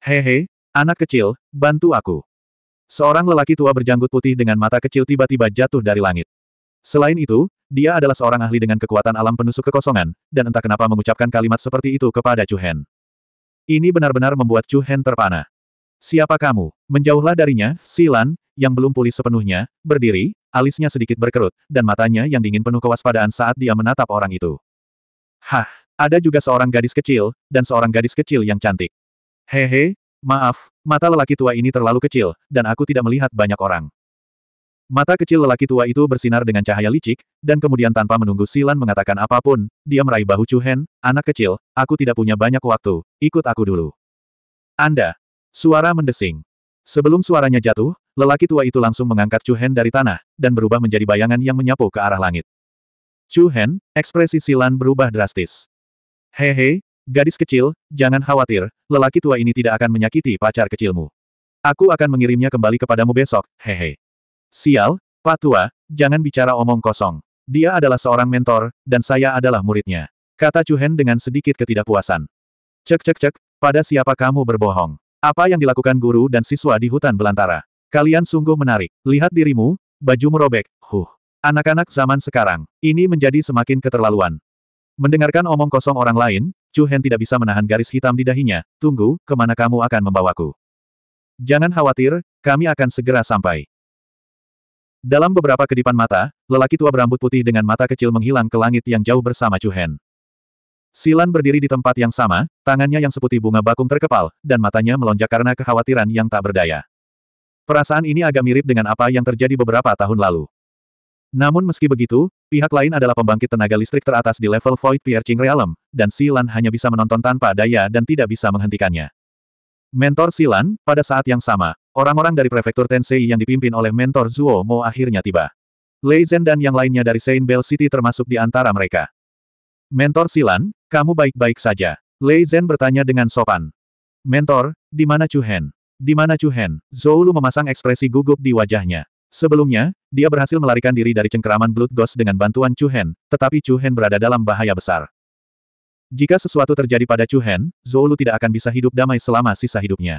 Hehe, anak kecil, bantu aku. Seorang lelaki tua berjanggut putih dengan mata kecil tiba-tiba jatuh dari langit. Selain itu, dia adalah seorang ahli dengan kekuatan alam penusuk kekosongan, dan entah kenapa mengucapkan kalimat seperti itu kepada Chu Hen. Ini benar-benar membuat Chu Hen terpana. Siapa kamu? Menjauhlah darinya, Silan, yang belum pulih sepenuhnya, berdiri, alisnya sedikit berkerut, dan matanya yang dingin penuh kewaspadaan saat dia menatap orang itu. Hah, ada juga seorang gadis kecil, dan seorang gadis kecil yang cantik. Hehe, maaf, mata lelaki tua ini terlalu kecil, dan aku tidak melihat banyak orang. Mata kecil lelaki tua itu bersinar dengan cahaya licik, dan kemudian tanpa menunggu Silan mengatakan apapun, dia meraih bahu Chuhen, anak kecil, aku tidak punya banyak waktu, ikut aku dulu. Anda. Suara mendesing. Sebelum suaranya jatuh, lelaki tua itu langsung mengangkat Chuhen dari tanah, dan berubah menjadi bayangan yang menyapu ke arah langit. Chuhen, ekspresi Silan berubah drastis. Hehe, Gadis kecil, jangan khawatir, lelaki tua ini tidak akan menyakiti pacar kecilmu. Aku akan mengirimnya kembali kepadamu besok, hehe. Sial, Pak Tua, jangan bicara omong kosong. Dia adalah seorang mentor, dan saya adalah muridnya. Kata Hen dengan sedikit ketidakpuasan. Cek cek cek, pada siapa kamu berbohong? Apa yang dilakukan guru dan siswa di hutan belantara? Kalian sungguh menarik. Lihat dirimu, bajumu robek, huh. Anak-anak zaman sekarang, ini menjadi semakin keterlaluan. Mendengarkan omong kosong orang lain, Chu Hen tidak bisa menahan garis hitam di dahinya, tunggu, kemana kamu akan membawaku? Jangan khawatir, kami akan segera sampai. Dalam beberapa kedipan mata, lelaki tua berambut putih dengan mata kecil menghilang ke langit yang jauh bersama Chu Hen. Silan berdiri di tempat yang sama, tangannya yang seputih bunga bakung terkepal, dan matanya melonjak karena kekhawatiran yang tak berdaya. Perasaan ini agak mirip dengan apa yang terjadi beberapa tahun lalu. Namun meski begitu, pihak lain adalah pembangkit tenaga listrik teratas di level Void Piercing Realm, dan Silan hanya bisa menonton tanpa daya dan tidak bisa menghentikannya. Mentor Silan, pada saat yang sama, orang-orang dari Prefektur Tensei yang dipimpin oleh Mentor Zuo Mo akhirnya tiba. Lei Zhen dan yang lainnya dari Saint Bell City termasuk di antara mereka. Mentor Silan, kamu baik-baik saja. Lei Zhen bertanya dengan sopan. Mentor, di mana Chu Hen? Di mana Chu Hen? Zhou Lu memasang ekspresi gugup di wajahnya. Sebelumnya, dia berhasil melarikan diri dari cengkeraman Blood Ghost dengan bantuan Chu Hen, tetapi Chu Hen berada dalam bahaya besar. Jika sesuatu terjadi pada Chu Hen, Zoulu tidak akan bisa hidup damai selama sisa hidupnya.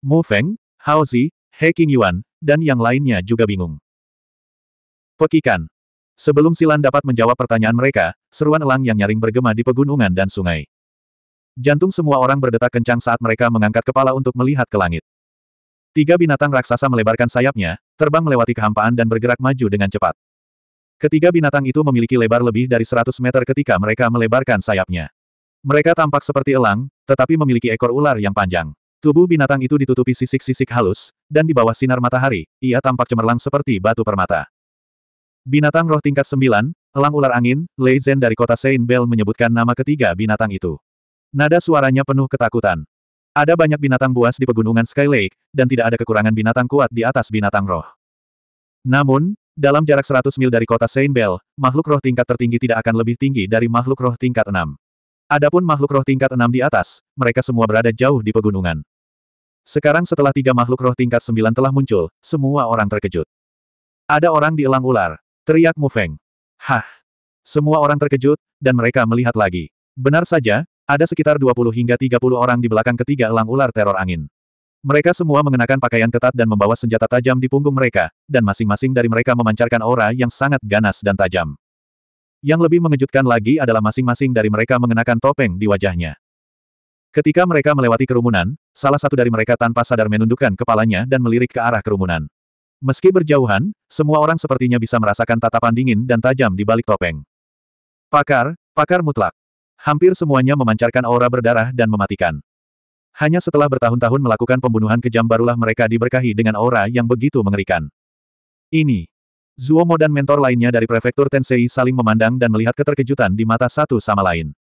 Mu Feng, Hao Zi, He Yuan, dan yang lainnya juga bingung. Pekikan. Sebelum Silan dapat menjawab pertanyaan mereka, seruan elang yang nyaring bergema di pegunungan dan sungai. Jantung semua orang berdetak kencang saat mereka mengangkat kepala untuk melihat ke langit. Tiga binatang raksasa melebarkan sayapnya, terbang melewati kehampaan dan bergerak maju dengan cepat. Ketiga binatang itu memiliki lebar lebih dari 100 meter ketika mereka melebarkan sayapnya. Mereka tampak seperti elang, tetapi memiliki ekor ular yang panjang. Tubuh binatang itu ditutupi sisik-sisik halus, dan di bawah sinar matahari, ia tampak cemerlang seperti batu permata. Binatang roh tingkat 9, elang ular angin, Lei Zhen dari kota Saint Bell menyebutkan nama ketiga binatang itu. Nada suaranya penuh ketakutan. Ada banyak binatang buas di pegunungan Sky Lake, dan tidak ada kekurangan binatang kuat di atas binatang roh. Namun, dalam jarak 100 mil dari kota Saint Bell, makhluk roh tingkat tertinggi tidak akan lebih tinggi dari makhluk roh tingkat 6. Adapun makhluk roh tingkat 6 di atas, mereka semua berada jauh di pegunungan. Sekarang setelah tiga makhluk roh tingkat 9 telah muncul, semua orang terkejut. Ada orang di elang ular. Teriak Mufeng. Hah. Semua orang terkejut, dan mereka melihat lagi. Benar saja, ada sekitar 20 hingga 30 orang di belakang ketiga elang ular teror angin. Mereka semua mengenakan pakaian ketat dan membawa senjata tajam di punggung mereka, dan masing-masing dari mereka memancarkan aura yang sangat ganas dan tajam. Yang lebih mengejutkan lagi adalah masing-masing dari mereka mengenakan topeng di wajahnya. Ketika mereka melewati kerumunan, salah satu dari mereka tanpa sadar menundukkan kepalanya dan melirik ke arah kerumunan. Meski berjauhan, semua orang sepertinya bisa merasakan tatapan dingin dan tajam di balik topeng. Pakar, pakar mutlak. Hampir semuanya memancarkan aura berdarah dan mematikan. Hanya setelah bertahun-tahun melakukan pembunuhan kejam barulah mereka diberkahi dengan aura yang begitu mengerikan. Ini. Zuomo dan mentor lainnya dari prefektur Tensei saling memandang dan melihat keterkejutan di mata satu sama lain.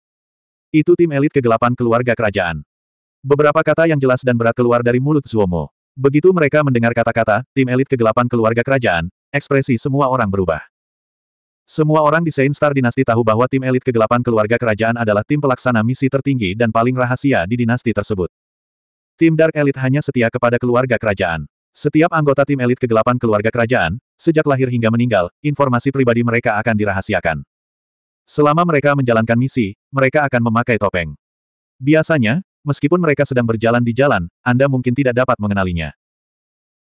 Itu tim elit kegelapan keluarga kerajaan. Beberapa kata yang jelas dan berat keluar dari mulut Zuomo. Begitu mereka mendengar kata-kata, tim elit kegelapan keluarga kerajaan, ekspresi semua orang berubah. Semua orang di Saint Star Dinasti tahu bahwa tim elit kegelapan keluarga kerajaan adalah tim pelaksana misi tertinggi dan paling rahasia di dinasti tersebut. Tim Dark elit hanya setia kepada keluarga kerajaan. Setiap anggota tim elit kegelapan keluarga kerajaan, sejak lahir hingga meninggal, informasi pribadi mereka akan dirahasiakan. Selama mereka menjalankan misi, mereka akan memakai topeng. Biasanya, meskipun mereka sedang berjalan di jalan, Anda mungkin tidak dapat mengenalinya.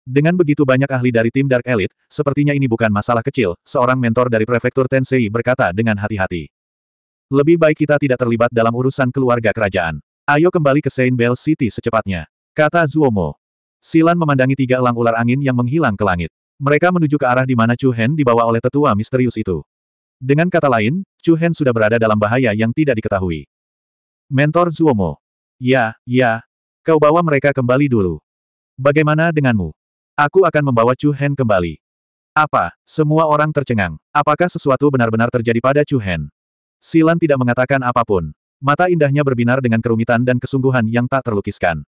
Dengan begitu banyak ahli dari tim Dark Elite, sepertinya ini bukan masalah kecil, seorang mentor dari prefektur Tensei berkata dengan hati-hati. Lebih baik kita tidak terlibat dalam urusan keluarga kerajaan. Ayo kembali ke Saint Bell City secepatnya. Kata Zuomo. Silan memandangi tiga elang ular angin yang menghilang ke langit. Mereka menuju ke arah di mana Chu Hen dibawa oleh tetua misterius itu. Dengan kata lain, Chu Hen sudah berada dalam bahaya yang tidak diketahui. Mentor Zuomo. Ya, ya. Kau bawa mereka kembali dulu. Bagaimana denganmu? Aku akan membawa Chu Hen kembali. Apa? Semua orang tercengang. Apakah sesuatu benar-benar terjadi pada Chu Hen? Silan tidak mengatakan apapun. Mata indahnya berbinar dengan kerumitan dan kesungguhan yang tak terlukiskan.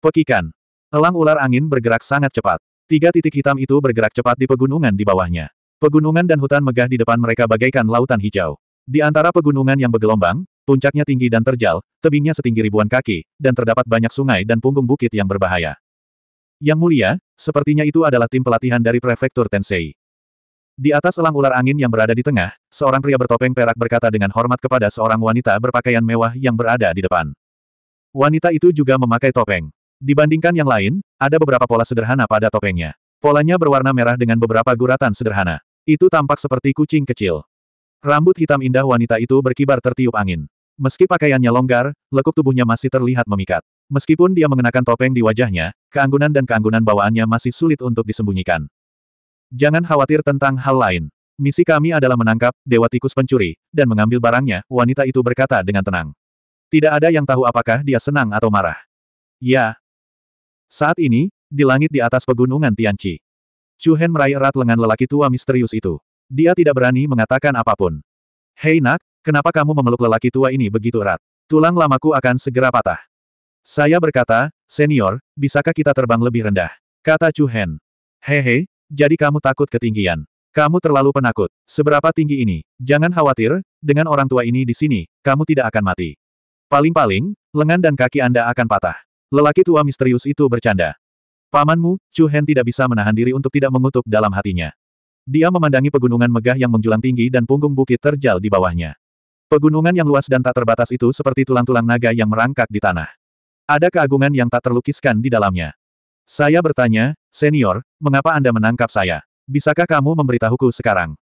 Pekikan. Elang ular angin bergerak sangat cepat. Tiga titik hitam itu bergerak cepat di pegunungan di bawahnya. Pegunungan dan hutan megah di depan mereka bagaikan lautan hijau. Di antara pegunungan yang bergelombang, puncaknya tinggi dan terjal, tebingnya setinggi ribuan kaki, dan terdapat banyak sungai dan punggung bukit yang berbahaya. Yang mulia, sepertinya itu adalah tim pelatihan dari prefektur Tensei. Di atas elang ular angin yang berada di tengah, seorang pria bertopeng perak berkata dengan hormat kepada seorang wanita berpakaian mewah yang berada di depan. Wanita itu juga memakai topeng. Dibandingkan yang lain, ada beberapa pola sederhana pada topengnya. Polanya berwarna merah dengan beberapa guratan sederhana. Itu tampak seperti kucing kecil. Rambut hitam indah wanita itu berkibar tertiup angin. Meski pakaiannya longgar, lekuk tubuhnya masih terlihat memikat. Meskipun dia mengenakan topeng di wajahnya, keanggunan dan keanggunan bawaannya masih sulit untuk disembunyikan. Jangan khawatir tentang hal lain. Misi kami adalah menangkap Dewa Tikus Pencuri, dan mengambil barangnya, wanita itu berkata dengan tenang. Tidak ada yang tahu apakah dia senang atau marah. Ya. Saat ini, di langit di atas pegunungan Tianchi. Chu Hen meraih erat lengan lelaki tua misterius itu. Dia tidak berani mengatakan apapun. Hei nak, kenapa kamu memeluk lelaki tua ini begitu erat? Tulang lamaku akan segera patah. Saya berkata, senior, bisakah kita terbang lebih rendah? Kata Chu Hen. Hehe, jadi kamu takut ketinggian. Kamu terlalu penakut. Seberapa tinggi ini? Jangan khawatir, dengan orang tua ini di sini, kamu tidak akan mati. Paling-paling, lengan dan kaki Anda akan patah. Lelaki tua misterius itu bercanda. Pamanmu, Chu Hen tidak bisa menahan diri untuk tidak mengutuk dalam hatinya. Dia memandangi pegunungan megah yang menjulang tinggi dan punggung bukit terjal di bawahnya. Pegunungan yang luas dan tak terbatas itu seperti tulang-tulang naga yang merangkak di tanah. Ada keagungan yang tak terlukiskan di dalamnya. Saya bertanya, senior, mengapa Anda menangkap saya? Bisakah kamu memberitahuku sekarang?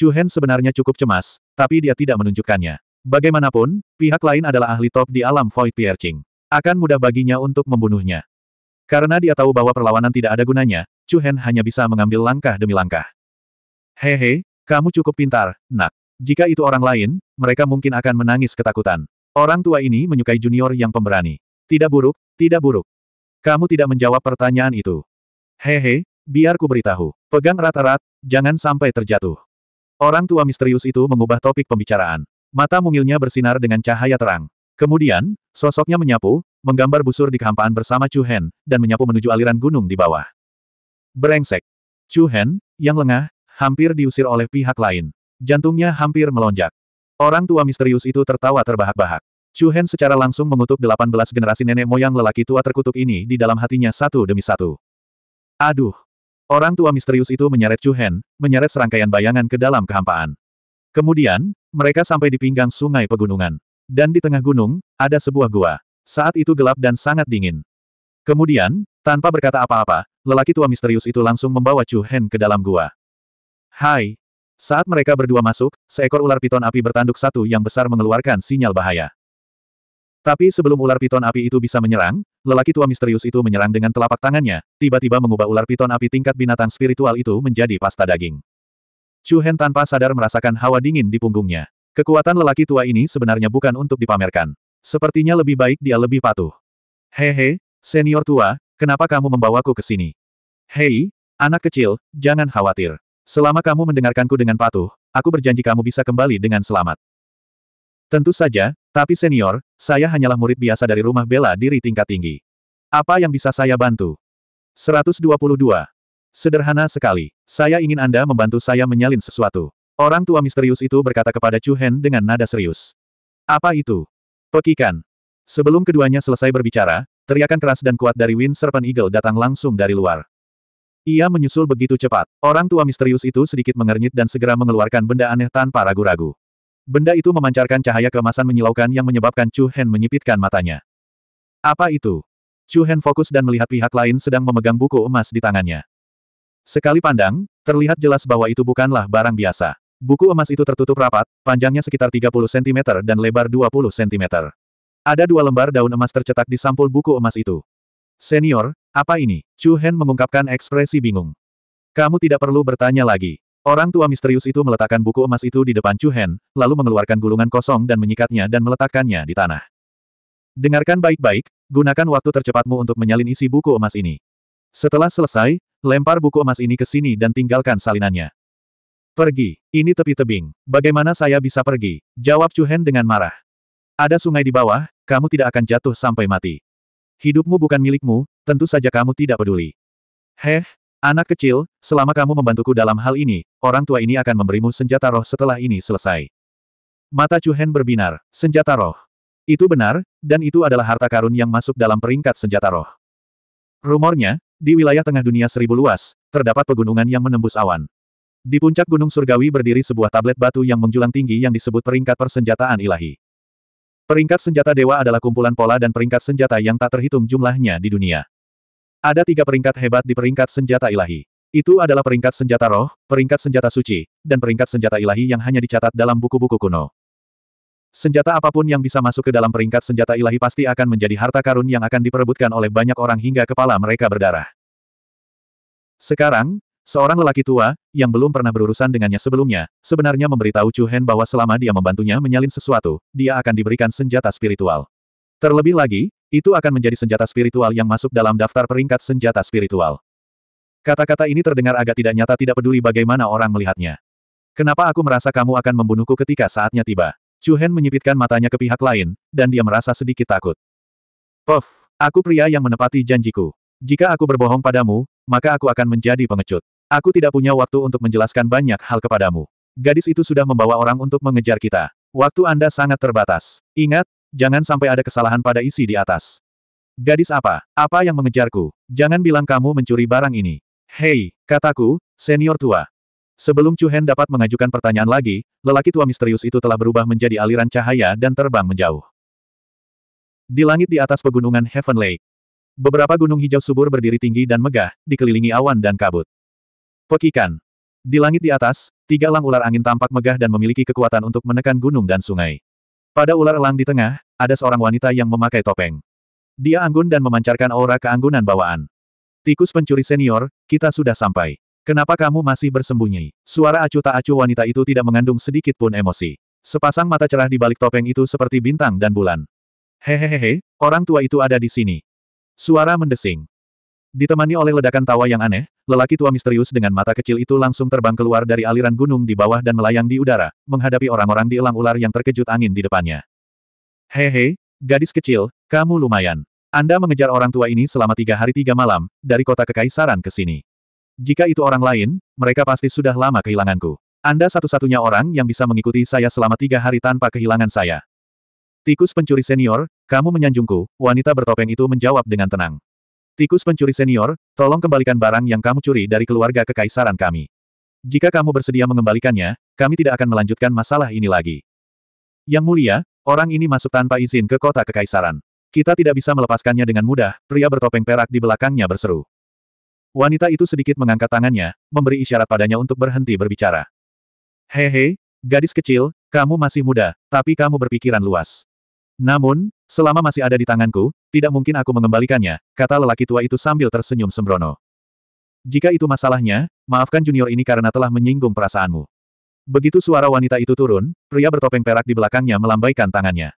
Chu Hen sebenarnya cukup cemas, tapi dia tidak menunjukkannya. Bagaimanapun, pihak lain adalah ahli top di alam Void Piercing. Akan mudah baginya untuk membunuhnya. Karena dia tahu bahwa perlawanan tidak ada gunanya, Chu Hen hanya bisa mengambil langkah demi langkah. Hehe, kamu cukup pintar, nak. Jika itu orang lain, mereka mungkin akan menangis ketakutan. Orang tua ini menyukai junior yang pemberani. Tidak buruk, tidak buruk. Kamu tidak menjawab pertanyaan itu. Hehe, biar ku beritahu. Pegang rata-rat, jangan sampai terjatuh. Orang tua misterius itu mengubah topik pembicaraan. Mata mungilnya bersinar dengan cahaya terang. Kemudian, sosoknya menyapu, menggambar busur di kehampaan bersama Chu Hen, dan menyapu menuju aliran gunung di bawah. Berengsek, Chu Hen, yang lengah, hampir diusir oleh pihak lain. Jantungnya hampir melonjak. Orang tua misterius itu tertawa terbahak-bahak. Chu Hen secara langsung mengutuk 18 generasi nenek moyang lelaki tua terkutuk ini di dalam hatinya satu demi satu. Aduh! Orang tua misterius itu menyeret Chu Hen, menyeret serangkaian bayangan ke dalam kehampaan. Kemudian, mereka sampai di pinggang sungai pegunungan. Dan di tengah gunung, ada sebuah gua. Saat itu gelap dan sangat dingin. Kemudian, tanpa berkata apa-apa, lelaki tua misterius itu langsung membawa Chu Hen ke dalam gua. Hai! Saat mereka berdua masuk, seekor ular piton api bertanduk satu yang besar mengeluarkan sinyal bahaya. Tapi sebelum ular piton api itu bisa menyerang, lelaki tua misterius itu menyerang dengan telapak tangannya, tiba-tiba mengubah ular piton api tingkat binatang spiritual itu menjadi pasta daging. Chu Hen tanpa sadar merasakan hawa dingin di punggungnya. Kekuatan lelaki tua ini sebenarnya bukan untuk dipamerkan. Sepertinya lebih baik dia lebih patuh. Hehe, senior tua, kenapa kamu membawaku ke sini? Hei, anak kecil, jangan khawatir. Selama kamu mendengarkanku dengan patuh, aku berjanji kamu bisa kembali dengan selamat. Tentu saja, tapi senior, saya hanyalah murid biasa dari rumah bela diri tingkat tinggi. Apa yang bisa saya bantu? 122. Sederhana sekali. Saya ingin Anda membantu saya menyalin sesuatu. Orang tua misterius itu berkata kepada Chu Hen dengan nada serius. Apa itu? Pekikan. Sebelum keduanya selesai berbicara, teriakan keras dan kuat dari Wind Serpent Eagle datang langsung dari luar. Ia menyusul begitu cepat. Orang tua misterius itu sedikit mengernyit dan segera mengeluarkan benda aneh tanpa ragu-ragu. Benda itu memancarkan cahaya kemasan menyilaukan yang menyebabkan Chu Hen menyipitkan matanya. Apa itu? Chu Hen fokus dan melihat pihak lain sedang memegang buku emas di tangannya. Sekali pandang, terlihat jelas bahwa itu bukanlah barang biasa. Buku emas itu tertutup rapat, panjangnya sekitar 30 cm dan lebar 20 cm. Ada dua lembar daun emas tercetak di sampul buku emas itu. Senior, apa ini? Chu Hen mengungkapkan ekspresi bingung. Kamu tidak perlu bertanya lagi. Orang tua misterius itu meletakkan buku emas itu di depan Chu Hen, lalu mengeluarkan gulungan kosong dan menyikatnya dan meletakkannya di tanah. Dengarkan baik-baik, gunakan waktu tercepatmu untuk menyalin isi buku emas ini. Setelah selesai, lempar buku emas ini ke sini dan tinggalkan salinannya. Pergi, ini tepi-tebing. Bagaimana saya bisa pergi? Jawab Chu Hen dengan marah. Ada sungai di bawah, kamu tidak akan jatuh sampai mati. Hidupmu bukan milikmu, tentu saja kamu tidak peduli. Heh, Anak kecil, selama kamu membantuku dalam hal ini, orang tua ini akan memberimu senjata roh setelah ini selesai. Mata Chuhen berbinar, senjata roh. Itu benar, dan itu adalah harta karun yang masuk dalam peringkat senjata roh. Rumornya, di wilayah tengah dunia seribu luas, terdapat pegunungan yang menembus awan. Di puncak gunung surgawi berdiri sebuah tablet batu yang menjulang tinggi yang disebut peringkat persenjataan ilahi. Peringkat senjata dewa adalah kumpulan pola dan peringkat senjata yang tak terhitung jumlahnya di dunia. Ada tiga peringkat hebat di peringkat senjata ilahi. Itu adalah peringkat senjata roh, peringkat senjata suci, dan peringkat senjata ilahi yang hanya dicatat dalam buku-buku kuno. Senjata apapun yang bisa masuk ke dalam peringkat senjata ilahi pasti akan menjadi harta karun yang akan diperebutkan oleh banyak orang hingga kepala mereka berdarah. Sekarang, seorang lelaki tua, yang belum pernah berurusan dengannya sebelumnya, sebenarnya memberitahu Chu Hen bahwa selama dia membantunya menyalin sesuatu, dia akan diberikan senjata spiritual. Terlebih lagi, itu akan menjadi senjata spiritual yang masuk dalam daftar peringkat senjata spiritual. Kata-kata ini terdengar agak tidak nyata tidak peduli bagaimana orang melihatnya. Kenapa aku merasa kamu akan membunuhku ketika saatnya tiba? Chu Hen menyipitkan matanya ke pihak lain, dan dia merasa sedikit takut. Puff, aku pria yang menepati janjiku. Jika aku berbohong padamu, maka aku akan menjadi pengecut. Aku tidak punya waktu untuk menjelaskan banyak hal kepadamu. Gadis itu sudah membawa orang untuk mengejar kita. Waktu Anda sangat terbatas. Ingat, Jangan sampai ada kesalahan pada isi di atas. Gadis apa? Apa yang mengejarku? Jangan bilang kamu mencuri barang ini. Hei, kataku, senior tua. Sebelum Chu Hen dapat mengajukan pertanyaan lagi, lelaki tua misterius itu telah berubah menjadi aliran cahaya dan terbang menjauh. Di langit di atas pegunungan Heaven Lake, beberapa gunung hijau subur berdiri tinggi dan megah, dikelilingi awan dan kabut. Pekikan. Di langit di atas, tiga lang ular angin tampak megah dan memiliki kekuatan untuk menekan gunung dan sungai. Pada ular elang di tengah, ada seorang wanita yang memakai topeng. Dia anggun dan memancarkan aura keanggunan bawaan. Tikus pencuri senior, kita sudah sampai. Kenapa kamu masih bersembunyi? Suara acuh tak acuh wanita itu tidak mengandung sedikit pun emosi. Sepasang mata cerah di balik topeng itu seperti bintang dan bulan. Hehehehe, orang tua itu ada di sini. Suara mendesing. Ditemani oleh ledakan tawa yang aneh, lelaki tua misterius dengan mata kecil itu langsung terbang keluar dari aliran gunung di bawah dan melayang di udara, menghadapi orang-orang di elang ular yang terkejut angin di depannya. Hehe, gadis kecil, kamu lumayan. Anda mengejar orang tua ini selama tiga hari tiga malam, dari kota kekaisaran ke sini. Jika itu orang lain, mereka pasti sudah lama kehilanganku. Anda satu-satunya orang yang bisa mengikuti saya selama tiga hari tanpa kehilangan saya. Tikus pencuri senior, kamu menyanjungku, wanita bertopeng itu menjawab dengan tenang. Tikus pencuri senior, tolong kembalikan barang yang kamu curi dari keluarga kekaisaran kami. Jika kamu bersedia mengembalikannya, kami tidak akan melanjutkan masalah ini lagi. Yang mulia, orang ini masuk tanpa izin ke kota kekaisaran. Kita tidak bisa melepaskannya dengan mudah, pria bertopeng perak di belakangnya berseru. Wanita itu sedikit mengangkat tangannya, memberi isyarat padanya untuk berhenti berbicara. Hehe, gadis kecil, kamu masih muda, tapi kamu berpikiran luas. Namun, Selama masih ada di tanganku, tidak mungkin aku mengembalikannya, kata lelaki tua itu sambil tersenyum sembrono. Jika itu masalahnya, maafkan junior ini karena telah menyinggung perasaanmu. Begitu suara wanita itu turun, pria bertopeng perak di belakangnya melambaikan tangannya.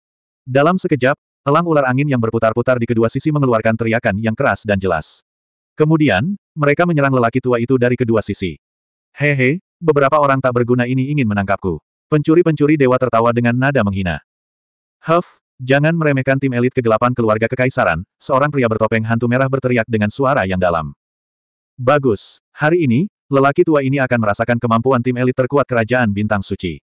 Dalam sekejap, elang ular angin yang berputar-putar di kedua sisi mengeluarkan teriakan yang keras dan jelas. Kemudian, mereka menyerang lelaki tua itu dari kedua sisi. Hehe, beberapa orang tak berguna ini ingin menangkapku. Pencuri-pencuri dewa tertawa dengan nada menghina. Huff, Jangan meremehkan tim elit kegelapan keluarga kekaisaran, seorang pria bertopeng hantu merah berteriak dengan suara yang dalam. Bagus, hari ini, lelaki tua ini akan merasakan kemampuan tim elit terkuat kerajaan bintang suci.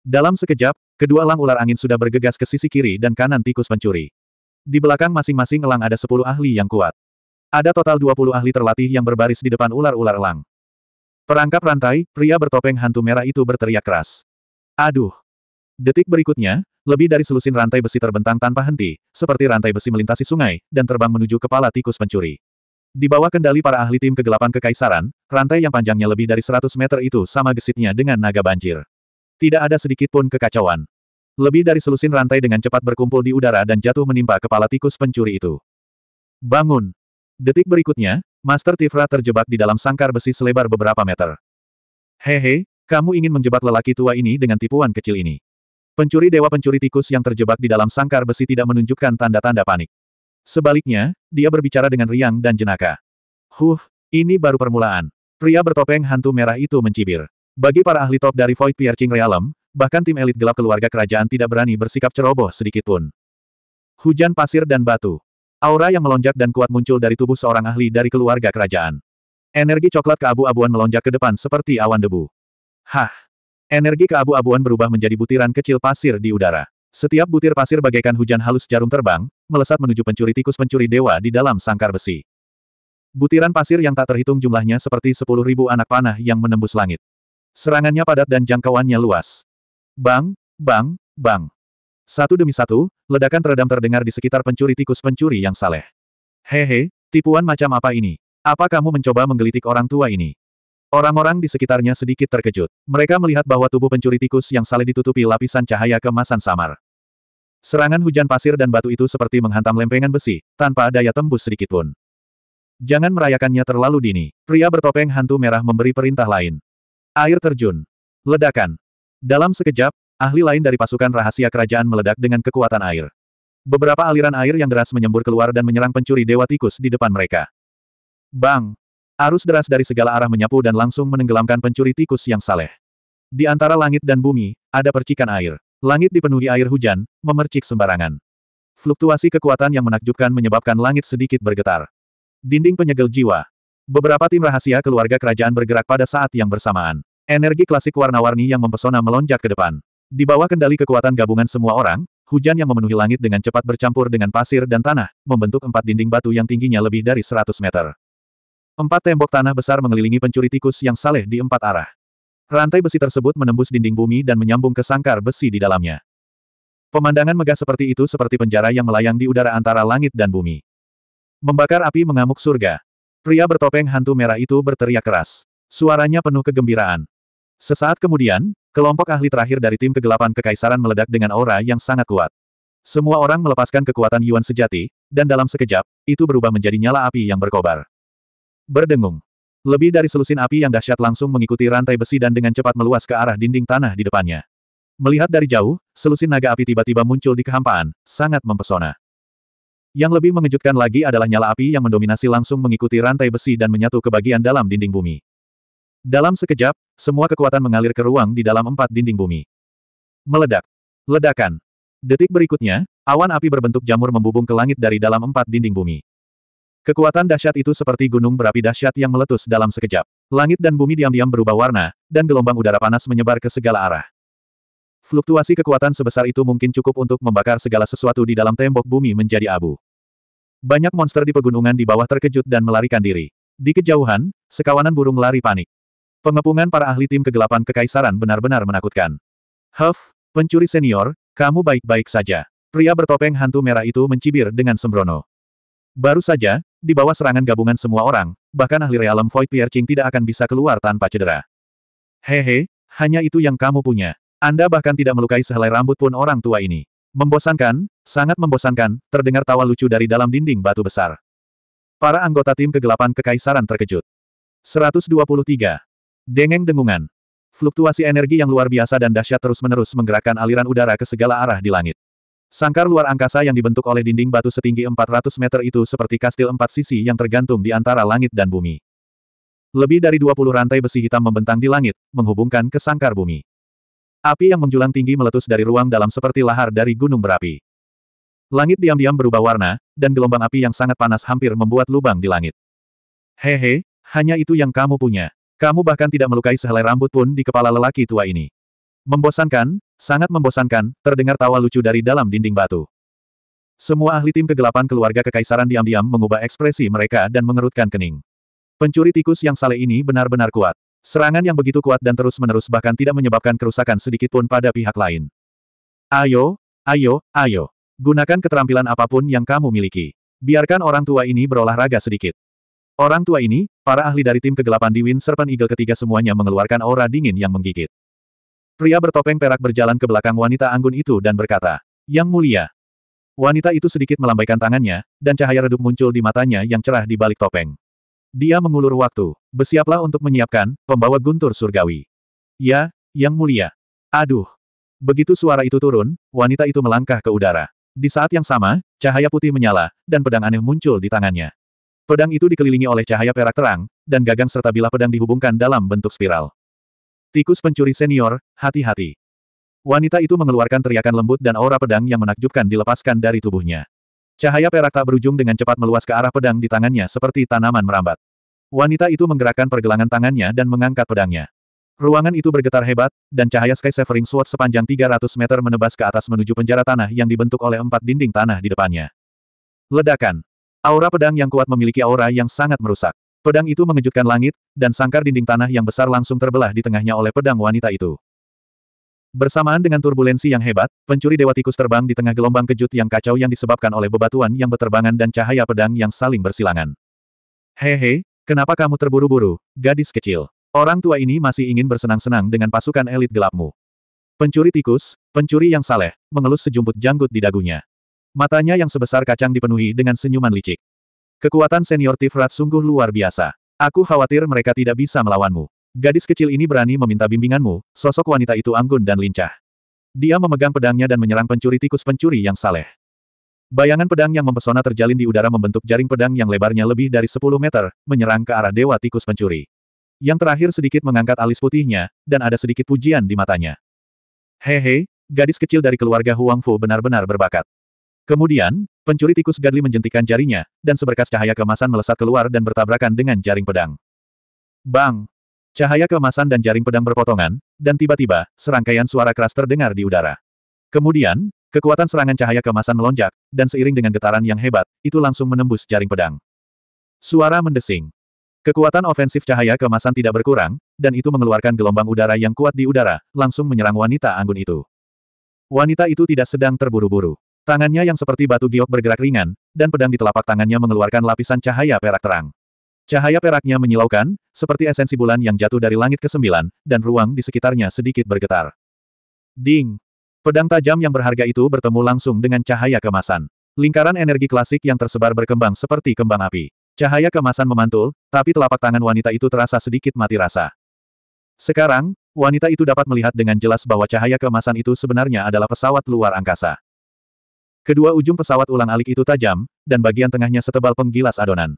Dalam sekejap, kedua lang ular angin sudah bergegas ke sisi kiri dan kanan tikus pencuri. Di belakang masing-masing elang ada 10 ahli yang kuat. Ada total 20 ahli terlatih yang berbaris di depan ular-ular elang. Perangkap rantai, pria bertopeng hantu merah itu berteriak keras. Aduh! Detik berikutnya, lebih dari selusin rantai besi terbentang tanpa henti, seperti rantai besi melintasi sungai, dan terbang menuju kepala tikus pencuri. Di bawah kendali para ahli tim kegelapan kekaisaran, rantai yang panjangnya lebih dari 100 meter itu sama gesitnya dengan naga banjir. Tidak ada sedikit pun kekacauan. Lebih dari selusin rantai dengan cepat berkumpul di udara dan jatuh menimpa kepala tikus pencuri itu. Bangun! Detik berikutnya, Master Tifra terjebak di dalam sangkar besi selebar beberapa meter. Hehe, kamu ingin menjebak lelaki tua ini dengan tipuan kecil ini. Pencuri dewa pencuri tikus yang terjebak di dalam sangkar besi tidak menunjukkan tanda-tanda panik. Sebaliknya, dia berbicara dengan riang dan jenaka. Huh, ini baru permulaan. Pria bertopeng hantu merah itu mencibir. Bagi para ahli top dari Void Piercing Realm, bahkan tim elit gelap keluarga kerajaan tidak berani bersikap ceroboh sedikitpun. Hujan pasir dan batu. Aura yang melonjak dan kuat muncul dari tubuh seorang ahli dari keluarga kerajaan. Energi coklat keabu-abuan melonjak ke depan seperti awan debu. Hah! Energi keabu-abuan berubah menjadi butiran kecil pasir di udara. Setiap butir pasir bagaikan hujan halus jarum terbang, melesat menuju pencuri tikus pencuri dewa di dalam sangkar besi. Butiran pasir yang tak terhitung jumlahnya seperti sepuluh ribu anak panah yang menembus langit. Serangannya padat dan jangkauannya luas. Bang, bang, bang. Satu demi satu, ledakan teredam terdengar di sekitar pencuri tikus-pencuri yang saleh. Hehe, tipuan macam apa ini? Apa kamu mencoba menggelitik orang tua ini? Orang-orang di sekitarnya sedikit terkejut. Mereka melihat bahwa tubuh pencuri tikus yang saleh ditutupi lapisan cahaya kemasan samar. Serangan hujan pasir dan batu itu seperti menghantam lempengan besi, tanpa daya tembus sedikitpun. Jangan merayakannya terlalu dini. Pria bertopeng hantu merah memberi perintah lain. Air terjun. Ledakan. Dalam sekejap, ahli lain dari pasukan rahasia kerajaan meledak dengan kekuatan air. Beberapa aliran air yang deras menyembur keluar dan menyerang pencuri dewa tikus di depan mereka. Bang! Arus deras dari segala arah menyapu dan langsung menenggelamkan pencuri tikus yang saleh. Di antara langit dan bumi, ada percikan air. Langit dipenuhi air hujan, memercik sembarangan. Fluktuasi kekuatan yang menakjubkan menyebabkan langit sedikit bergetar. Dinding penyegel jiwa. Beberapa tim rahasia keluarga kerajaan bergerak pada saat yang bersamaan. Energi klasik warna-warni yang mempesona melonjak ke depan. Di bawah kendali kekuatan gabungan semua orang, hujan yang memenuhi langit dengan cepat bercampur dengan pasir dan tanah, membentuk empat dinding batu yang tingginya lebih dari 100 meter. Empat tembok tanah besar mengelilingi pencuri tikus yang saleh di empat arah. Rantai besi tersebut menembus dinding bumi dan menyambung ke sangkar besi di dalamnya. Pemandangan megah seperti itu seperti penjara yang melayang di udara antara langit dan bumi. Membakar api mengamuk surga. Pria bertopeng hantu merah itu berteriak keras. Suaranya penuh kegembiraan. Sesaat kemudian, kelompok ahli terakhir dari tim kegelapan kekaisaran meledak dengan aura yang sangat kuat. Semua orang melepaskan kekuatan Yuan sejati, dan dalam sekejap, itu berubah menjadi nyala api yang berkobar. Berdengung. Lebih dari selusin api yang dahsyat langsung mengikuti rantai besi dan dengan cepat meluas ke arah dinding tanah di depannya. Melihat dari jauh, selusin naga api tiba-tiba muncul di kehampaan, sangat mempesona. Yang lebih mengejutkan lagi adalah nyala api yang mendominasi langsung mengikuti rantai besi dan menyatu ke bagian dalam dinding bumi. Dalam sekejap, semua kekuatan mengalir ke ruang di dalam empat dinding bumi. Meledak. Ledakan. Detik berikutnya, awan api berbentuk jamur membubung ke langit dari dalam empat dinding bumi. Kekuatan dahsyat itu seperti gunung berapi dahsyat yang meletus dalam sekejap. Langit dan bumi diam-diam berubah warna, dan gelombang udara panas menyebar ke segala arah. Fluktuasi kekuatan sebesar itu mungkin cukup untuk membakar segala sesuatu di dalam tembok bumi menjadi abu. Banyak monster di pegunungan di bawah terkejut dan melarikan diri. Di kejauhan, sekawanan burung lari panik. Pengepungan para ahli tim kegelapan kekaisaran benar-benar menakutkan. Huff, pencuri senior, kamu baik-baik saja. Pria bertopeng hantu merah itu mencibir dengan sembrono. Baru saja, di bawah serangan gabungan semua orang, bahkan ahli realem Void Piercing tidak akan bisa keluar tanpa cedera. Hehe, hanya itu yang kamu punya. Anda bahkan tidak melukai sehelai rambut pun orang tua ini. Membosankan, sangat membosankan, terdengar tawa lucu dari dalam dinding batu besar. Para anggota tim kegelapan kekaisaran terkejut. 123. Dengeng dengungan. Fluktuasi energi yang luar biasa dan dahsyat terus-menerus menggerakkan aliran udara ke segala arah di langit. Sangkar luar angkasa yang dibentuk oleh dinding batu setinggi 400 meter itu seperti kastil empat sisi yang tergantung di antara langit dan bumi. Lebih dari 20 rantai besi hitam membentang di langit, menghubungkan ke sangkar bumi. Api yang menjulang tinggi meletus dari ruang dalam seperti lahar dari gunung berapi. Langit diam-diam berubah warna, dan gelombang api yang sangat panas hampir membuat lubang di langit. Hehe, hanya itu yang kamu punya. Kamu bahkan tidak melukai sehelai rambut pun di kepala lelaki tua ini. Membosankan, Sangat membosankan, terdengar tawa lucu dari dalam dinding batu. Semua ahli tim kegelapan keluarga kekaisaran diam-diam mengubah ekspresi mereka dan mengerutkan kening. Pencuri tikus yang sale ini benar-benar kuat. Serangan yang begitu kuat dan terus-menerus bahkan tidak menyebabkan kerusakan sedikitpun pada pihak lain. Ayo, ayo, ayo. Gunakan keterampilan apapun yang kamu miliki. Biarkan orang tua ini berolahraga sedikit. Orang tua ini, para ahli dari tim kegelapan di Wind Serpent Eagle ketiga semuanya mengeluarkan aura dingin yang menggigit. Pria bertopeng perak berjalan ke belakang wanita anggun itu dan berkata, Yang mulia. Wanita itu sedikit melambaikan tangannya, dan cahaya redup muncul di matanya yang cerah di balik topeng. Dia mengulur waktu. Bersiaplah untuk menyiapkan, pembawa guntur surgawi. Ya, Yang mulia. Aduh. Begitu suara itu turun, wanita itu melangkah ke udara. Di saat yang sama, cahaya putih menyala, dan pedang aneh muncul di tangannya. Pedang itu dikelilingi oleh cahaya perak terang, dan gagang serta bilah pedang dihubungkan dalam bentuk spiral. Tikus pencuri senior, hati-hati. Wanita itu mengeluarkan teriakan lembut dan aura pedang yang menakjubkan dilepaskan dari tubuhnya. Cahaya perak tak berujung dengan cepat meluas ke arah pedang di tangannya seperti tanaman merambat. Wanita itu menggerakkan pergelangan tangannya dan mengangkat pedangnya. Ruangan itu bergetar hebat, dan cahaya Sky Severing Sword sepanjang 300 meter menebas ke atas menuju penjara tanah yang dibentuk oleh empat dinding tanah di depannya. Ledakan. Aura pedang yang kuat memiliki aura yang sangat merusak. Pedang itu mengejutkan langit, dan sangkar dinding tanah yang besar langsung terbelah di tengahnya oleh pedang wanita itu. Bersamaan dengan turbulensi yang hebat, pencuri Dewa Tikus terbang di tengah gelombang kejut yang kacau yang disebabkan oleh bebatuan yang berterbangan dan cahaya pedang yang saling bersilangan. Hehe, kenapa kamu terburu-buru, gadis kecil? Orang tua ini masih ingin bersenang-senang dengan pasukan elit gelapmu. Pencuri tikus, pencuri yang saleh, mengelus sejumput janggut di dagunya. Matanya yang sebesar kacang dipenuhi dengan senyuman licik. Kekuatan senior Tifrat sungguh luar biasa. Aku khawatir mereka tidak bisa melawanmu. Gadis kecil ini berani meminta bimbinganmu, sosok wanita itu anggun dan lincah. Dia memegang pedangnya dan menyerang pencuri tikus pencuri yang saleh. Bayangan pedang yang mempesona terjalin di udara membentuk jaring pedang yang lebarnya lebih dari 10 meter, menyerang ke arah dewa tikus pencuri. Yang terakhir sedikit mengangkat alis putihnya, dan ada sedikit pujian di matanya. Hehe, gadis kecil dari keluarga Huangfu benar-benar berbakat. Kemudian, pencuri tikus Gadli menjentikan jarinya, dan seberkas cahaya kemasan melesat keluar dan bertabrakan dengan jaring pedang. Bang! Cahaya kemasan dan jaring pedang berpotongan, dan tiba-tiba, serangkaian suara keras terdengar di udara. Kemudian, kekuatan serangan cahaya kemasan melonjak, dan seiring dengan getaran yang hebat, itu langsung menembus jaring pedang. Suara mendesing. Kekuatan ofensif cahaya kemasan tidak berkurang, dan itu mengeluarkan gelombang udara yang kuat di udara, langsung menyerang wanita anggun itu. Wanita itu tidak sedang terburu-buru. Tangannya yang seperti batu giok bergerak ringan, dan pedang di telapak tangannya mengeluarkan lapisan cahaya perak terang. Cahaya peraknya menyilaukan, seperti esensi bulan yang jatuh dari langit ke sembilan, dan ruang di sekitarnya sedikit bergetar. Ding! Pedang tajam yang berharga itu bertemu langsung dengan cahaya kemasan. Lingkaran energi klasik yang tersebar berkembang seperti kembang api. Cahaya kemasan memantul, tapi telapak tangan wanita itu terasa sedikit mati rasa. Sekarang, wanita itu dapat melihat dengan jelas bahwa cahaya kemasan itu sebenarnya adalah pesawat luar angkasa. Kedua ujung pesawat ulang-alik itu tajam, dan bagian tengahnya setebal penggilas adonan.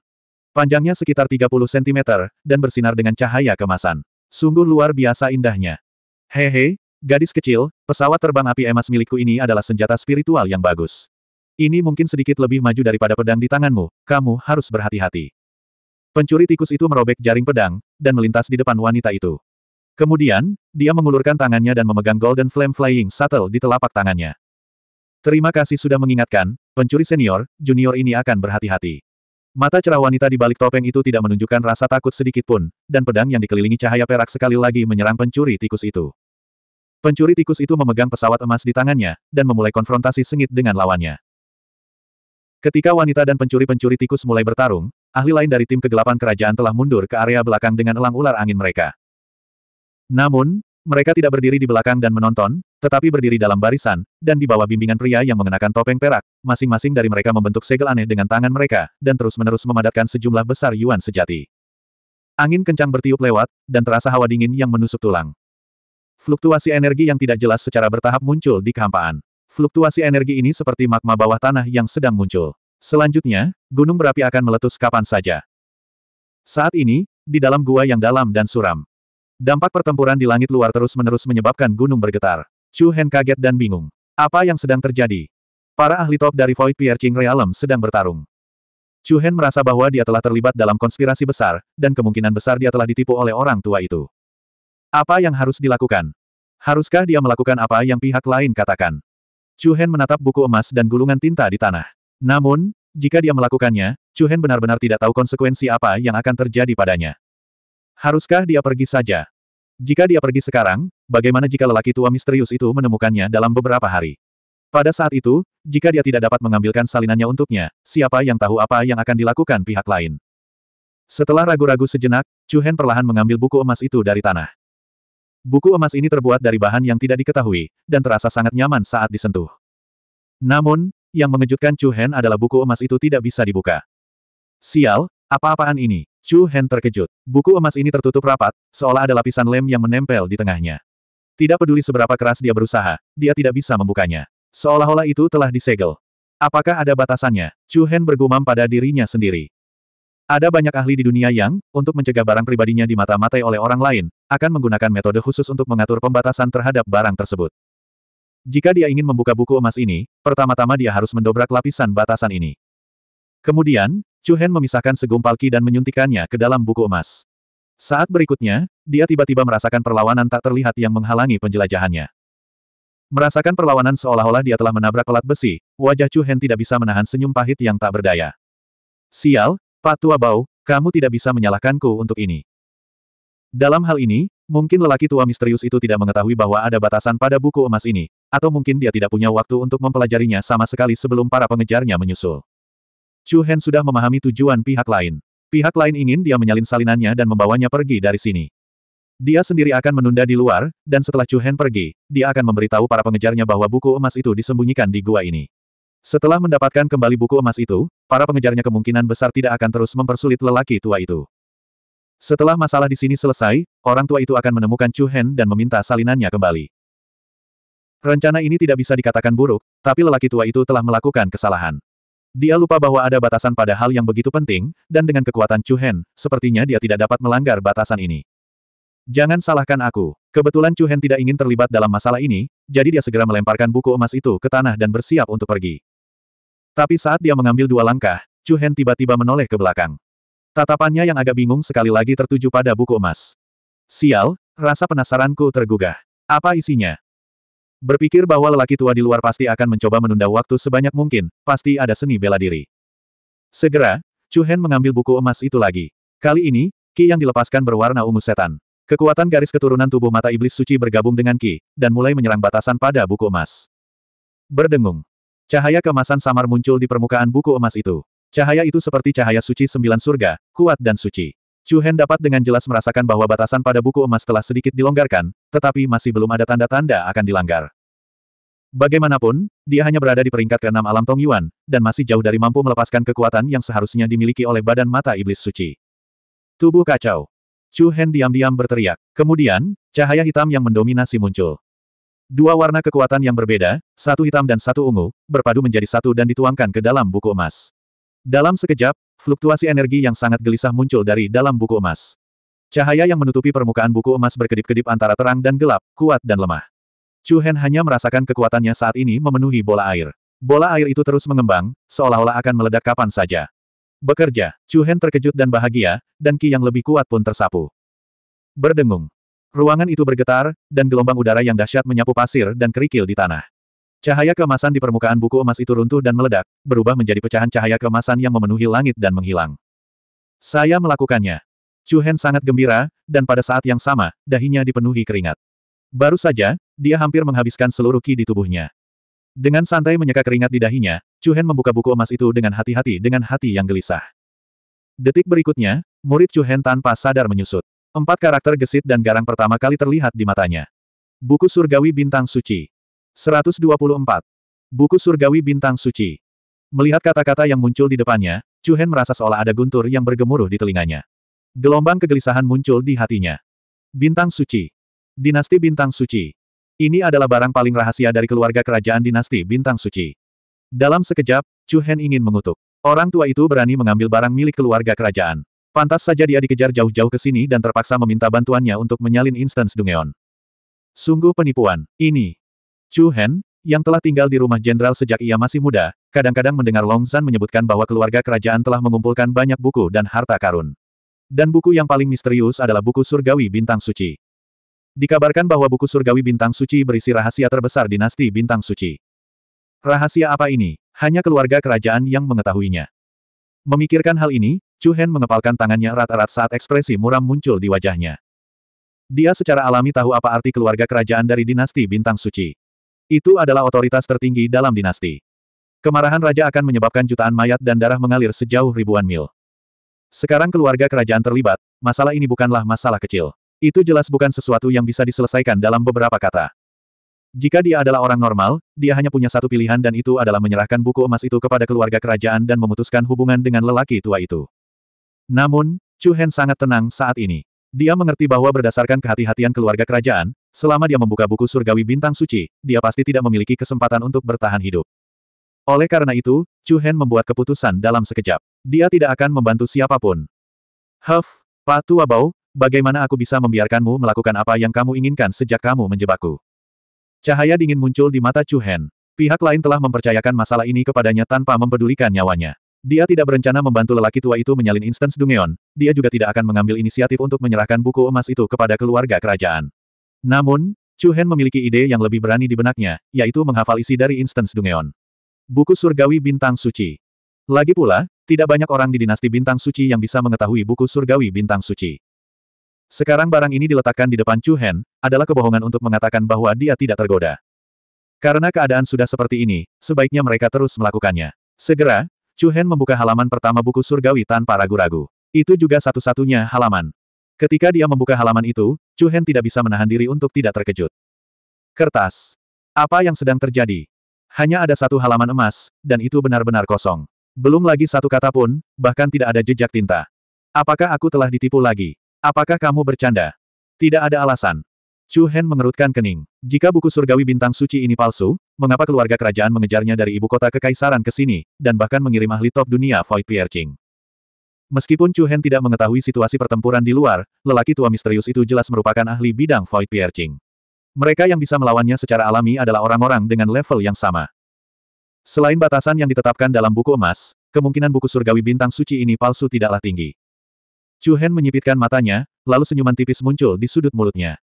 Panjangnya sekitar 30 cm, dan bersinar dengan cahaya kemasan. Sungguh luar biasa indahnya. Hehe, gadis kecil, pesawat terbang api emas milikku ini adalah senjata spiritual yang bagus. Ini mungkin sedikit lebih maju daripada pedang di tanganmu, kamu harus berhati-hati. Pencuri tikus itu merobek jaring pedang, dan melintas di depan wanita itu. Kemudian, dia mengulurkan tangannya dan memegang Golden Flame Flying Shuttle di telapak tangannya. Terima kasih sudah mengingatkan, pencuri senior, junior ini akan berhati-hati. Mata cerah wanita di balik topeng itu tidak menunjukkan rasa takut sedikit pun, dan pedang yang dikelilingi cahaya perak sekali lagi menyerang pencuri tikus itu. Pencuri tikus itu memegang pesawat emas di tangannya, dan memulai konfrontasi sengit dengan lawannya. Ketika wanita dan pencuri-pencuri tikus mulai bertarung, ahli lain dari tim kegelapan kerajaan telah mundur ke area belakang dengan elang ular angin mereka. Namun, mereka tidak berdiri di belakang dan menonton, tetapi berdiri dalam barisan, dan di bawah bimbingan pria yang mengenakan topeng perak, masing-masing dari mereka membentuk segel aneh dengan tangan mereka, dan terus-menerus memadatkan sejumlah besar yuan sejati. Angin kencang bertiup lewat, dan terasa hawa dingin yang menusuk tulang. Fluktuasi energi yang tidak jelas secara bertahap muncul di kehampaan. Fluktuasi energi ini seperti magma bawah tanah yang sedang muncul. Selanjutnya, gunung berapi akan meletus kapan saja. Saat ini, di dalam gua yang dalam dan suram, Dampak pertempuran di langit luar terus-menerus menyebabkan gunung bergetar. Chu Hen kaget dan bingung. Apa yang sedang terjadi? Para ahli top dari Void Piercing Realm sedang bertarung. Chu Hen merasa bahwa dia telah terlibat dalam konspirasi besar, dan kemungkinan besar dia telah ditipu oleh orang tua itu. Apa yang harus dilakukan? Haruskah dia melakukan apa yang pihak lain katakan? Chu Hen menatap buku emas dan gulungan tinta di tanah. Namun, jika dia melakukannya, Chu Hen benar-benar tidak tahu konsekuensi apa yang akan terjadi padanya. Haruskah dia pergi saja? Jika dia pergi sekarang, bagaimana jika lelaki tua misterius itu menemukannya dalam beberapa hari? Pada saat itu, jika dia tidak dapat mengambilkan salinannya untuknya, siapa yang tahu apa yang akan dilakukan pihak lain? Setelah ragu-ragu sejenak, Chu Hen perlahan mengambil buku emas itu dari tanah. Buku emas ini terbuat dari bahan yang tidak diketahui, dan terasa sangat nyaman saat disentuh. Namun, yang mengejutkan Chu Hen adalah buku emas itu tidak bisa dibuka. Sial, apa-apaan ini? Chu Hen terkejut. Buku emas ini tertutup rapat, seolah ada lapisan lem yang menempel di tengahnya. Tidak peduli seberapa keras dia berusaha, dia tidak bisa membukanya. Seolah-olah itu telah disegel. Apakah ada batasannya? Chu Hen bergumam pada dirinya sendiri. Ada banyak ahli di dunia yang, untuk mencegah barang pribadinya di mata matai oleh orang lain, akan menggunakan metode khusus untuk mengatur pembatasan terhadap barang tersebut. Jika dia ingin membuka buku emas ini, pertama-tama dia harus mendobrak lapisan batasan ini. Kemudian, Chu Hen memisahkan segumpal ki dan menyuntikannya ke dalam buku emas. Saat berikutnya, dia tiba-tiba merasakan perlawanan tak terlihat yang menghalangi penjelajahannya. Merasakan perlawanan seolah-olah dia telah menabrak pelat besi, wajah Chu Hen tidak bisa menahan senyum pahit yang tak berdaya. Sial, Pak Tua Bau, kamu tidak bisa menyalahkanku untuk ini. Dalam hal ini, mungkin lelaki tua misterius itu tidak mengetahui bahwa ada batasan pada buku emas ini, atau mungkin dia tidak punya waktu untuk mempelajarinya sama sekali sebelum para pengejarnya menyusul. Chu Hen sudah memahami tujuan pihak lain. Pihak lain ingin dia menyalin salinannya dan membawanya pergi dari sini. Dia sendiri akan menunda di luar, dan setelah Chu Hen pergi, dia akan memberitahu para pengejarnya bahwa buku emas itu disembunyikan di gua ini. Setelah mendapatkan kembali buku emas itu, para pengejarnya kemungkinan besar tidak akan terus mempersulit lelaki tua itu. Setelah masalah di sini selesai, orang tua itu akan menemukan Chu Hen dan meminta salinannya kembali. Rencana ini tidak bisa dikatakan buruk, tapi lelaki tua itu telah melakukan kesalahan. Dia lupa bahwa ada batasan pada hal yang begitu penting, dan dengan kekuatan Chu Hen, sepertinya dia tidak dapat melanggar batasan ini. Jangan salahkan aku. Kebetulan Chu Hen tidak ingin terlibat dalam masalah ini, jadi dia segera melemparkan buku emas itu ke tanah dan bersiap untuk pergi. Tapi saat dia mengambil dua langkah, Chu Hen tiba-tiba menoleh ke belakang. Tatapannya yang agak bingung sekali lagi tertuju pada buku emas. Sial, rasa penasaranku tergugah. Apa isinya? Berpikir bahwa lelaki tua di luar pasti akan mencoba menunda waktu sebanyak mungkin, pasti ada seni bela diri. Segera, Chu Hen mengambil buku emas itu lagi. Kali ini, Ki yang dilepaskan berwarna ungu setan. Kekuatan garis keturunan tubuh mata iblis suci bergabung dengan Ki, dan mulai menyerang batasan pada buku emas. Berdengung. Cahaya kemasan samar muncul di permukaan buku emas itu. Cahaya itu seperti cahaya suci sembilan surga, kuat dan suci. Chu Hen dapat dengan jelas merasakan bahwa batasan pada buku emas telah sedikit dilonggarkan, tetapi masih belum ada tanda-tanda akan dilanggar. Bagaimanapun, dia hanya berada di peringkat ke-6 alam Tong Yuan, dan masih jauh dari mampu melepaskan kekuatan yang seharusnya dimiliki oleh badan mata iblis suci. Tubuh kacau. Chu Hen diam-diam berteriak. Kemudian, cahaya hitam yang mendominasi muncul. Dua warna kekuatan yang berbeda, satu hitam dan satu ungu, berpadu menjadi satu dan dituangkan ke dalam buku emas. Dalam sekejap, fluktuasi energi yang sangat gelisah muncul dari dalam buku emas. Cahaya yang menutupi permukaan buku emas berkedip-kedip antara terang dan gelap, kuat dan lemah. Chu Hen hanya merasakan kekuatannya saat ini memenuhi bola air. Bola air itu terus mengembang, seolah-olah akan meledak kapan saja. Bekerja, Chu Hen terkejut dan bahagia, dan ki yang lebih kuat pun tersapu. Berdengung. Ruangan itu bergetar, dan gelombang udara yang dahsyat menyapu pasir dan kerikil di tanah. Cahaya kemasan di permukaan buku emas itu runtuh dan meledak, berubah menjadi pecahan cahaya kemasan yang memenuhi langit dan menghilang. Saya melakukannya. Chu Hen sangat gembira, dan pada saat yang sama, dahinya dipenuhi keringat. Baru saja, dia hampir menghabiskan seluruh ki di tubuhnya. Dengan santai menyeka keringat di dahinya, Chu Hen membuka buku emas itu dengan hati-hati dengan hati yang gelisah. Detik berikutnya, murid Chu Hen tanpa sadar menyusut. Empat karakter gesit dan garang pertama kali terlihat di matanya. Buku Surgawi Bintang Suci. 124. Buku Surgawi Bintang Suci. Melihat kata-kata yang muncul di depannya, Chu Hen merasa seolah ada guntur yang bergemuruh di telinganya. Gelombang kegelisahan muncul di hatinya. Bintang Suci. Dinasti Bintang Suci. Ini adalah barang paling rahasia dari keluarga kerajaan dinasti Bintang Suci. Dalam sekejap, Chu Hen ingin mengutuk. Orang tua itu berani mengambil barang milik keluarga kerajaan. Pantas saja dia dikejar jauh-jauh ke sini dan terpaksa meminta bantuannya untuk menyalin instans Dungeon. Sungguh penipuan, ini. Chu Hen, yang telah tinggal di rumah jenderal sejak ia masih muda, kadang-kadang mendengar Long San menyebutkan bahwa keluarga kerajaan telah mengumpulkan banyak buku dan harta karun. Dan buku yang paling misterius adalah buku surgawi bintang suci. Dikabarkan bahwa buku surgawi bintang suci berisi rahasia terbesar dinasti bintang suci. Rahasia apa ini? Hanya keluarga kerajaan yang mengetahuinya. Memikirkan hal ini, Chu Hen mengepalkan tangannya erat-erat saat ekspresi muram muncul di wajahnya. Dia secara alami tahu apa arti keluarga kerajaan dari dinasti bintang suci. Itu adalah otoritas tertinggi dalam dinasti. Kemarahan raja akan menyebabkan jutaan mayat dan darah mengalir sejauh ribuan mil. Sekarang keluarga kerajaan terlibat, masalah ini bukanlah masalah kecil. Itu jelas bukan sesuatu yang bisa diselesaikan dalam beberapa kata. Jika dia adalah orang normal, dia hanya punya satu pilihan dan itu adalah menyerahkan buku emas itu kepada keluarga kerajaan dan memutuskan hubungan dengan lelaki tua itu. Namun, Chu Hen sangat tenang saat ini. Dia mengerti bahwa berdasarkan kehati-hatian keluarga kerajaan, selama dia membuka buku surgawi bintang suci, dia pasti tidak memiliki kesempatan untuk bertahan hidup. Oleh karena itu, Chu Hen membuat keputusan dalam sekejap. Dia tidak akan membantu siapapun. Huff, Pak Tua Bau, Bagaimana aku bisa membiarkanmu melakukan apa yang kamu inginkan sejak kamu menjebakku? Cahaya dingin muncul di mata Chu Hen. Pihak lain telah mempercayakan masalah ini kepadanya tanpa mempedulikan nyawanya. Dia tidak berencana membantu lelaki tua itu menyalin instans Dungeon, dia juga tidak akan mengambil inisiatif untuk menyerahkan buku emas itu kepada keluarga kerajaan. Namun, Chu Hen memiliki ide yang lebih berani di benaknya, yaitu menghafal isi dari instans Dungeon. Buku Surgawi Bintang Suci. Lagi pula, tidak banyak orang di dinasti Bintang Suci yang bisa mengetahui buku Surgawi Bintang Suci. Sekarang barang ini diletakkan di depan Chu Hen, adalah kebohongan untuk mengatakan bahwa dia tidak tergoda. Karena keadaan sudah seperti ini, sebaiknya mereka terus melakukannya. Segera, Chu Hen membuka halaman pertama buku surgawi tanpa ragu-ragu. Itu juga satu-satunya halaman. Ketika dia membuka halaman itu, Chu Hen tidak bisa menahan diri untuk tidak terkejut. Kertas. Apa yang sedang terjadi? Hanya ada satu halaman emas, dan itu benar-benar kosong. Belum lagi satu kata pun, bahkan tidak ada jejak tinta. Apakah aku telah ditipu lagi? Apakah kamu bercanda? Tidak ada alasan. Chu Hen mengerutkan kening. Jika buku surgawi bintang suci ini palsu, mengapa keluarga kerajaan mengejarnya dari ibu kota kekaisaran ke sini, dan bahkan mengirim ahli top dunia Void Piercing? Meskipun Chu Hen tidak mengetahui situasi pertempuran di luar, lelaki tua misterius itu jelas merupakan ahli bidang Void Piercing. Mereka yang bisa melawannya secara alami adalah orang-orang dengan level yang sama. Selain batasan yang ditetapkan dalam buku emas, kemungkinan buku surgawi bintang suci ini palsu tidaklah tinggi. Chu Hen menyipitkan matanya, lalu senyuman tipis muncul di sudut mulutnya.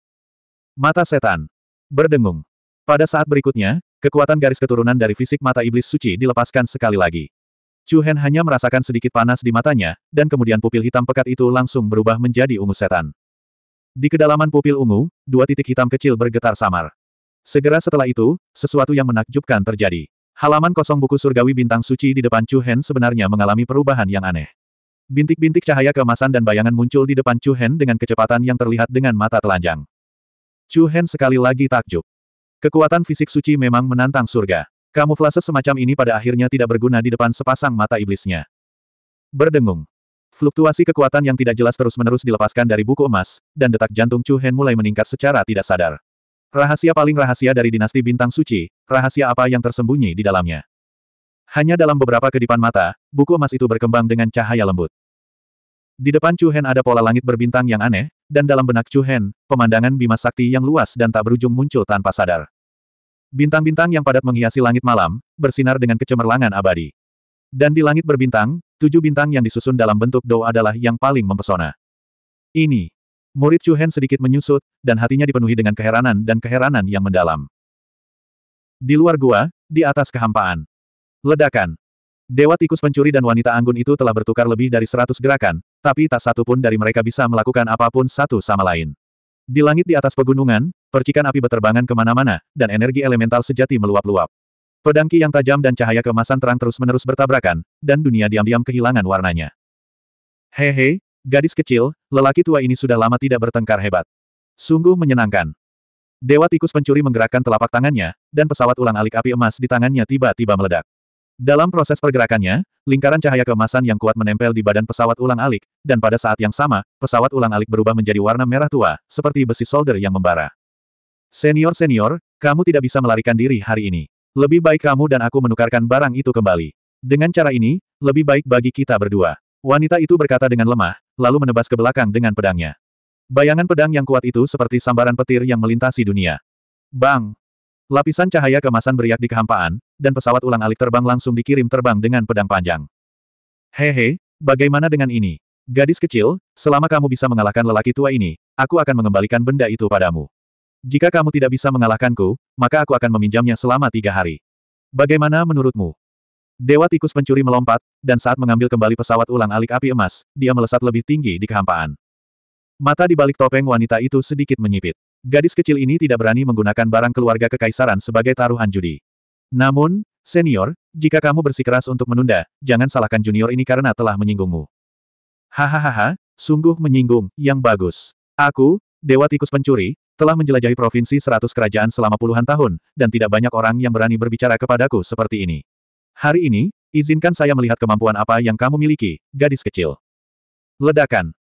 Mata setan. Berdengung. Pada saat berikutnya, kekuatan garis keturunan dari fisik mata iblis suci dilepaskan sekali lagi. Chu Hen hanya merasakan sedikit panas di matanya, dan kemudian pupil hitam pekat itu langsung berubah menjadi ungu setan. Di kedalaman pupil ungu, dua titik hitam kecil bergetar samar. Segera setelah itu, sesuatu yang menakjubkan terjadi. Halaman kosong buku surgawi bintang suci di depan Chu Hen sebenarnya mengalami perubahan yang aneh. Bintik-bintik cahaya keemasan dan bayangan muncul di depan Chu Hen dengan kecepatan yang terlihat dengan mata telanjang. Chu Hen sekali lagi takjub. Kekuatan fisik suci memang menantang surga. Kamuflase semacam ini pada akhirnya tidak berguna di depan sepasang mata iblisnya. Berdengung. Fluktuasi kekuatan yang tidak jelas terus-menerus dilepaskan dari buku emas, dan detak jantung Chu Hen mulai meningkat secara tidak sadar. Rahasia paling rahasia dari dinasti bintang suci, rahasia apa yang tersembunyi di dalamnya. Hanya dalam beberapa kedipan mata, buku emas itu berkembang dengan cahaya lembut. Di depan Chu Hen ada pola langit berbintang yang aneh, dan dalam benak Chu Hen, pemandangan Bima Sakti yang luas dan tak berujung muncul tanpa sadar. Bintang-bintang yang padat menghiasi langit malam, bersinar dengan kecemerlangan abadi. Dan di langit berbintang, tujuh bintang yang disusun dalam bentuk dou adalah yang paling mempesona. Ini. Murid Chu Hen sedikit menyusut, dan hatinya dipenuhi dengan keheranan dan keheranan yang mendalam. Di luar gua, di atas kehampaan. Ledakan. Dewa tikus pencuri dan wanita anggun itu telah bertukar lebih dari seratus gerakan, tapi tak satu pun dari mereka bisa melakukan apapun satu sama lain. Di langit di atas pegunungan, percikan api berterbangan kemana-mana, dan energi elemental sejati meluap-luap. Pedangki yang tajam dan cahaya kemasan terang terus-menerus bertabrakan, dan dunia diam-diam kehilangan warnanya. Hehe, gadis kecil, lelaki tua ini sudah lama tidak bertengkar hebat. Sungguh menyenangkan. Dewa tikus pencuri menggerakkan telapak tangannya, dan pesawat ulang alik api emas di tangannya tiba-tiba meledak. Dalam proses pergerakannya, lingkaran cahaya keemasan yang kuat menempel di badan pesawat ulang-alik, dan pada saat yang sama, pesawat ulang-alik berubah menjadi warna merah tua, seperti besi solder yang membara. Senior-senior, kamu tidak bisa melarikan diri hari ini. Lebih baik kamu dan aku menukarkan barang itu kembali. Dengan cara ini, lebih baik bagi kita berdua. Wanita itu berkata dengan lemah, lalu menebas ke belakang dengan pedangnya. Bayangan pedang yang kuat itu seperti sambaran petir yang melintasi dunia. Bang! Lapisan cahaya kemasan beriak di kehampaan, dan pesawat ulang-alik terbang langsung dikirim terbang dengan pedang panjang. Hehe, bagaimana dengan ini? Gadis kecil, selama kamu bisa mengalahkan lelaki tua ini, aku akan mengembalikan benda itu padamu. Jika kamu tidak bisa mengalahkanku, maka aku akan meminjamnya selama tiga hari. Bagaimana menurutmu? Dewa tikus pencuri melompat, dan saat mengambil kembali pesawat ulang-alik api emas, dia melesat lebih tinggi di kehampaan. Mata di balik topeng wanita itu sedikit menyipit. Gadis kecil ini tidak berani menggunakan barang keluarga kekaisaran sebagai taruhan judi. Namun, senior, jika kamu bersikeras untuk menunda, jangan salahkan junior ini karena telah menyinggungmu. Hahaha, sungguh menyinggung, yang bagus. Aku, Dewa Tikus Pencuri, telah menjelajahi provinsi seratus kerajaan selama puluhan tahun, dan tidak banyak orang yang berani berbicara kepadaku seperti ini. Hari ini, izinkan saya melihat kemampuan apa yang kamu miliki, gadis kecil. Ledakan.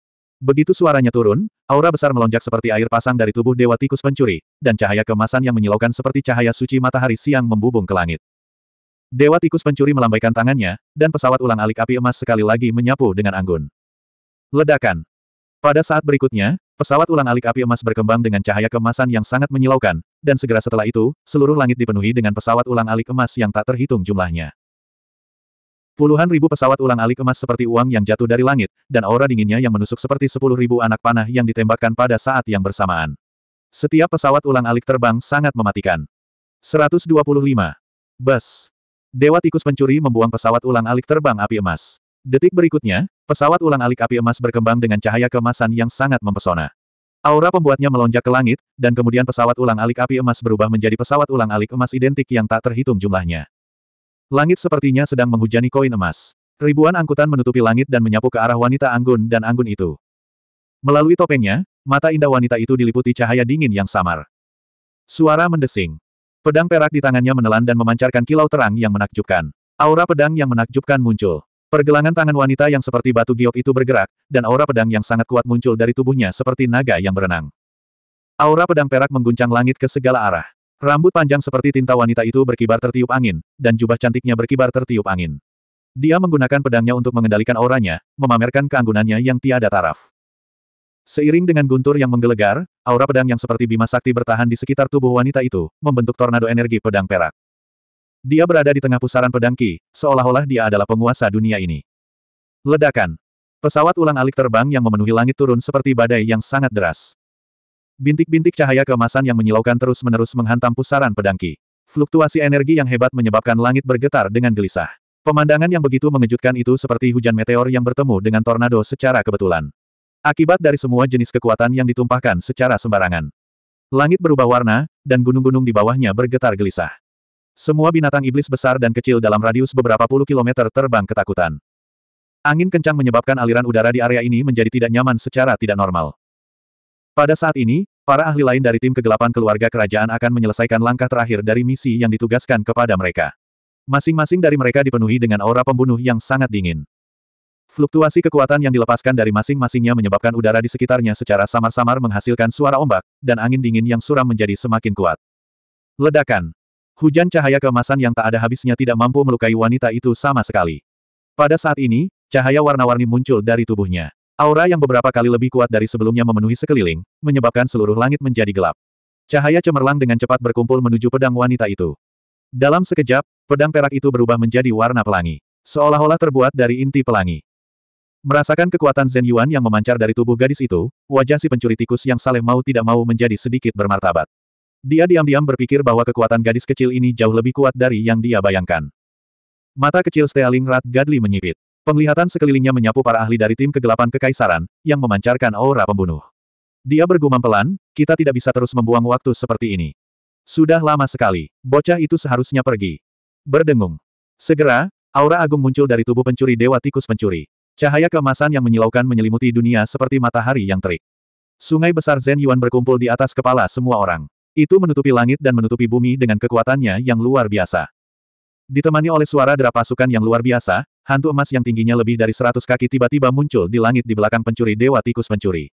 Begitu suaranya turun, aura besar melonjak seperti air pasang dari tubuh Dewa Tikus Pencuri, dan cahaya kemasan yang menyilaukan seperti cahaya suci matahari siang membubung ke langit. Dewa Tikus Pencuri melambaikan tangannya, dan pesawat ulang-alik api emas sekali lagi menyapu dengan anggun. Ledakan. Pada saat berikutnya, pesawat ulang-alik api emas berkembang dengan cahaya kemasan yang sangat menyilaukan, dan segera setelah itu, seluruh langit dipenuhi dengan pesawat ulang-alik emas yang tak terhitung jumlahnya. Puluhan ribu pesawat ulang-alik emas seperti uang yang jatuh dari langit, dan aura dinginnya yang menusuk seperti sepuluh ribu anak panah yang ditembakkan pada saat yang bersamaan. Setiap pesawat ulang-alik terbang sangat mematikan. 125. Bus. Dewa tikus pencuri membuang pesawat ulang-alik terbang api emas. Detik berikutnya, pesawat ulang-alik api emas berkembang dengan cahaya kemasan yang sangat mempesona. Aura pembuatnya melonjak ke langit, dan kemudian pesawat ulang-alik api emas berubah menjadi pesawat ulang-alik emas identik yang tak terhitung jumlahnya. Langit sepertinya sedang menghujani koin emas. Ribuan angkutan menutupi langit dan menyapu ke arah wanita anggun dan anggun itu. Melalui topengnya, mata indah wanita itu diliputi cahaya dingin yang samar. Suara mendesing. Pedang perak di tangannya menelan dan memancarkan kilau terang yang menakjubkan. Aura pedang yang menakjubkan muncul. Pergelangan tangan wanita yang seperti batu giok itu bergerak, dan aura pedang yang sangat kuat muncul dari tubuhnya seperti naga yang berenang. Aura pedang perak mengguncang langit ke segala arah. Rambut panjang seperti tinta wanita itu berkibar tertiup angin, dan jubah cantiknya berkibar tertiup angin. Dia menggunakan pedangnya untuk mengendalikan auranya, memamerkan keanggunannya yang tiada taraf. Seiring dengan guntur yang menggelegar, aura pedang yang seperti bima sakti bertahan di sekitar tubuh wanita itu, membentuk tornado energi pedang perak. Dia berada di tengah pusaran pedang Ki, seolah-olah dia adalah penguasa dunia ini. Ledakan. Pesawat ulang alik terbang yang memenuhi langit turun seperti badai yang sangat deras. Bintik-bintik cahaya keemasan yang menyilaukan terus-menerus menghantam pusaran pedangki. Fluktuasi energi yang hebat menyebabkan langit bergetar dengan gelisah. Pemandangan yang begitu mengejutkan itu seperti hujan meteor yang bertemu dengan tornado secara kebetulan. Akibat dari semua jenis kekuatan yang ditumpahkan secara sembarangan. Langit berubah warna, dan gunung-gunung di bawahnya bergetar gelisah. Semua binatang iblis besar dan kecil dalam radius beberapa puluh kilometer terbang ketakutan. Angin kencang menyebabkan aliran udara di area ini menjadi tidak nyaman secara tidak normal. Pada saat ini, para ahli lain dari tim kegelapan keluarga kerajaan akan menyelesaikan langkah terakhir dari misi yang ditugaskan kepada mereka. Masing-masing dari mereka dipenuhi dengan aura pembunuh yang sangat dingin. Fluktuasi kekuatan yang dilepaskan dari masing-masingnya menyebabkan udara di sekitarnya secara samar-samar menghasilkan suara ombak, dan angin dingin yang suram menjadi semakin kuat. Ledakan. Hujan cahaya keemasan yang tak ada habisnya tidak mampu melukai wanita itu sama sekali. Pada saat ini, cahaya warna-warni muncul dari tubuhnya. Aura yang beberapa kali lebih kuat dari sebelumnya memenuhi sekeliling, menyebabkan seluruh langit menjadi gelap. Cahaya cemerlang dengan cepat berkumpul menuju pedang wanita itu. Dalam sekejap, pedang perak itu berubah menjadi warna pelangi. Seolah-olah terbuat dari inti pelangi. Merasakan kekuatan Zen Yuan yang memancar dari tubuh gadis itu, wajah si pencuri tikus yang saleh mau tidak mau menjadi sedikit bermartabat. Dia diam-diam berpikir bahwa kekuatan gadis kecil ini jauh lebih kuat dari yang dia bayangkan. Mata kecil Stealing Rat Gadli menyipit. Penglihatan sekelilingnya menyapu para ahli dari tim kegelapan kekaisaran, yang memancarkan aura pembunuh. Dia bergumam pelan, kita tidak bisa terus membuang waktu seperti ini. Sudah lama sekali, bocah itu seharusnya pergi. Berdengung. Segera, aura agung muncul dari tubuh pencuri Dewa Tikus Pencuri. Cahaya kemasan yang menyilaukan menyelimuti dunia seperti matahari yang terik. Sungai besar Zen Yuan berkumpul di atas kepala semua orang. Itu menutupi langit dan menutupi bumi dengan kekuatannya yang luar biasa. Ditemani oleh suara derap pasukan yang luar biasa, hantu emas yang tingginya lebih dari seratus kaki tiba-tiba muncul di langit di belakang pencuri Dewa Tikus Pencuri.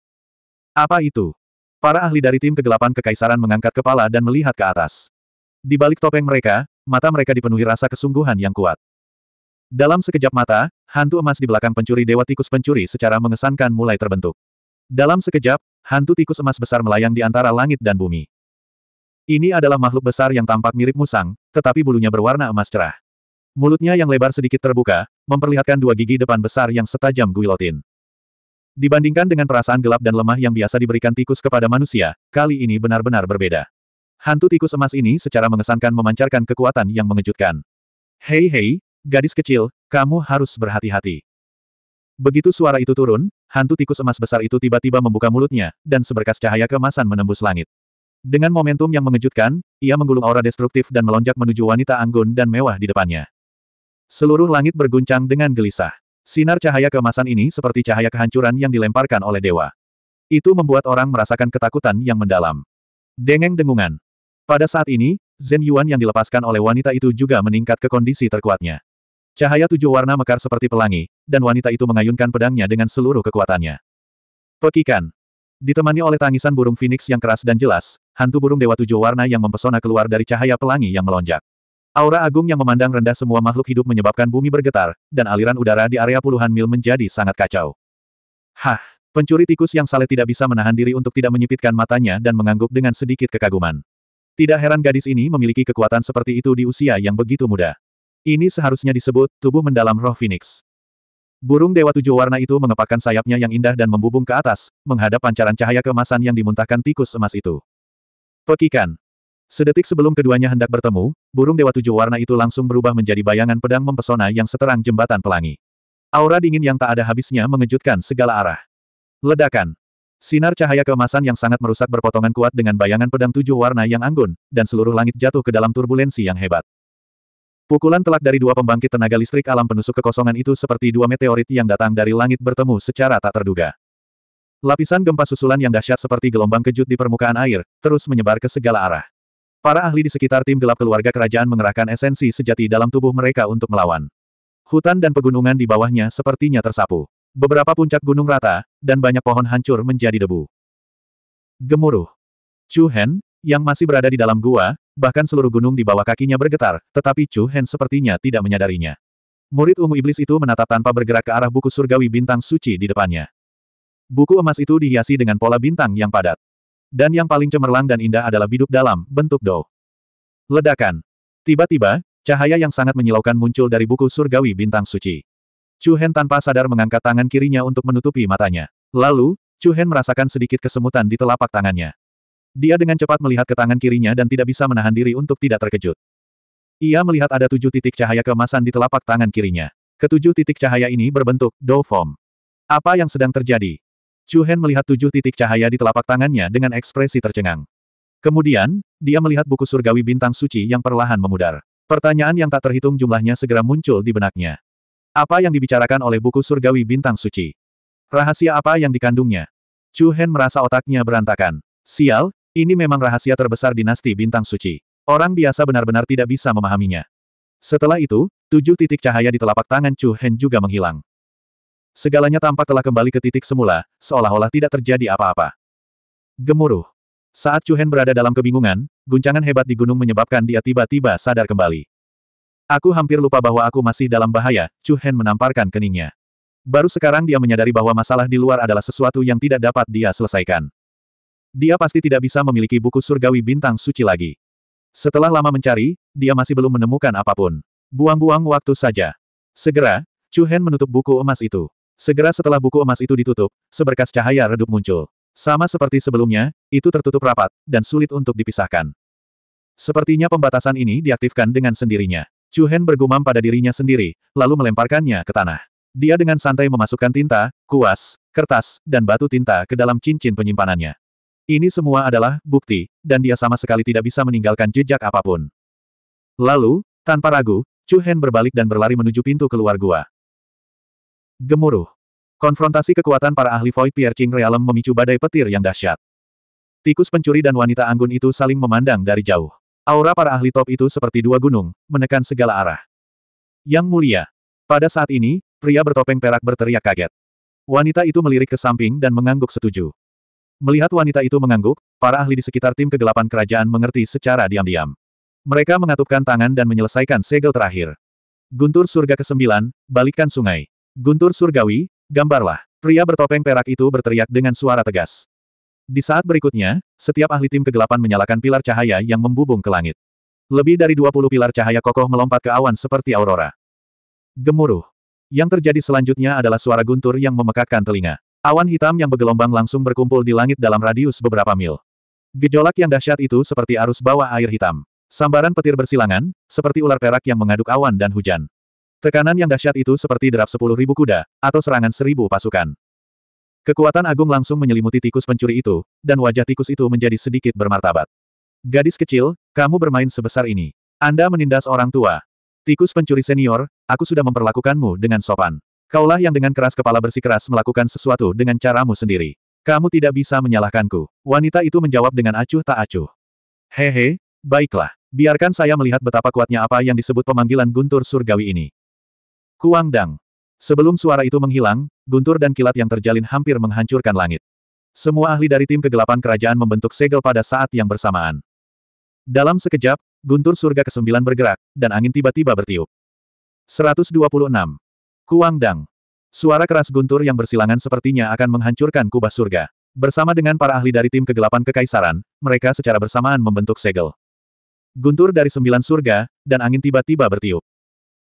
Apa itu? Para ahli dari tim kegelapan kekaisaran mengangkat kepala dan melihat ke atas. Di balik topeng mereka, mata mereka dipenuhi rasa kesungguhan yang kuat. Dalam sekejap mata, hantu emas di belakang pencuri Dewa Tikus Pencuri secara mengesankan mulai terbentuk. Dalam sekejap, hantu tikus emas besar melayang di antara langit dan bumi. Ini adalah makhluk besar yang tampak mirip musang, tetapi bulunya berwarna emas cerah. Mulutnya yang lebar sedikit terbuka, memperlihatkan dua gigi depan besar yang setajam guilotin. Dibandingkan dengan perasaan gelap dan lemah yang biasa diberikan tikus kepada manusia, kali ini benar-benar berbeda. Hantu tikus emas ini secara mengesankan memancarkan kekuatan yang mengejutkan. Hei hei, gadis kecil, kamu harus berhati-hati. Begitu suara itu turun, hantu tikus emas besar itu tiba-tiba membuka mulutnya, dan seberkas cahaya kemasan menembus langit. Dengan momentum yang mengejutkan, ia menggulung aura destruktif dan melonjak menuju wanita anggun dan mewah di depannya. Seluruh langit berguncang dengan gelisah. Sinar cahaya keemasan ini seperti cahaya kehancuran yang dilemparkan oleh dewa. Itu membuat orang merasakan ketakutan yang mendalam. Dengeng dengungan. Pada saat ini, Zen Yuan yang dilepaskan oleh wanita itu juga meningkat ke kondisi terkuatnya. Cahaya tujuh warna mekar seperti pelangi, dan wanita itu mengayunkan pedangnya dengan seluruh kekuatannya. Pekikan. Ditemani oleh tangisan burung phoenix yang keras dan jelas, hantu burung dewa tujuh warna yang mempesona keluar dari cahaya pelangi yang melonjak. Aura agung yang memandang rendah semua makhluk hidup menyebabkan bumi bergetar, dan aliran udara di area puluhan mil menjadi sangat kacau. Hah! Pencuri tikus yang saleh tidak bisa menahan diri untuk tidak menyipitkan matanya dan mengangguk dengan sedikit kekaguman. Tidak heran gadis ini memiliki kekuatan seperti itu di usia yang begitu muda. Ini seharusnya disebut tubuh mendalam roh Phoenix. Burung dewa tujuh warna itu mengepakkan sayapnya yang indah dan membubung ke atas, menghadap pancaran cahaya kemasan yang dimuntahkan tikus emas itu. Pekikan. Sedetik sebelum keduanya hendak bertemu, burung dewa tujuh warna itu langsung berubah menjadi bayangan pedang mempesona yang seterang jembatan pelangi. Aura dingin yang tak ada habisnya mengejutkan segala arah. Ledakan. Sinar cahaya kemasan yang sangat merusak berpotongan kuat dengan bayangan pedang tujuh warna yang anggun, dan seluruh langit jatuh ke dalam turbulensi yang hebat. Pukulan telak dari dua pembangkit tenaga listrik alam penusuk kekosongan itu seperti dua meteorit yang datang dari langit bertemu secara tak terduga. Lapisan gempa susulan yang dahsyat seperti gelombang kejut di permukaan air, terus menyebar ke segala arah. Para ahli di sekitar tim gelap keluarga kerajaan mengerahkan esensi sejati dalam tubuh mereka untuk melawan. Hutan dan pegunungan di bawahnya sepertinya tersapu. Beberapa puncak gunung rata, dan banyak pohon hancur menjadi debu. Gemuruh. Chu Hen, yang masih berada di dalam gua, bahkan seluruh gunung di bawah kakinya bergetar, tetapi Chu Hen sepertinya tidak menyadarinya. Murid ungu iblis itu menatap tanpa bergerak ke arah buku surgawi bintang suci di depannya. Buku emas itu dihiasi dengan pola bintang yang padat. Dan yang paling cemerlang dan indah adalah biduk dalam, bentuk dou. Ledakan. Tiba-tiba, cahaya yang sangat menyilaukan muncul dari buku surgawi bintang suci. Chu Hen tanpa sadar mengangkat tangan kirinya untuk menutupi matanya. Lalu, Chu Hen merasakan sedikit kesemutan di telapak tangannya. Dia dengan cepat melihat ke tangan kirinya dan tidak bisa menahan diri untuk tidak terkejut. Ia melihat ada tujuh titik cahaya kemasan di telapak tangan kirinya. Ketujuh titik cahaya ini berbentuk dough form. Apa yang sedang terjadi? Chu Hen melihat tujuh titik cahaya di telapak tangannya dengan ekspresi tercengang. Kemudian, dia melihat buku surgawi bintang suci yang perlahan memudar. Pertanyaan yang tak terhitung jumlahnya segera muncul di benaknya. Apa yang dibicarakan oleh buku surgawi bintang suci? Rahasia apa yang dikandungnya? Chu Hen merasa otaknya berantakan. Sial, ini memang rahasia terbesar dinasti bintang suci. Orang biasa benar-benar tidak bisa memahaminya. Setelah itu, tujuh titik cahaya di telapak tangan Chu Hen juga menghilang. Segalanya tampak telah kembali ke titik semula, seolah-olah tidak terjadi apa-apa. Gemuruh. Saat Chu Hen berada dalam kebingungan, guncangan hebat di gunung menyebabkan dia tiba-tiba sadar kembali. Aku hampir lupa bahwa aku masih dalam bahaya, Chu Hen menamparkan keningnya. Baru sekarang dia menyadari bahwa masalah di luar adalah sesuatu yang tidak dapat dia selesaikan. Dia pasti tidak bisa memiliki buku surgawi bintang suci lagi. Setelah lama mencari, dia masih belum menemukan apapun. Buang-buang waktu saja. Segera, Chu Hen menutup buku emas itu. Segera setelah buku emas itu ditutup, seberkas cahaya redup muncul. Sama seperti sebelumnya, itu tertutup rapat, dan sulit untuk dipisahkan. Sepertinya pembatasan ini diaktifkan dengan sendirinya. Chu Hen bergumam pada dirinya sendiri, lalu melemparkannya ke tanah. Dia dengan santai memasukkan tinta, kuas, kertas, dan batu tinta ke dalam cincin penyimpanannya. Ini semua adalah bukti, dan dia sama sekali tidak bisa meninggalkan jejak apapun. Lalu, tanpa ragu, Chu Hen berbalik dan berlari menuju pintu keluar gua. Gemuruh. Konfrontasi kekuatan para ahli Void Piercing Realm memicu badai petir yang dahsyat. Tikus pencuri dan wanita anggun itu saling memandang dari jauh. Aura para ahli top itu seperti dua gunung, menekan segala arah. Yang mulia. Pada saat ini, pria bertopeng perak berteriak kaget. Wanita itu melirik ke samping dan mengangguk setuju. Melihat wanita itu mengangguk, para ahli di sekitar tim kegelapan kerajaan mengerti secara diam-diam. Mereka mengatupkan tangan dan menyelesaikan segel terakhir. Guntur surga ke-9, balikkan sungai. Guntur surgawi, gambarlah. Pria bertopeng perak itu berteriak dengan suara tegas. Di saat berikutnya, setiap ahli tim kegelapan menyalakan pilar cahaya yang membubung ke langit. Lebih dari 20 pilar cahaya kokoh melompat ke awan seperti aurora. Gemuruh. Yang terjadi selanjutnya adalah suara guntur yang memekakkan telinga. Awan hitam yang bergelombang langsung berkumpul di langit dalam radius beberapa mil. Gejolak yang dahsyat itu seperti arus bawah air hitam. Sambaran petir bersilangan, seperti ular perak yang mengaduk awan dan hujan. Tekanan yang dahsyat itu seperti derap sepuluh ribu kuda, atau serangan seribu pasukan. Kekuatan agung langsung menyelimuti tikus pencuri itu, dan wajah tikus itu menjadi sedikit bermartabat. Gadis kecil, kamu bermain sebesar ini. Anda menindas orang tua. Tikus pencuri senior, aku sudah memperlakukanmu dengan sopan. Kaulah yang dengan keras kepala bersikeras melakukan sesuatu dengan caramu sendiri. Kamu tidak bisa menyalahkanku. Wanita itu menjawab dengan acuh tak acuh. Hehe, baiklah. Biarkan saya melihat betapa kuatnya apa yang disebut pemanggilan guntur surgawi ini. Kuang Dang. Sebelum suara itu menghilang, guntur dan kilat yang terjalin hampir menghancurkan langit. Semua ahli dari tim kegelapan kerajaan membentuk segel pada saat yang bersamaan. Dalam sekejap, guntur surga ke-9 bergerak, dan angin tiba-tiba bertiup. 126. Kuangdang. Suara keras guntur yang bersilangan sepertinya akan menghancurkan kubah surga. Bersama dengan para ahli dari tim kegelapan kekaisaran, mereka secara bersamaan membentuk segel. Guntur dari sembilan surga, dan angin tiba-tiba bertiup.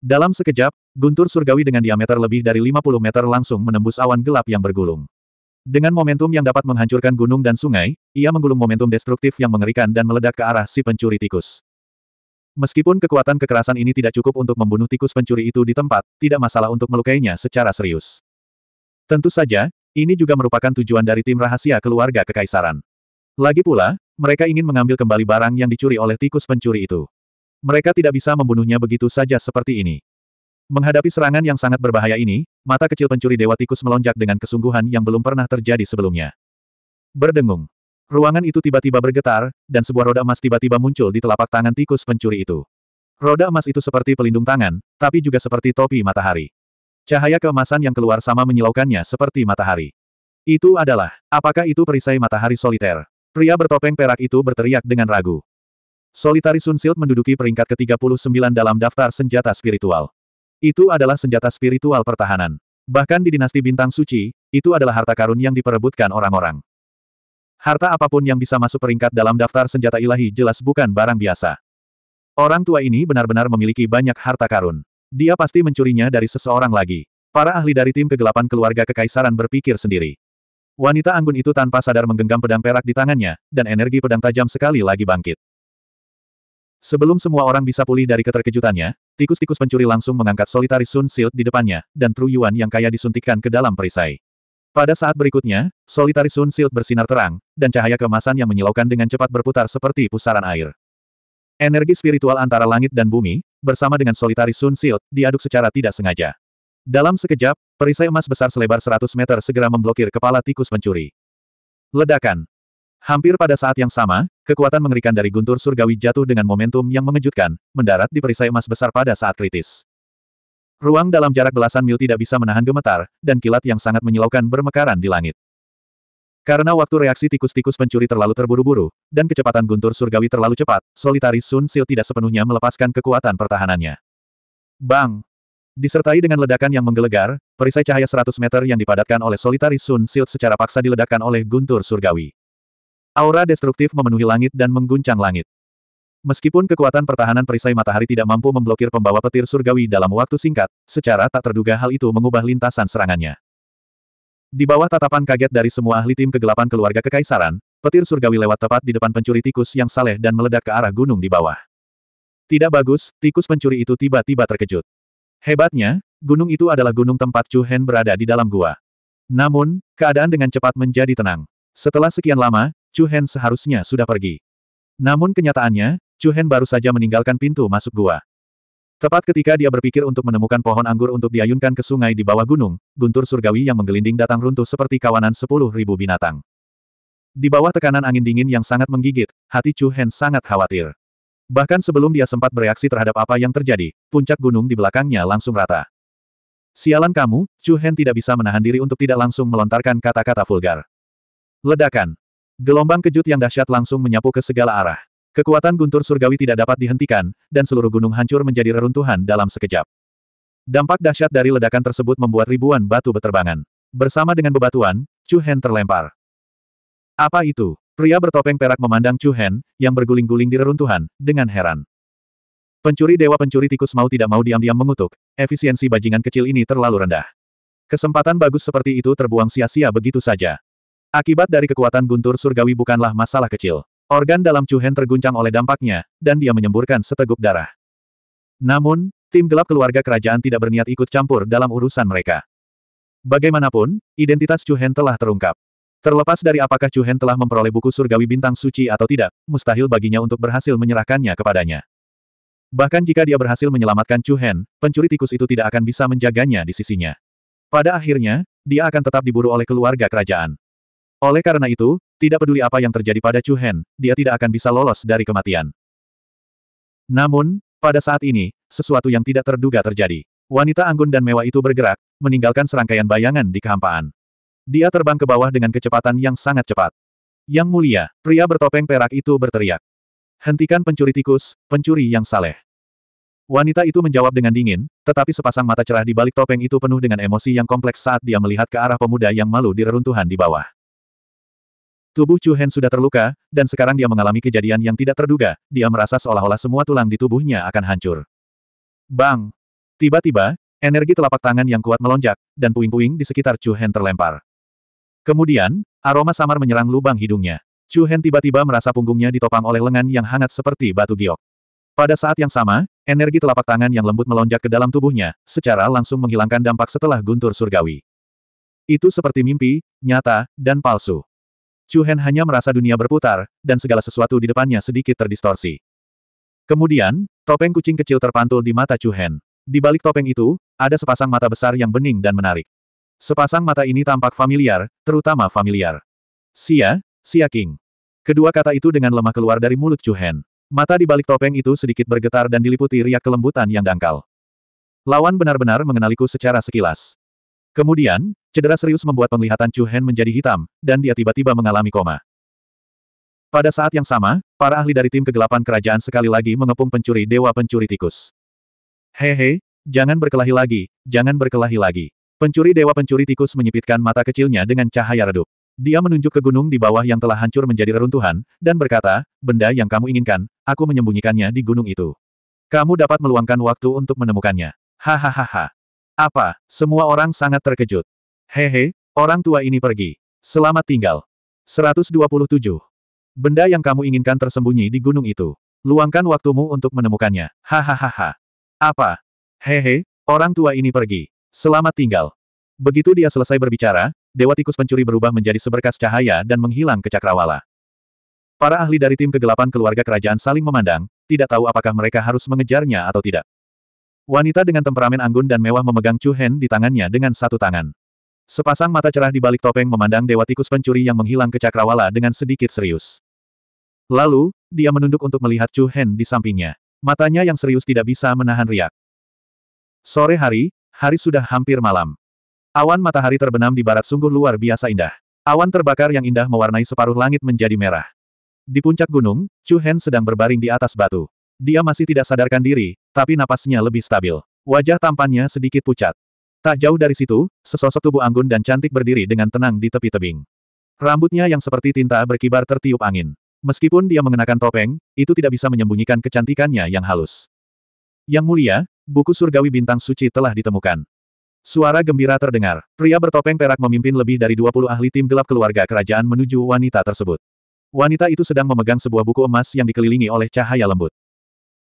Dalam sekejap, guntur surgawi dengan diameter lebih dari 50 meter langsung menembus awan gelap yang bergulung. Dengan momentum yang dapat menghancurkan gunung dan sungai, ia menggulung momentum destruktif yang mengerikan dan meledak ke arah si pencuri tikus. Meskipun kekuatan kekerasan ini tidak cukup untuk membunuh tikus pencuri itu di tempat, tidak masalah untuk melukainya secara serius. Tentu saja, ini juga merupakan tujuan dari tim rahasia keluarga kekaisaran. Lagi pula, mereka ingin mengambil kembali barang yang dicuri oleh tikus pencuri itu. Mereka tidak bisa membunuhnya begitu saja seperti ini. Menghadapi serangan yang sangat berbahaya ini, mata kecil pencuri dewa tikus melonjak dengan kesungguhan yang belum pernah terjadi sebelumnya. Berdengung, Ruangan itu tiba-tiba bergetar, dan sebuah roda emas tiba-tiba muncul di telapak tangan tikus pencuri itu. Roda emas itu seperti pelindung tangan, tapi juga seperti topi matahari. Cahaya keemasan yang keluar sama menyilaukannya seperti matahari. Itu adalah, apakah itu perisai matahari soliter? Pria bertopeng perak itu berteriak dengan ragu. Solitari Sunsilt menduduki peringkat ke-39 dalam daftar senjata spiritual. Itu adalah senjata spiritual pertahanan. Bahkan di dinasti bintang suci, itu adalah harta karun yang diperebutkan orang-orang. Harta apapun yang bisa masuk peringkat dalam daftar senjata ilahi jelas bukan barang biasa. Orang tua ini benar-benar memiliki banyak harta karun. Dia pasti mencurinya dari seseorang lagi. Para ahli dari tim kegelapan keluarga kekaisaran berpikir sendiri. Wanita anggun itu tanpa sadar menggenggam pedang perak di tangannya, dan energi pedang tajam sekali lagi bangkit. Sebelum semua orang bisa pulih dari keterkejutannya, tikus-tikus pencuri langsung mengangkat solitari sun shield di depannya, dan Tru Yuan yang kaya disuntikkan ke dalam perisai. Pada saat berikutnya, solitary sun shield bersinar terang, dan cahaya kemasan yang menyilaukan dengan cepat berputar seperti pusaran air. Energi spiritual antara langit dan bumi, bersama dengan solitary sun shield, diaduk secara tidak sengaja. Dalam sekejap, perisai emas besar selebar 100 meter segera memblokir kepala tikus pencuri. Ledakan. Hampir pada saat yang sama, kekuatan mengerikan dari guntur surgawi jatuh dengan momentum yang mengejutkan, mendarat di perisai emas besar pada saat kritis. Ruang dalam jarak belasan mil tidak bisa menahan gemetar, dan kilat yang sangat menyilaukan bermekaran di langit. Karena waktu reaksi tikus-tikus pencuri terlalu terburu-buru, dan kecepatan guntur surgawi terlalu cepat, solitari Sun Sil tidak sepenuhnya melepaskan kekuatan pertahanannya. Bang! Disertai dengan ledakan yang menggelegar, perisai cahaya 100 meter yang dipadatkan oleh solitari Sun Sil secara paksa diledakkan oleh guntur surgawi. Aura destruktif memenuhi langit dan mengguncang langit. Meskipun kekuatan pertahanan perisai matahari tidak mampu memblokir pembawa petir surgawi dalam waktu singkat, secara tak terduga hal itu mengubah lintasan serangannya. Di bawah tatapan kaget dari semua ahli tim kegelapan keluarga kekaisaran, petir surgawi lewat tepat di depan pencuri tikus yang saleh dan meledak ke arah gunung di bawah. Tidak bagus, tikus pencuri itu tiba-tiba terkejut. Hebatnya, gunung itu adalah gunung tempat Chu Hen berada di dalam gua. Namun, keadaan dengan cepat menjadi tenang. Setelah sekian lama, Chu Hen seharusnya sudah pergi. Namun kenyataannya, Chu Hen baru saja meninggalkan pintu masuk gua. Tepat ketika dia berpikir untuk menemukan pohon anggur untuk diayunkan ke sungai di bawah gunung, guntur surgawi yang menggelinding datang runtuh seperti kawanan sepuluh ribu binatang. Di bawah tekanan angin dingin yang sangat menggigit, hati Chu Hen sangat khawatir. Bahkan sebelum dia sempat bereaksi terhadap apa yang terjadi, puncak gunung di belakangnya langsung rata. Sialan kamu, Chu Hen tidak bisa menahan diri untuk tidak langsung melontarkan kata-kata vulgar. Ledakan. Gelombang kejut yang dahsyat langsung menyapu ke segala arah. Kekuatan guntur surgawi tidak dapat dihentikan, dan seluruh gunung hancur menjadi reruntuhan dalam sekejap. Dampak dahsyat dari ledakan tersebut membuat ribuan batu beterbangan. Bersama dengan bebatuan, Chu Hen terlempar. Apa itu? Pria bertopeng perak memandang Chu Hen, yang berguling-guling di reruntuhan, dengan heran. Pencuri dewa pencuri tikus mau tidak mau diam-diam mengutuk, efisiensi bajingan kecil ini terlalu rendah. Kesempatan bagus seperti itu terbuang sia-sia begitu saja. Akibat dari kekuatan guntur surgawi bukanlah masalah kecil. Organ dalam Hen terguncang oleh dampaknya, dan dia menyemburkan seteguk darah. Namun, tim gelap keluarga kerajaan tidak berniat ikut campur dalam urusan mereka. Bagaimanapun, identitas Hen telah terungkap. Terlepas dari apakah Hen telah memperoleh buku surgawi bintang suci atau tidak, mustahil baginya untuk berhasil menyerahkannya kepadanya. Bahkan jika dia berhasil menyelamatkan Hen, pencuri tikus itu tidak akan bisa menjaganya di sisinya. Pada akhirnya, dia akan tetap diburu oleh keluarga kerajaan. Oleh karena itu, tidak peduli apa yang terjadi pada Chu Hen, dia tidak akan bisa lolos dari kematian. Namun, pada saat ini, sesuatu yang tidak terduga terjadi. Wanita anggun dan mewah itu bergerak, meninggalkan serangkaian bayangan di kehampaan. Dia terbang ke bawah dengan kecepatan yang sangat cepat. Yang mulia, pria bertopeng perak itu berteriak. Hentikan pencuri tikus, pencuri yang saleh. Wanita itu menjawab dengan dingin, tetapi sepasang mata cerah di balik topeng itu penuh dengan emosi yang kompleks saat dia melihat ke arah pemuda yang malu di reruntuhan di bawah. Tubuh Chu Hen sudah terluka, dan sekarang dia mengalami kejadian yang tidak terduga, dia merasa seolah-olah semua tulang di tubuhnya akan hancur. Bang! Tiba-tiba, energi telapak tangan yang kuat melonjak, dan puing-puing di sekitar Chu Hen terlempar. Kemudian, aroma samar menyerang lubang hidungnya. Chu Hen tiba-tiba merasa punggungnya ditopang oleh lengan yang hangat seperti batu giok. Pada saat yang sama, energi telapak tangan yang lembut melonjak ke dalam tubuhnya, secara langsung menghilangkan dampak setelah guntur surgawi. Itu seperti mimpi, nyata, dan palsu. Chu Hen hanya merasa dunia berputar, dan segala sesuatu di depannya sedikit terdistorsi. Kemudian, topeng kucing kecil terpantul di mata Chu Hen. Di balik topeng itu, ada sepasang mata besar yang bening dan menarik. Sepasang mata ini tampak familiar, terutama familiar. Sia, Sia King. Kedua kata itu dengan lemah keluar dari mulut Chu Hen. Mata di balik topeng itu sedikit bergetar dan diliputi riak kelembutan yang dangkal. Lawan benar-benar mengenaliku secara sekilas. Kemudian, cedera serius membuat penglihatan Chu Hen menjadi hitam, dan dia tiba-tiba mengalami koma. Pada saat yang sama, para ahli dari tim kegelapan kerajaan sekali lagi mengepung pencuri dewa pencuri tikus. Hehe, jangan berkelahi lagi, jangan berkelahi lagi. Pencuri dewa pencuri tikus menyipitkan mata kecilnya dengan cahaya redup. Dia menunjuk ke gunung di bawah yang telah hancur menjadi reruntuhan, dan berkata, benda yang kamu inginkan, aku menyembunyikannya di gunung itu. Kamu dapat meluangkan waktu untuk menemukannya. Hahaha. Apa? Semua orang sangat terkejut. Hehe, orang tua ini pergi. Selamat tinggal. 127. Benda yang kamu inginkan tersembunyi di gunung itu. Luangkan waktumu untuk menemukannya. Hahaha. Apa? Hehe, orang tua ini pergi. Selamat tinggal. Begitu dia selesai berbicara, Dewa Tikus Pencuri berubah menjadi seberkas cahaya dan menghilang ke cakrawala. Para ahli dari tim kegelapan keluarga kerajaan saling memandang, tidak tahu apakah mereka harus mengejarnya atau tidak. Wanita dengan temperamen anggun dan mewah memegang Chu Hen di tangannya dengan satu tangan. Sepasang mata cerah di balik topeng memandang Dewa Tikus Pencuri yang menghilang ke Cakrawala dengan sedikit serius. Lalu, dia menunduk untuk melihat Chu Hen di sampingnya. Matanya yang serius tidak bisa menahan riak. Sore hari, hari sudah hampir malam. Awan matahari terbenam di barat sungguh luar biasa indah. Awan terbakar yang indah mewarnai separuh langit menjadi merah. Di puncak gunung, Chu Hen sedang berbaring di atas batu. Dia masih tidak sadarkan diri, tapi napasnya lebih stabil. Wajah tampannya sedikit pucat. Tak jauh dari situ, sesosok tubuh anggun dan cantik berdiri dengan tenang di tepi tebing. Rambutnya yang seperti tinta berkibar tertiup angin. Meskipun dia mengenakan topeng, itu tidak bisa menyembunyikan kecantikannya yang halus. Yang mulia, buku surgawi bintang suci telah ditemukan. Suara gembira terdengar. Pria bertopeng perak memimpin lebih dari 20 ahli tim gelap keluarga kerajaan menuju wanita tersebut. Wanita itu sedang memegang sebuah buku emas yang dikelilingi oleh cahaya lembut.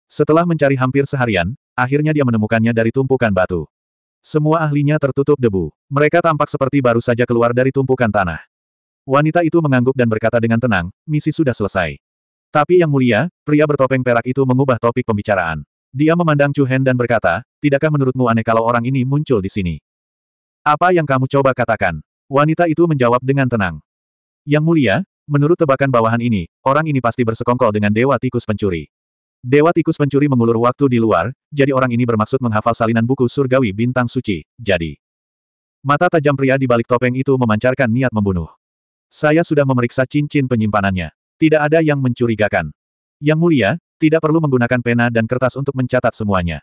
Setelah mencari hampir seharian, akhirnya dia menemukannya dari tumpukan batu. Semua ahlinya tertutup debu. Mereka tampak seperti baru saja keluar dari tumpukan tanah. Wanita itu mengangguk dan berkata dengan tenang, misi sudah selesai. Tapi yang mulia, pria bertopeng perak itu mengubah topik pembicaraan. Dia memandang Chu Hen dan berkata, tidakkah menurutmu aneh kalau orang ini muncul di sini? Apa yang kamu coba katakan? Wanita itu menjawab dengan tenang. Yang mulia, menurut tebakan bawahan ini, orang ini pasti bersekongkol dengan Dewa Tikus Pencuri. Dewa tikus pencuri mengulur waktu di luar, jadi orang ini bermaksud menghafal salinan buku surgawi bintang suci, jadi. Mata tajam pria di balik topeng itu memancarkan niat membunuh. Saya sudah memeriksa cincin penyimpanannya. Tidak ada yang mencurigakan. Yang mulia, tidak perlu menggunakan pena dan kertas untuk mencatat semuanya.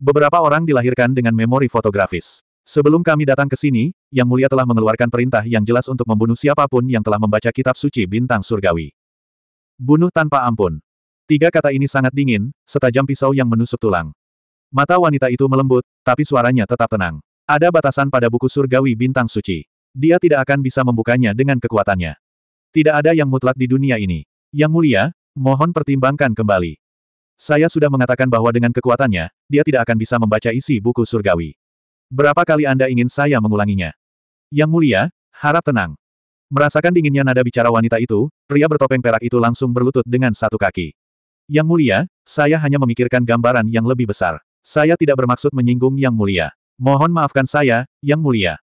Beberapa orang dilahirkan dengan memori fotografis. Sebelum kami datang ke sini, Yang Mulia telah mengeluarkan perintah yang jelas untuk membunuh siapapun yang telah membaca kitab suci bintang surgawi. Bunuh tanpa ampun. Tiga kata ini sangat dingin, setajam pisau yang menusuk tulang. Mata wanita itu melembut, tapi suaranya tetap tenang. Ada batasan pada buku surgawi bintang suci. Dia tidak akan bisa membukanya dengan kekuatannya. Tidak ada yang mutlak di dunia ini. Yang mulia, mohon pertimbangkan kembali. Saya sudah mengatakan bahwa dengan kekuatannya, dia tidak akan bisa membaca isi buku surgawi. Berapa kali Anda ingin saya mengulanginya? Yang mulia, harap tenang. Merasakan dinginnya nada bicara wanita itu, pria bertopeng perak itu langsung berlutut dengan satu kaki. Yang mulia, saya hanya memikirkan gambaran yang lebih besar. Saya tidak bermaksud menyinggung yang mulia. Mohon maafkan saya, yang mulia.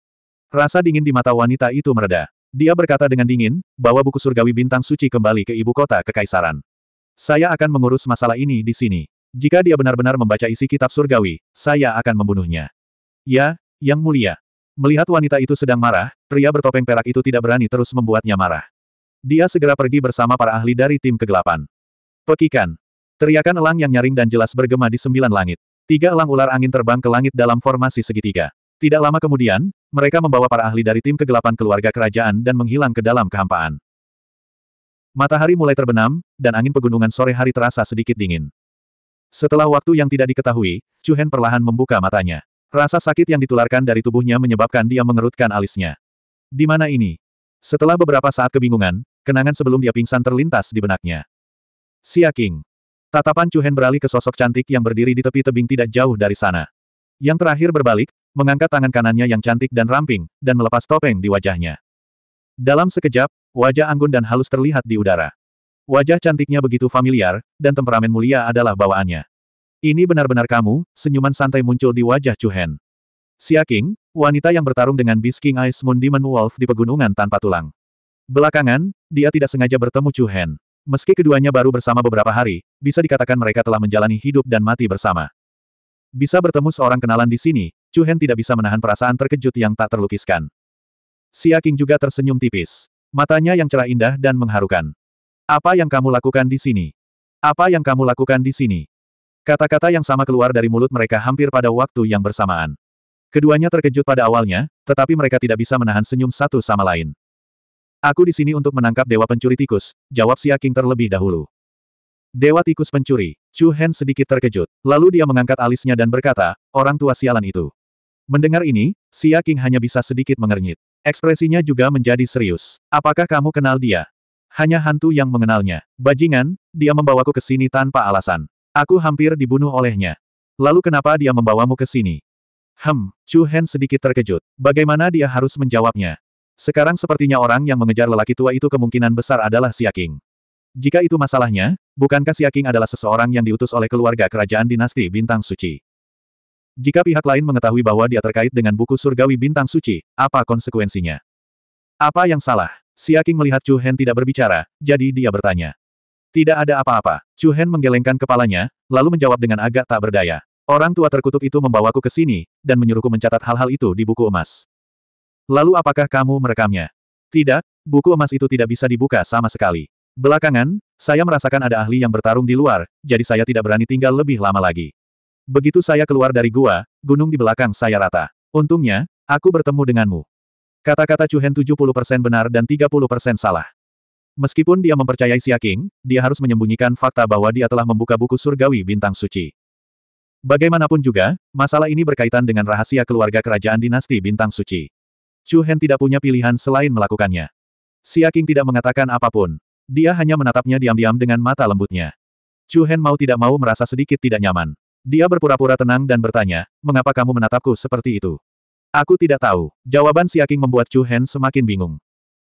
Rasa dingin di mata wanita itu mereda. Dia berkata dengan dingin, bahwa buku surgawi bintang suci kembali ke ibu kota kekaisaran. Saya akan mengurus masalah ini di sini. Jika dia benar-benar membaca isi kitab surgawi, saya akan membunuhnya. Ya, Yang Mulia. Melihat wanita itu sedang marah, pria bertopeng perak itu tidak berani terus membuatnya marah. Dia segera pergi bersama para ahli dari tim kegelapan. Pekikan. Teriakan elang yang nyaring dan jelas bergema di sembilan langit. Tiga elang ular angin terbang ke langit dalam formasi segitiga. Tidak lama kemudian, mereka membawa para ahli dari tim kegelapan keluarga kerajaan dan menghilang ke dalam kehampaan. Matahari mulai terbenam, dan angin pegunungan sore hari terasa sedikit dingin. Setelah waktu yang tidak diketahui, Chuhen perlahan membuka matanya. Rasa sakit yang ditularkan dari tubuhnya menyebabkan dia mengerutkan alisnya. Di mana ini? Setelah beberapa saat kebingungan, kenangan sebelum dia pingsan terlintas di benaknya. Xia King. Tatapan Chuhen beralih ke sosok cantik yang berdiri di tepi tebing tidak jauh dari sana. Yang terakhir berbalik, mengangkat tangan kanannya yang cantik dan ramping, dan melepas topeng di wajahnya. Dalam sekejap, wajah anggun dan halus terlihat di udara. Wajah cantiknya begitu familiar, dan temperamen mulia adalah bawaannya. Ini benar-benar kamu, senyuman santai muncul di wajah Chuhen. Xia King, wanita yang bertarung dengan Beast King Ice Moon Demon Wolf di pegunungan tanpa tulang. Belakangan, dia tidak sengaja bertemu Chuhen. Meski keduanya baru bersama beberapa hari, bisa dikatakan mereka telah menjalani hidup dan mati bersama. Bisa bertemu seorang kenalan di sini, Chu Hen tidak bisa menahan perasaan terkejut yang tak terlukiskan. Xia King juga tersenyum tipis. Matanya yang cerah indah dan mengharukan. Apa yang kamu lakukan di sini? Apa yang kamu lakukan di sini? Kata-kata yang sama keluar dari mulut mereka hampir pada waktu yang bersamaan. Keduanya terkejut pada awalnya, tetapi mereka tidak bisa menahan senyum satu sama lain. Aku di sini untuk menangkap Dewa Pencuri Tikus, jawab Xia King terlebih dahulu. Dewa Tikus Pencuri, Chu Hen sedikit terkejut, lalu dia mengangkat alisnya dan berkata, orang tua sialan itu. Mendengar ini, Xia King hanya bisa sedikit mengernyit. Ekspresinya juga menjadi serius. Apakah kamu kenal dia? Hanya hantu yang mengenalnya. Bajingan, dia membawaku ke sini tanpa alasan. Aku hampir dibunuh olehnya. Lalu kenapa dia membawamu ke sini? Hem, Chu Hen sedikit terkejut. Bagaimana dia harus menjawabnya? Sekarang sepertinya orang yang mengejar lelaki tua itu kemungkinan besar adalah Siaking. Jika itu masalahnya, bukankah Siaking adalah seseorang yang diutus oleh keluarga kerajaan dinasti Bintang Suci? Jika pihak lain mengetahui bahwa dia terkait dengan buku surgawi Bintang Suci, apa konsekuensinya? Apa yang salah? Siaking melihat Chu Hen tidak berbicara, jadi dia bertanya. Tidak ada apa-apa. Chu Hen menggelengkan kepalanya, lalu menjawab dengan agak tak berdaya. Orang tua terkutuk itu membawaku ke sini, dan menyuruhku mencatat hal-hal itu di buku emas. Lalu apakah kamu merekamnya? Tidak, buku emas itu tidak bisa dibuka sama sekali. Belakangan, saya merasakan ada ahli yang bertarung di luar, jadi saya tidak berani tinggal lebih lama lagi. Begitu saya keluar dari gua, gunung di belakang saya rata. Untungnya, aku bertemu denganmu. Kata-kata Cuhen 70% benar dan 30% salah. Meskipun dia mempercayai Siaking, dia harus menyembunyikan fakta bahwa dia telah membuka buku surgawi bintang suci. Bagaimanapun juga, masalah ini berkaitan dengan rahasia keluarga kerajaan dinasti bintang suci. Chu Hen tidak punya pilihan selain melakukannya. Siaking tidak mengatakan apapun. Dia hanya menatapnya diam-diam dengan mata lembutnya. Chu Hen mau tidak mau merasa sedikit tidak nyaman. Dia berpura-pura tenang dan bertanya, mengapa kamu menatapku seperti itu? Aku tidak tahu. Jawaban Siaking membuat Chu Hen semakin bingung.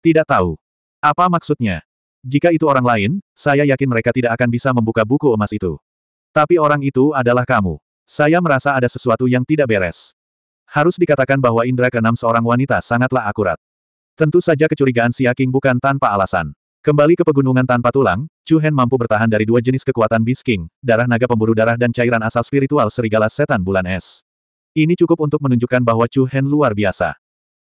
Tidak tahu. Apa maksudnya? Jika itu orang lain, saya yakin mereka tidak akan bisa membuka buku emas itu. Tapi orang itu adalah kamu. Saya merasa ada sesuatu yang tidak beres. Harus dikatakan bahwa indera keenam seorang wanita sangatlah akurat. Tentu saja kecurigaan Xia King bukan tanpa alasan. Kembali ke pegunungan tanpa tulang, Chu Hen mampu bertahan dari dua jenis kekuatan Beast King, darah naga pemburu darah dan cairan asal spiritual serigala setan bulan es. Ini cukup untuk menunjukkan bahwa Chu Hen luar biasa.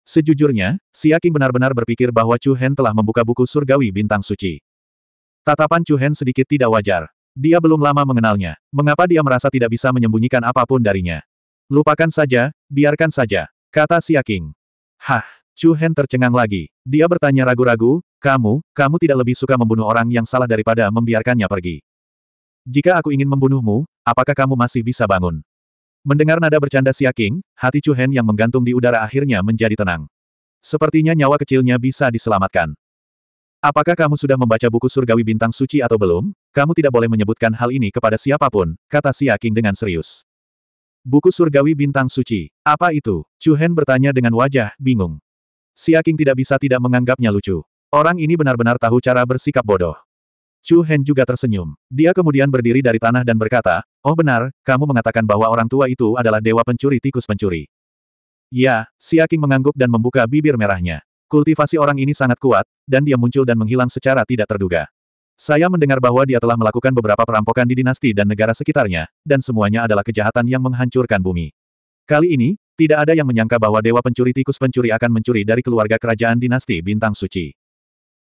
Sejujurnya, Xia King benar-benar berpikir bahwa Chu Hen telah membuka buku surgawi bintang suci. Tatapan Chu Hen sedikit tidak wajar. Dia belum lama mengenalnya. Mengapa dia merasa tidak bisa menyembunyikan apapun darinya? Lupakan saja, biarkan saja, kata Siaking. Hah, Chu Hen tercengang lagi. Dia bertanya ragu-ragu, kamu, kamu tidak lebih suka membunuh orang yang salah daripada membiarkannya pergi. Jika aku ingin membunuhmu, apakah kamu masih bisa bangun? Mendengar nada bercanda Siaking, hati Chu Hen yang menggantung di udara akhirnya menjadi tenang. Sepertinya nyawa kecilnya bisa diselamatkan. Apakah kamu sudah membaca buku surgawi bintang suci atau belum? Kamu tidak boleh menyebutkan hal ini kepada siapapun, kata Siaking dengan serius. Buku Surgawi Bintang Suci. Apa itu? Chu Hen bertanya dengan wajah bingung. Siaking tidak bisa tidak menganggapnya lucu. Orang ini benar-benar tahu cara bersikap bodoh. Chu Hen juga tersenyum. Dia kemudian berdiri dari tanah dan berkata, Oh benar, kamu mengatakan bahwa orang tua itu adalah dewa pencuri tikus pencuri. Ya, Siaking mengangguk dan membuka bibir merahnya. Kultivasi orang ini sangat kuat, dan dia muncul dan menghilang secara tidak terduga. Saya mendengar bahwa dia telah melakukan beberapa perampokan di dinasti dan negara sekitarnya, dan semuanya adalah kejahatan yang menghancurkan bumi. Kali ini, tidak ada yang menyangka bahwa Dewa Pencuri Tikus Pencuri akan mencuri dari keluarga kerajaan dinasti Bintang Suci.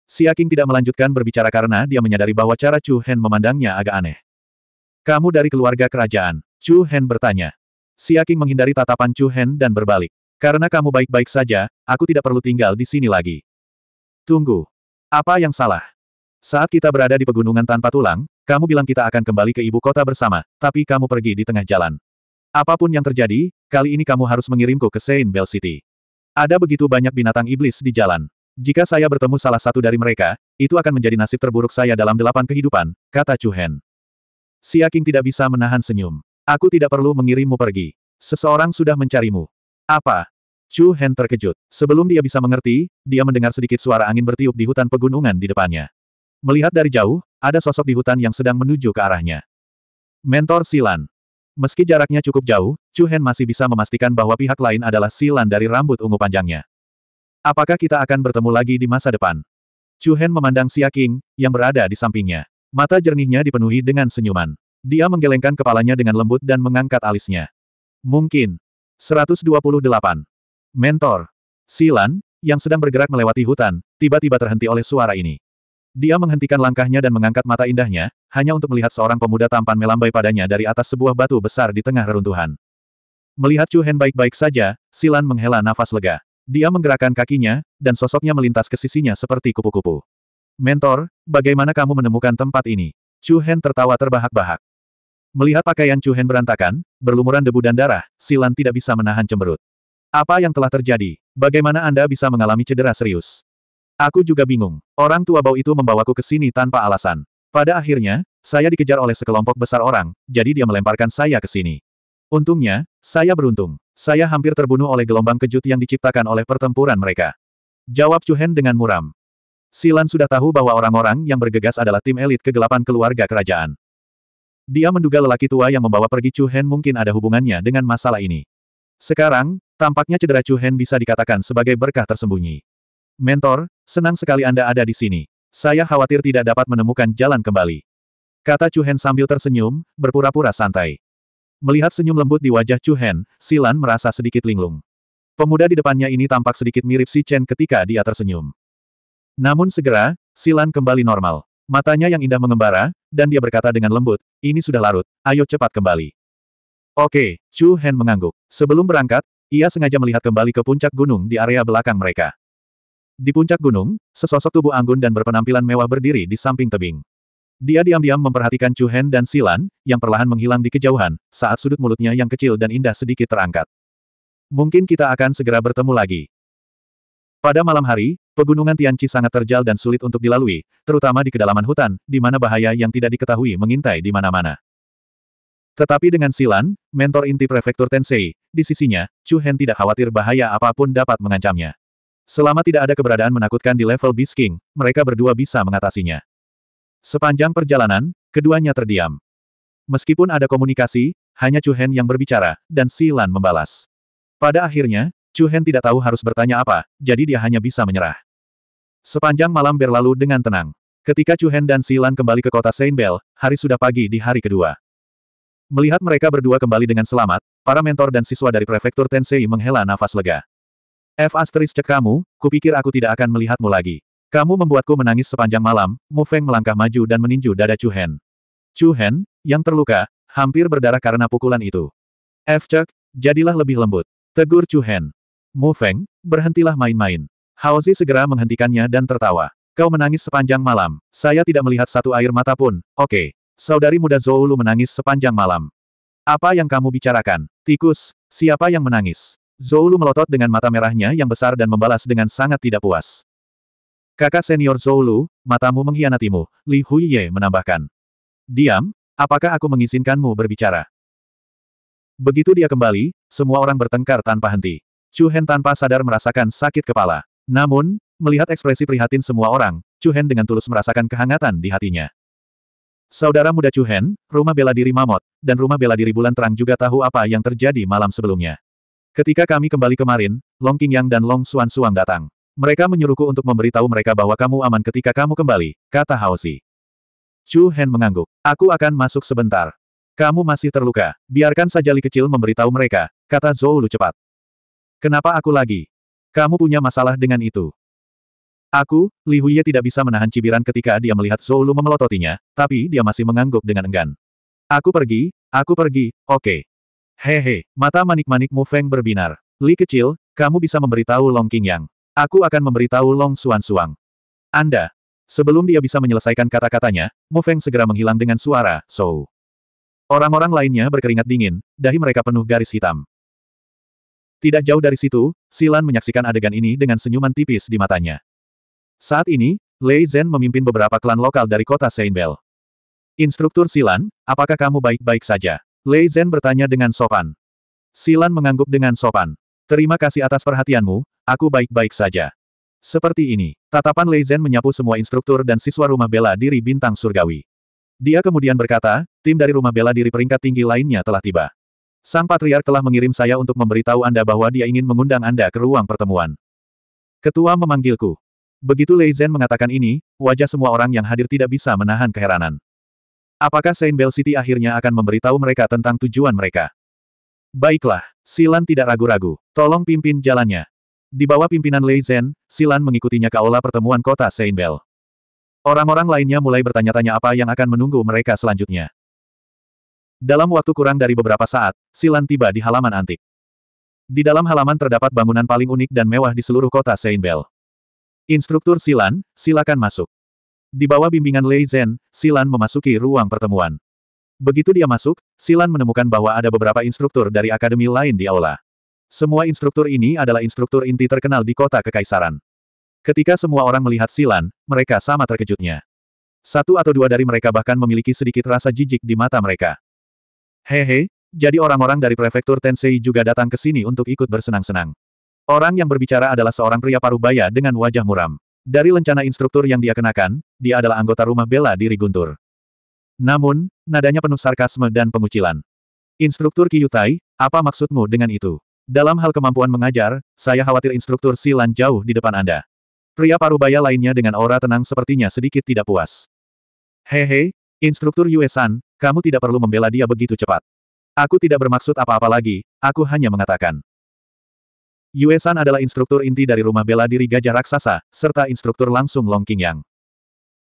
Siaking tidak melanjutkan berbicara karena dia menyadari bahwa cara Chu Hen memandangnya agak aneh. Kamu dari keluarga kerajaan? Chu Hen bertanya. Siaking menghindari tatapan Chu Hen dan berbalik. Karena kamu baik-baik saja, aku tidak perlu tinggal di sini lagi. Tunggu. Apa yang salah? Saat kita berada di pegunungan tanpa tulang, kamu bilang kita akan kembali ke ibu kota bersama, tapi kamu pergi di tengah jalan. Apapun yang terjadi, kali ini kamu harus mengirimku ke Saint Bell City. Ada begitu banyak binatang iblis di jalan. Jika saya bertemu salah satu dari mereka, itu akan menjadi nasib terburuk saya dalam delapan kehidupan, kata Chu Hen. Si Aking tidak bisa menahan senyum. Aku tidak perlu mengirimmu pergi. Seseorang sudah mencarimu. Apa? Chu Hen terkejut. Sebelum dia bisa mengerti, dia mendengar sedikit suara angin bertiup di hutan pegunungan di depannya. Melihat dari jauh, ada sosok di hutan yang sedang menuju ke arahnya. Mentor Silan. Meski jaraknya cukup jauh, Chu Hen masih bisa memastikan bahwa pihak lain adalah Silan dari rambut ungu panjangnya. Apakah kita akan bertemu lagi di masa depan? Chu Hen memandang Xia King, yang berada di sampingnya. Mata jernihnya dipenuhi dengan senyuman. Dia menggelengkan kepalanya dengan lembut dan mengangkat alisnya. Mungkin. 128. Mentor. Silan, yang sedang bergerak melewati hutan, tiba-tiba terhenti oleh suara ini. Dia menghentikan langkahnya dan mengangkat mata indahnya, hanya untuk melihat seorang pemuda tampan melambai padanya dari atas sebuah batu besar di tengah reruntuhan. Melihat Chu Hen baik-baik saja, Silan menghela nafas lega. Dia menggerakkan kakinya, dan sosoknya melintas ke sisinya seperti kupu-kupu. Mentor, bagaimana kamu menemukan tempat ini? Chu Hen tertawa terbahak-bahak. Melihat pakaian Chu Hen berantakan, berlumuran debu dan darah, Silan tidak bisa menahan cemberut. Apa yang telah terjadi? Bagaimana Anda bisa mengalami cedera serius? Aku juga bingung. Orang tua bau itu membawaku ke sini tanpa alasan. Pada akhirnya, saya dikejar oleh sekelompok besar orang, jadi dia melemparkan saya ke sini. Untungnya, saya beruntung. Saya hampir terbunuh oleh gelombang kejut yang diciptakan oleh pertempuran mereka. Jawab Chu Hen dengan muram. Silan sudah tahu bahwa orang-orang yang bergegas adalah tim elit kegelapan keluarga kerajaan. Dia menduga lelaki tua yang membawa pergi Chu Hen mungkin ada hubungannya dengan masalah ini. Sekarang, tampaknya cedera Chu Hen bisa dikatakan sebagai berkah tersembunyi. Mentor, senang sekali Anda ada di sini. Saya khawatir tidak dapat menemukan jalan kembali. Kata Chu Hen sambil tersenyum, berpura-pura santai. Melihat senyum lembut di wajah Chu Hen, Silan merasa sedikit linglung. Pemuda di depannya ini tampak sedikit mirip si Chen ketika dia tersenyum. Namun segera, Silan kembali normal. Matanya yang indah mengembara, dan dia berkata dengan lembut, ini sudah larut, ayo cepat kembali. Oke, Chu Hen mengangguk. Sebelum berangkat, ia sengaja melihat kembali ke puncak gunung di area belakang mereka. Di puncak gunung, sesosok tubuh anggun dan berpenampilan mewah berdiri di samping tebing. Dia diam-diam memperhatikan Chu Hen dan Silan, yang perlahan menghilang di kejauhan, saat sudut mulutnya yang kecil dan indah sedikit terangkat. Mungkin kita akan segera bertemu lagi. Pada malam hari, pegunungan Tianchi sangat terjal dan sulit untuk dilalui, terutama di kedalaman hutan, di mana bahaya yang tidak diketahui mengintai di mana-mana. Tetapi dengan Silan, mentor inti prefektur Tensei, di sisinya, Chu Hen tidak khawatir bahaya apapun dapat mengancamnya. Selama tidak ada keberadaan menakutkan di level Beast King, mereka berdua bisa mengatasinya. Sepanjang perjalanan, keduanya terdiam. Meskipun ada komunikasi, hanya Chu Hen yang berbicara, dan Si Lan membalas. Pada akhirnya, Chu Hen tidak tahu harus bertanya apa, jadi dia hanya bisa menyerah. Sepanjang malam berlalu dengan tenang. Ketika Chu Hen dan Si Lan kembali ke kota Saint Bell, hari sudah pagi di hari kedua. Melihat mereka berdua kembali dengan selamat, para mentor dan siswa dari prefektur Tensei menghela nafas lega. F asteris cek kamu, kupikir aku tidak akan melihatmu lagi. Kamu membuatku menangis sepanjang malam, Mu Feng melangkah maju dan meninju dada Chu Hen. Chu Hen, yang terluka, hampir berdarah karena pukulan itu. F cek, jadilah lebih lembut. Tegur Chu Hen. Mu Feng, berhentilah main-main. Hao Zi segera menghentikannya dan tertawa. Kau menangis sepanjang malam, saya tidak melihat satu air mata pun, oke. Okay. Saudari muda Zoulu menangis sepanjang malam. Apa yang kamu bicarakan? Tikus, siapa yang menangis? Zoulu melotot dengan mata merahnya yang besar dan membalas dengan sangat tidak puas. Kakak senior Zoulu, matamu mengkhianatimu, Li Huiye menambahkan. Diam, apakah aku mengizinkanmu berbicara? Begitu dia kembali, semua orang bertengkar tanpa henti. Chu Hen tanpa sadar merasakan sakit kepala. Namun, melihat ekspresi prihatin semua orang, Chu Hen dengan tulus merasakan kehangatan di hatinya. Saudara muda Chu Hen, rumah bela diri Mamot, dan rumah bela diri Bulan Terang juga tahu apa yang terjadi malam sebelumnya. Ketika kami kembali kemarin, Long Qingyang dan Long Xuan Suang datang. Mereka menyuruhku untuk memberitahu mereka bahwa kamu aman ketika kamu kembali, kata Hao Haozi. Chu Hen mengangguk. Aku akan masuk sebentar. Kamu masih terluka, biarkan saja Li kecil memberitahu mereka, kata Zhou Lu cepat. Kenapa aku lagi? Kamu punya masalah dengan itu. Aku, Li Huye tidak bisa menahan cibiran ketika dia melihat Zhou Lu memelototinya, tapi dia masih mengangguk dengan enggan. Aku pergi, aku pergi, oke. Okay. Hehe, mata manik manik Mu Feng berbinar. Li kecil, kamu bisa memberitahu Long King Yang. Aku akan memberitahu Long Suan Suang. Anda. Sebelum dia bisa menyelesaikan kata-katanya, Mu Feng segera menghilang dengan suara, so. Orang-orang lainnya berkeringat dingin, dahi mereka penuh garis hitam. Tidak jauh dari situ, Silan menyaksikan adegan ini dengan senyuman tipis di matanya. Saat ini, Lei Zhen memimpin beberapa klan lokal dari kota Seinbel. Instruktur Silan, apakah kamu baik-baik saja? Lei Zhen bertanya dengan sopan. Silan mengangguk dengan sopan. Terima kasih atas perhatianmu, aku baik-baik saja. Seperti ini, tatapan Lei Zhen menyapu semua instruktur dan siswa rumah bela diri bintang surgawi. Dia kemudian berkata, tim dari rumah bela diri peringkat tinggi lainnya telah tiba. Sang Patriark telah mengirim saya untuk memberitahu Anda bahwa dia ingin mengundang Anda ke ruang pertemuan. Ketua memanggilku. Begitu Lei Zhen mengatakan ini, wajah semua orang yang hadir tidak bisa menahan keheranan. Apakah Saint Bell City akhirnya akan memberitahu mereka tentang tujuan mereka? Baiklah, Silan tidak ragu-ragu. Tolong pimpin jalannya. Di bawah pimpinan Lei Zhen, Silan mengikutinya ke aula pertemuan kota Saint Bell. Orang-orang lainnya mulai bertanya-tanya apa yang akan menunggu mereka selanjutnya. Dalam waktu kurang dari beberapa saat, Silan tiba di halaman antik. Di dalam halaman terdapat bangunan paling unik dan mewah di seluruh kota Saint Bell. Instruktur Silan, silakan masuk. Di bawah bimbingan Lei Zhen, Silan memasuki ruang pertemuan. Begitu dia masuk, Silan menemukan bahwa ada beberapa instruktur dari akademi lain di aula. Semua instruktur ini adalah instruktur inti terkenal di kota Kekaisaran. Ketika semua orang melihat Silan, mereka sama terkejutnya. Satu atau dua dari mereka bahkan memiliki sedikit rasa jijik di mata mereka. Hehe, jadi orang-orang dari prefektur Tensei juga datang ke sini untuk ikut bersenang-senang. Orang yang berbicara adalah seorang pria paruh baya dengan wajah muram. Dari lencana instruktur yang dia kenakan, dia adalah anggota rumah bela diri Guntur. Namun, nadanya penuh sarkasme dan pengucilan. Instruktur Kiyutai, apa maksudmu dengan itu? Dalam hal kemampuan mengajar, saya khawatir instruktur Silan jauh di depan Anda. Pria parubaya lainnya dengan aura tenang sepertinya sedikit tidak puas. Hehe, instruktur Yuesan, kamu tidak perlu membela dia begitu cepat. Aku tidak bermaksud apa-apa lagi, aku hanya mengatakan. Yue San adalah instruktur inti dari rumah bela diri gajah raksasa, serta instruktur langsung Long King Yang.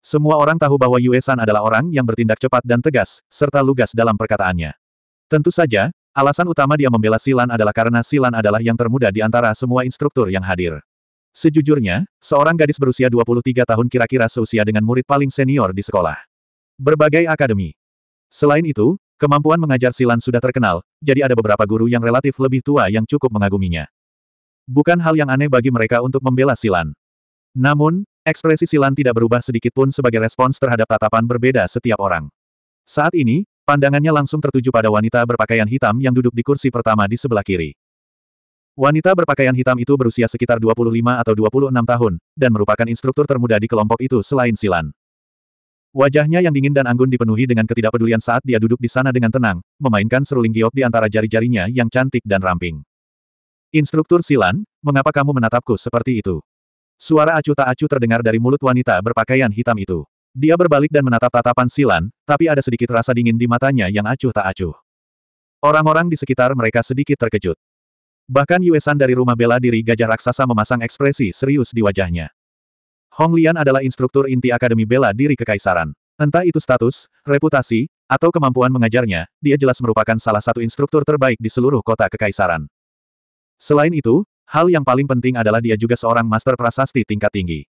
Semua orang tahu bahwa Yue San adalah orang yang bertindak cepat dan tegas, serta lugas dalam perkataannya. Tentu saja, alasan utama dia membela Silan adalah karena Silan adalah yang termuda di antara semua instruktur yang hadir. Sejujurnya, seorang gadis berusia 23 tahun kira-kira seusia dengan murid paling senior di sekolah. Berbagai akademi. Selain itu, kemampuan mengajar Silan sudah terkenal, jadi ada beberapa guru yang relatif lebih tua yang cukup mengaguminya. Bukan hal yang aneh bagi mereka untuk membela Silan. Namun, ekspresi Silan tidak berubah sedikit pun sebagai respons terhadap tatapan berbeda setiap orang. Saat ini, pandangannya langsung tertuju pada wanita berpakaian hitam yang duduk di kursi pertama di sebelah kiri. Wanita berpakaian hitam itu berusia sekitar 25 atau 26 tahun, dan merupakan instruktur termuda di kelompok itu selain Silan. Wajahnya yang dingin dan anggun dipenuhi dengan ketidakpedulian saat dia duduk di sana dengan tenang, memainkan seruling giok di antara jari-jarinya yang cantik dan ramping. Instruktur Silan, mengapa kamu menatapku seperti itu? Suara acuh tak acuh terdengar dari mulut wanita berpakaian hitam itu. Dia berbalik dan menatap tatapan Silan, tapi ada sedikit rasa dingin di matanya yang acuh tak acuh. Orang-orang di sekitar mereka sedikit terkejut. Bahkan Yuesan dari rumah bela diri gajah raksasa memasang ekspresi serius di wajahnya. Hong Lian adalah instruktur inti Akademi Bela Diri Kekaisaran. Entah itu status, reputasi, atau kemampuan mengajarnya, dia jelas merupakan salah satu instruktur terbaik di seluruh kota kekaisaran. Selain itu, hal yang paling penting adalah dia juga seorang master prasasti tingkat tinggi.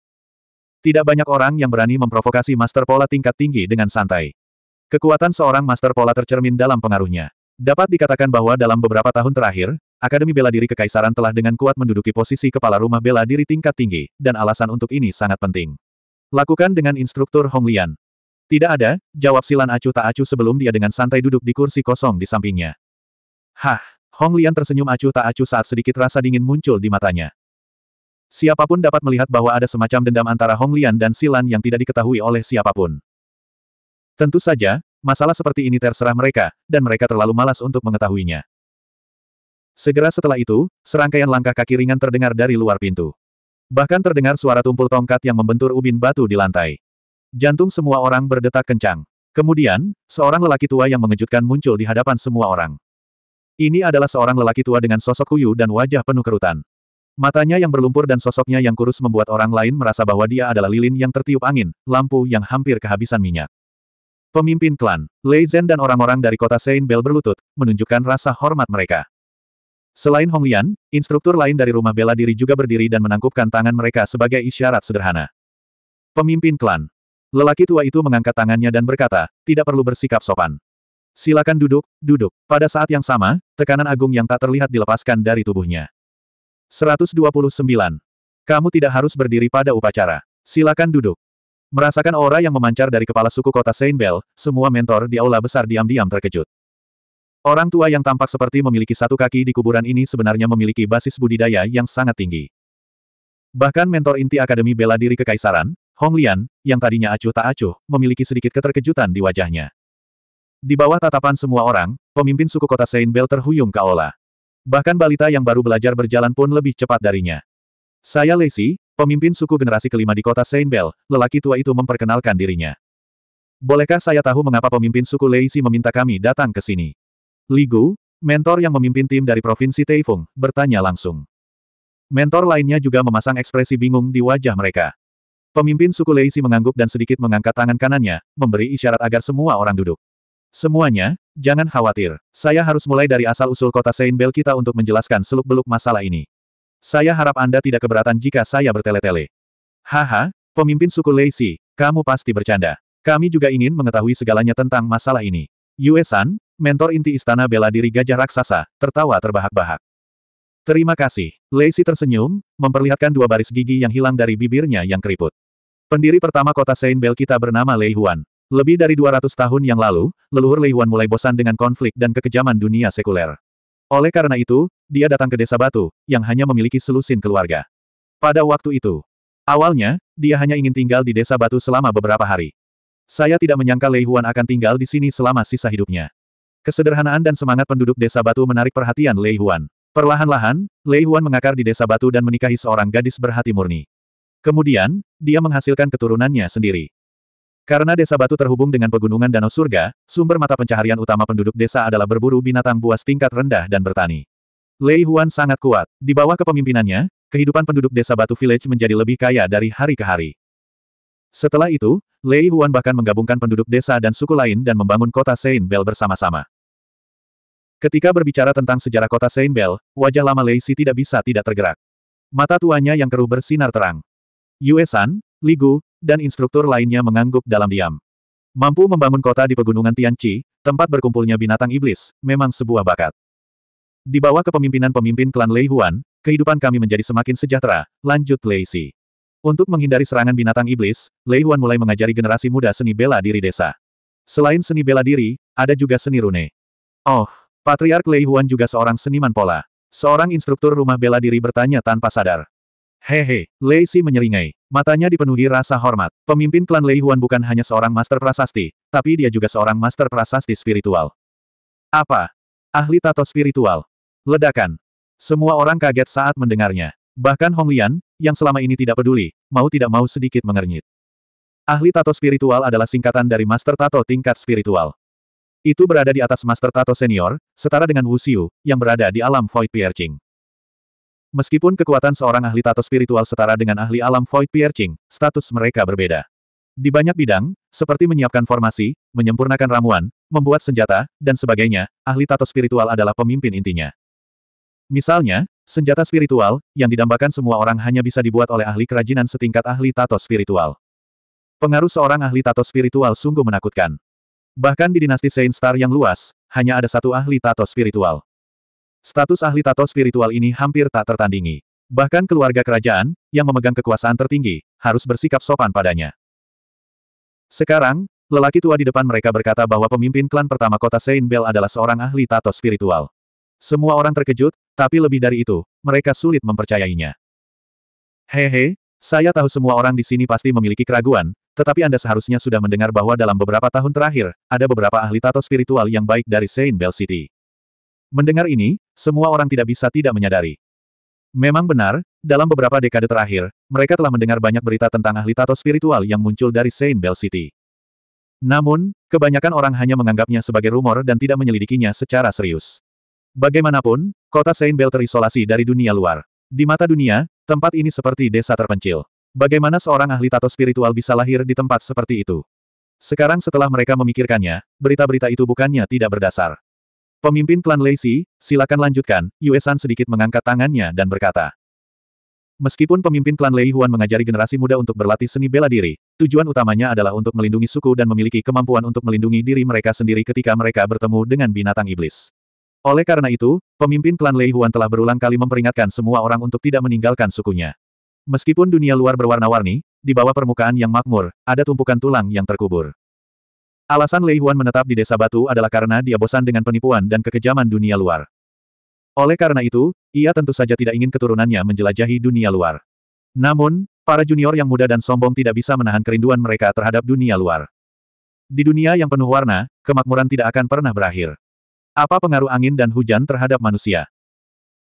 Tidak banyak orang yang berani memprovokasi master pola tingkat tinggi dengan santai. Kekuatan seorang master pola tercermin dalam pengaruhnya. Dapat dikatakan bahwa dalam beberapa tahun terakhir, Akademi Bela Diri Kekaisaran telah dengan kuat menduduki posisi kepala rumah bela diri tingkat tinggi, dan alasan untuk ini sangat penting. Lakukan dengan instruktur Hong Lian. Tidak ada, jawab Silan acuh tak acuh sebelum dia dengan santai duduk di kursi kosong di sampingnya. Hah! Hong Lian tersenyum acuh tak acuh saat sedikit rasa dingin muncul di matanya. Siapapun dapat melihat bahwa ada semacam dendam antara Hong Lian dan Silan yang tidak diketahui oleh siapapun. Tentu saja, masalah seperti ini terserah mereka, dan mereka terlalu malas untuk mengetahuinya. Segera setelah itu, serangkaian langkah kaki ringan terdengar dari luar pintu. Bahkan terdengar suara tumpul tongkat yang membentur ubin batu di lantai. Jantung semua orang berdetak kencang. Kemudian, seorang lelaki tua yang mengejutkan muncul di hadapan semua orang. Ini adalah seorang lelaki tua dengan sosok kuyu dan wajah penuh kerutan. Matanya yang berlumpur dan sosoknya yang kurus membuat orang lain merasa bahwa dia adalah lilin yang tertiup angin, lampu yang hampir kehabisan minyak. Pemimpin klan, Lei Zhen dan orang-orang dari kota Saint Bell berlutut, menunjukkan rasa hormat mereka. Selain Hong Lian, instruktur lain dari rumah bela diri juga berdiri dan menangkupkan tangan mereka sebagai isyarat sederhana. Pemimpin klan. Lelaki tua itu mengangkat tangannya dan berkata, tidak perlu bersikap sopan. Silakan duduk, duduk. Pada saat yang sama, tekanan agung yang tak terlihat dilepaskan dari tubuhnya. 129. Kamu tidak harus berdiri pada upacara. Silakan duduk. Merasakan aura yang memancar dari kepala suku kota Saint Bell, semua mentor di aula besar diam-diam terkejut. Orang tua yang tampak seperti memiliki satu kaki di kuburan ini sebenarnya memiliki basis budidaya yang sangat tinggi. Bahkan mentor inti Akademi Bela Diri Kekaisaran, Hong Lian, yang tadinya acuh tak acuh, memiliki sedikit keterkejutan di wajahnya. Di bawah tatapan semua orang, pemimpin suku kota Saint Bell terhuyung ke Ola. Bahkan balita yang baru belajar berjalan pun lebih cepat darinya. Saya Lacey, pemimpin suku generasi kelima di kota Saint Bell. lelaki tua itu memperkenalkan dirinya. Bolehkah saya tahu mengapa pemimpin suku Lacey meminta kami datang ke sini? Ligu, mentor yang memimpin tim dari Provinsi Taifung, bertanya langsung. Mentor lainnya juga memasang ekspresi bingung di wajah mereka. Pemimpin suku Leisi mengangguk dan sedikit mengangkat tangan kanannya, memberi isyarat agar semua orang duduk. Semuanya, jangan khawatir. Saya harus mulai dari asal-usul kota Saint Bell kita untuk menjelaskan seluk-beluk masalah ini. Saya harap Anda tidak keberatan jika saya bertele-tele. Haha, pemimpin suku Lacey, kamu pasti bercanda. Kami juga ingin mengetahui segalanya tentang masalah ini. yue mentor inti istana bela diri gajah raksasa, tertawa terbahak-bahak. Terima kasih. Lacey tersenyum, memperlihatkan dua baris gigi yang hilang dari bibirnya yang keriput. Pendiri pertama kota Saint Bell kita bernama Lei Huan. Lebih dari 200 tahun yang lalu, leluhur Lei Huan mulai bosan dengan konflik dan kekejaman dunia sekuler. Oleh karena itu, dia datang ke desa batu, yang hanya memiliki selusin keluarga. Pada waktu itu, awalnya, dia hanya ingin tinggal di desa batu selama beberapa hari. Saya tidak menyangka Lei Huan akan tinggal di sini selama sisa hidupnya. Kesederhanaan dan semangat penduduk desa batu menarik perhatian Lei Huan. Perlahan-lahan, Lei Huan mengakar di desa batu dan menikahi seorang gadis berhati murni. Kemudian, dia menghasilkan keturunannya sendiri. Karena desa batu terhubung dengan pegunungan danau surga, sumber mata pencaharian utama penduduk desa adalah berburu binatang buas tingkat rendah dan bertani. Lei Huan sangat kuat. Di bawah kepemimpinannya, kehidupan penduduk desa batu village menjadi lebih kaya dari hari ke hari. Setelah itu, Lei Huan bahkan menggabungkan penduduk desa dan suku lain dan membangun kota Saint Bell bersama-sama. Ketika berbicara tentang sejarah kota Saint Bell, wajah lama Lei Si tidak bisa tidak tergerak. Mata tuanya yang keruh bersinar terang. Yuesan, Ligu, dan instruktur lainnya mengangguk dalam diam. Mampu membangun kota di pegunungan Tianqi, tempat berkumpulnya binatang iblis, memang sebuah bakat. Di bawah kepemimpinan pemimpin klan Lei Huan, kehidupan kami menjadi semakin sejahtera, lanjut Lei Si. Untuk menghindari serangan binatang iblis, Lei Huan mulai mengajari generasi muda seni bela diri desa. Selain seni bela diri, ada juga seni rune. Oh, Patriark Lei Huan juga seorang seniman pola. Seorang instruktur rumah bela diri bertanya tanpa sadar. Hehe, Lei Si menyeringai. Matanya dipenuhi rasa hormat. Pemimpin klan Lei Huan bukan hanya seorang master prasasti, tapi dia juga seorang master prasasti spiritual. Apa? Ahli tato spiritual. Ledakan. Semua orang kaget saat mendengarnya. Bahkan Hong Lian, yang selama ini tidak peduli, mau tidak mau sedikit mengernyit. Ahli tato spiritual adalah singkatan dari master tato tingkat spiritual. Itu berada di atas master tato senior, setara dengan Wu Xiu, yang berada di alam Void Piercing. Meskipun kekuatan seorang ahli tato spiritual setara dengan ahli alam Void Piercing, status mereka berbeda. Di banyak bidang, seperti menyiapkan formasi, menyempurnakan ramuan, membuat senjata, dan sebagainya, ahli tato spiritual adalah pemimpin intinya. Misalnya, senjata spiritual, yang didambakan semua orang hanya bisa dibuat oleh ahli kerajinan setingkat ahli tato spiritual. Pengaruh seorang ahli tato spiritual sungguh menakutkan. Bahkan di dinasti Saint Star yang luas, hanya ada satu ahli tato spiritual. Status ahli tato spiritual ini hampir tak tertandingi. Bahkan keluarga kerajaan, yang memegang kekuasaan tertinggi, harus bersikap sopan padanya. Sekarang, lelaki tua di depan mereka berkata bahwa pemimpin klan pertama kota Saint Bell adalah seorang ahli tato spiritual. Semua orang terkejut, tapi lebih dari itu, mereka sulit mempercayainya. Hehe, saya tahu semua orang di sini pasti memiliki keraguan, tetapi Anda seharusnya sudah mendengar bahwa dalam beberapa tahun terakhir, ada beberapa ahli tato spiritual yang baik dari Saint Bell City. Mendengar ini, semua orang tidak bisa tidak menyadari. Memang benar, dalam beberapa dekade terakhir, mereka telah mendengar banyak berita tentang ahli tato spiritual yang muncul dari Saint Bell City. Namun, kebanyakan orang hanya menganggapnya sebagai rumor dan tidak menyelidikinya secara serius. Bagaimanapun, kota Saint Bell terisolasi dari dunia luar. Di mata dunia, tempat ini seperti desa terpencil. Bagaimana seorang ahli tato spiritual bisa lahir di tempat seperti itu? Sekarang setelah mereka memikirkannya, berita-berita itu bukannya tidak berdasar. Pemimpin klan Si, silakan lanjutkan, Yuesan sedikit mengangkat tangannya dan berkata. Meskipun pemimpin klan Lei Huan mengajari generasi muda untuk berlatih seni bela diri, tujuan utamanya adalah untuk melindungi suku dan memiliki kemampuan untuk melindungi diri mereka sendiri ketika mereka bertemu dengan binatang iblis. Oleh karena itu, pemimpin klan Lei Huan telah berulang kali memperingatkan semua orang untuk tidak meninggalkan sukunya. Meskipun dunia luar berwarna-warni, di bawah permukaan yang makmur, ada tumpukan tulang yang terkubur. Alasan Lei Huan menetap di desa batu adalah karena dia bosan dengan penipuan dan kekejaman dunia luar. Oleh karena itu, ia tentu saja tidak ingin keturunannya menjelajahi dunia luar. Namun, para junior yang muda dan sombong tidak bisa menahan kerinduan mereka terhadap dunia luar. Di dunia yang penuh warna, kemakmuran tidak akan pernah berakhir. Apa pengaruh angin dan hujan terhadap manusia?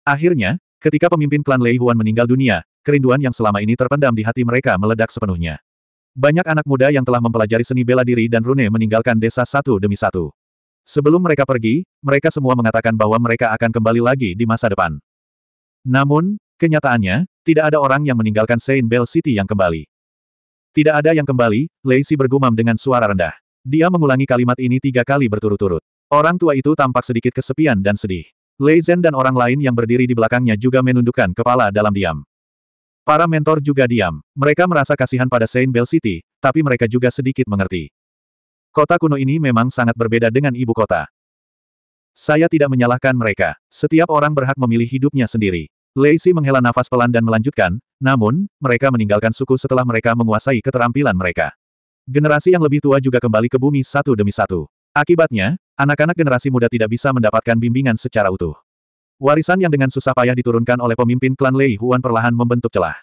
Akhirnya, ketika pemimpin klan Lei Huan meninggal dunia, kerinduan yang selama ini terpendam di hati mereka meledak sepenuhnya. Banyak anak muda yang telah mempelajari seni bela diri dan rune meninggalkan desa satu demi satu. Sebelum mereka pergi, mereka semua mengatakan bahwa mereka akan kembali lagi di masa depan. Namun, kenyataannya, tidak ada orang yang meninggalkan Saint Bell City yang kembali. Tidak ada yang kembali, Lacey bergumam dengan suara rendah. Dia mengulangi kalimat ini tiga kali berturut-turut. Orang tua itu tampak sedikit kesepian dan sedih. Lei Zhen dan orang lain yang berdiri di belakangnya juga menundukkan kepala dalam diam. Para mentor juga diam. Mereka merasa kasihan pada Saint Bell City, tapi mereka juga sedikit mengerti. Kota kuno ini memang sangat berbeda dengan ibu kota. Saya tidak menyalahkan mereka. Setiap orang berhak memilih hidupnya sendiri. Lacey menghela nafas pelan dan melanjutkan, namun, mereka meninggalkan suku setelah mereka menguasai keterampilan mereka. Generasi yang lebih tua juga kembali ke bumi satu demi satu. Akibatnya, anak-anak generasi muda tidak bisa mendapatkan bimbingan secara utuh. Warisan yang dengan susah payah diturunkan oleh pemimpin klan Lei Huan perlahan membentuk celah.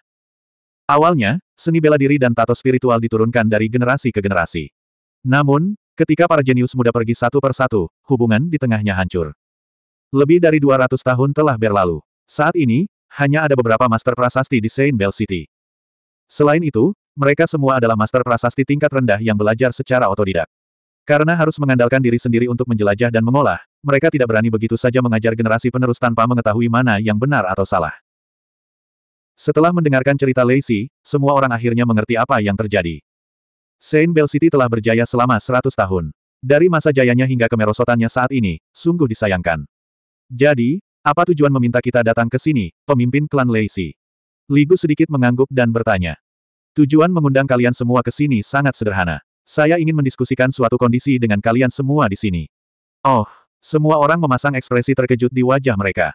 Awalnya, seni bela diri dan tato spiritual diturunkan dari generasi ke generasi. Namun, ketika para jenius muda pergi satu persatu, hubungan di tengahnya hancur. Lebih dari 200 tahun telah berlalu. Saat ini, hanya ada beberapa master prasasti di Saint Bell City. Selain itu, mereka semua adalah master prasasti tingkat rendah yang belajar secara otodidak. Karena harus mengandalkan diri sendiri untuk menjelajah dan mengolah, mereka tidak berani begitu saja mengajar generasi penerus tanpa mengetahui mana yang benar atau salah. Setelah mendengarkan cerita Lacey, semua orang akhirnya mengerti apa yang terjadi. Saint Bell City telah berjaya selama 100 tahun. Dari masa jayanya hingga kemerosotannya saat ini, sungguh disayangkan. Jadi, apa tujuan meminta kita datang ke sini, pemimpin klan Lacey? Ligu sedikit mengangguk dan bertanya. Tujuan mengundang kalian semua ke sini sangat sederhana. Saya ingin mendiskusikan suatu kondisi dengan kalian semua di sini. Oh, semua orang memasang ekspresi terkejut di wajah mereka.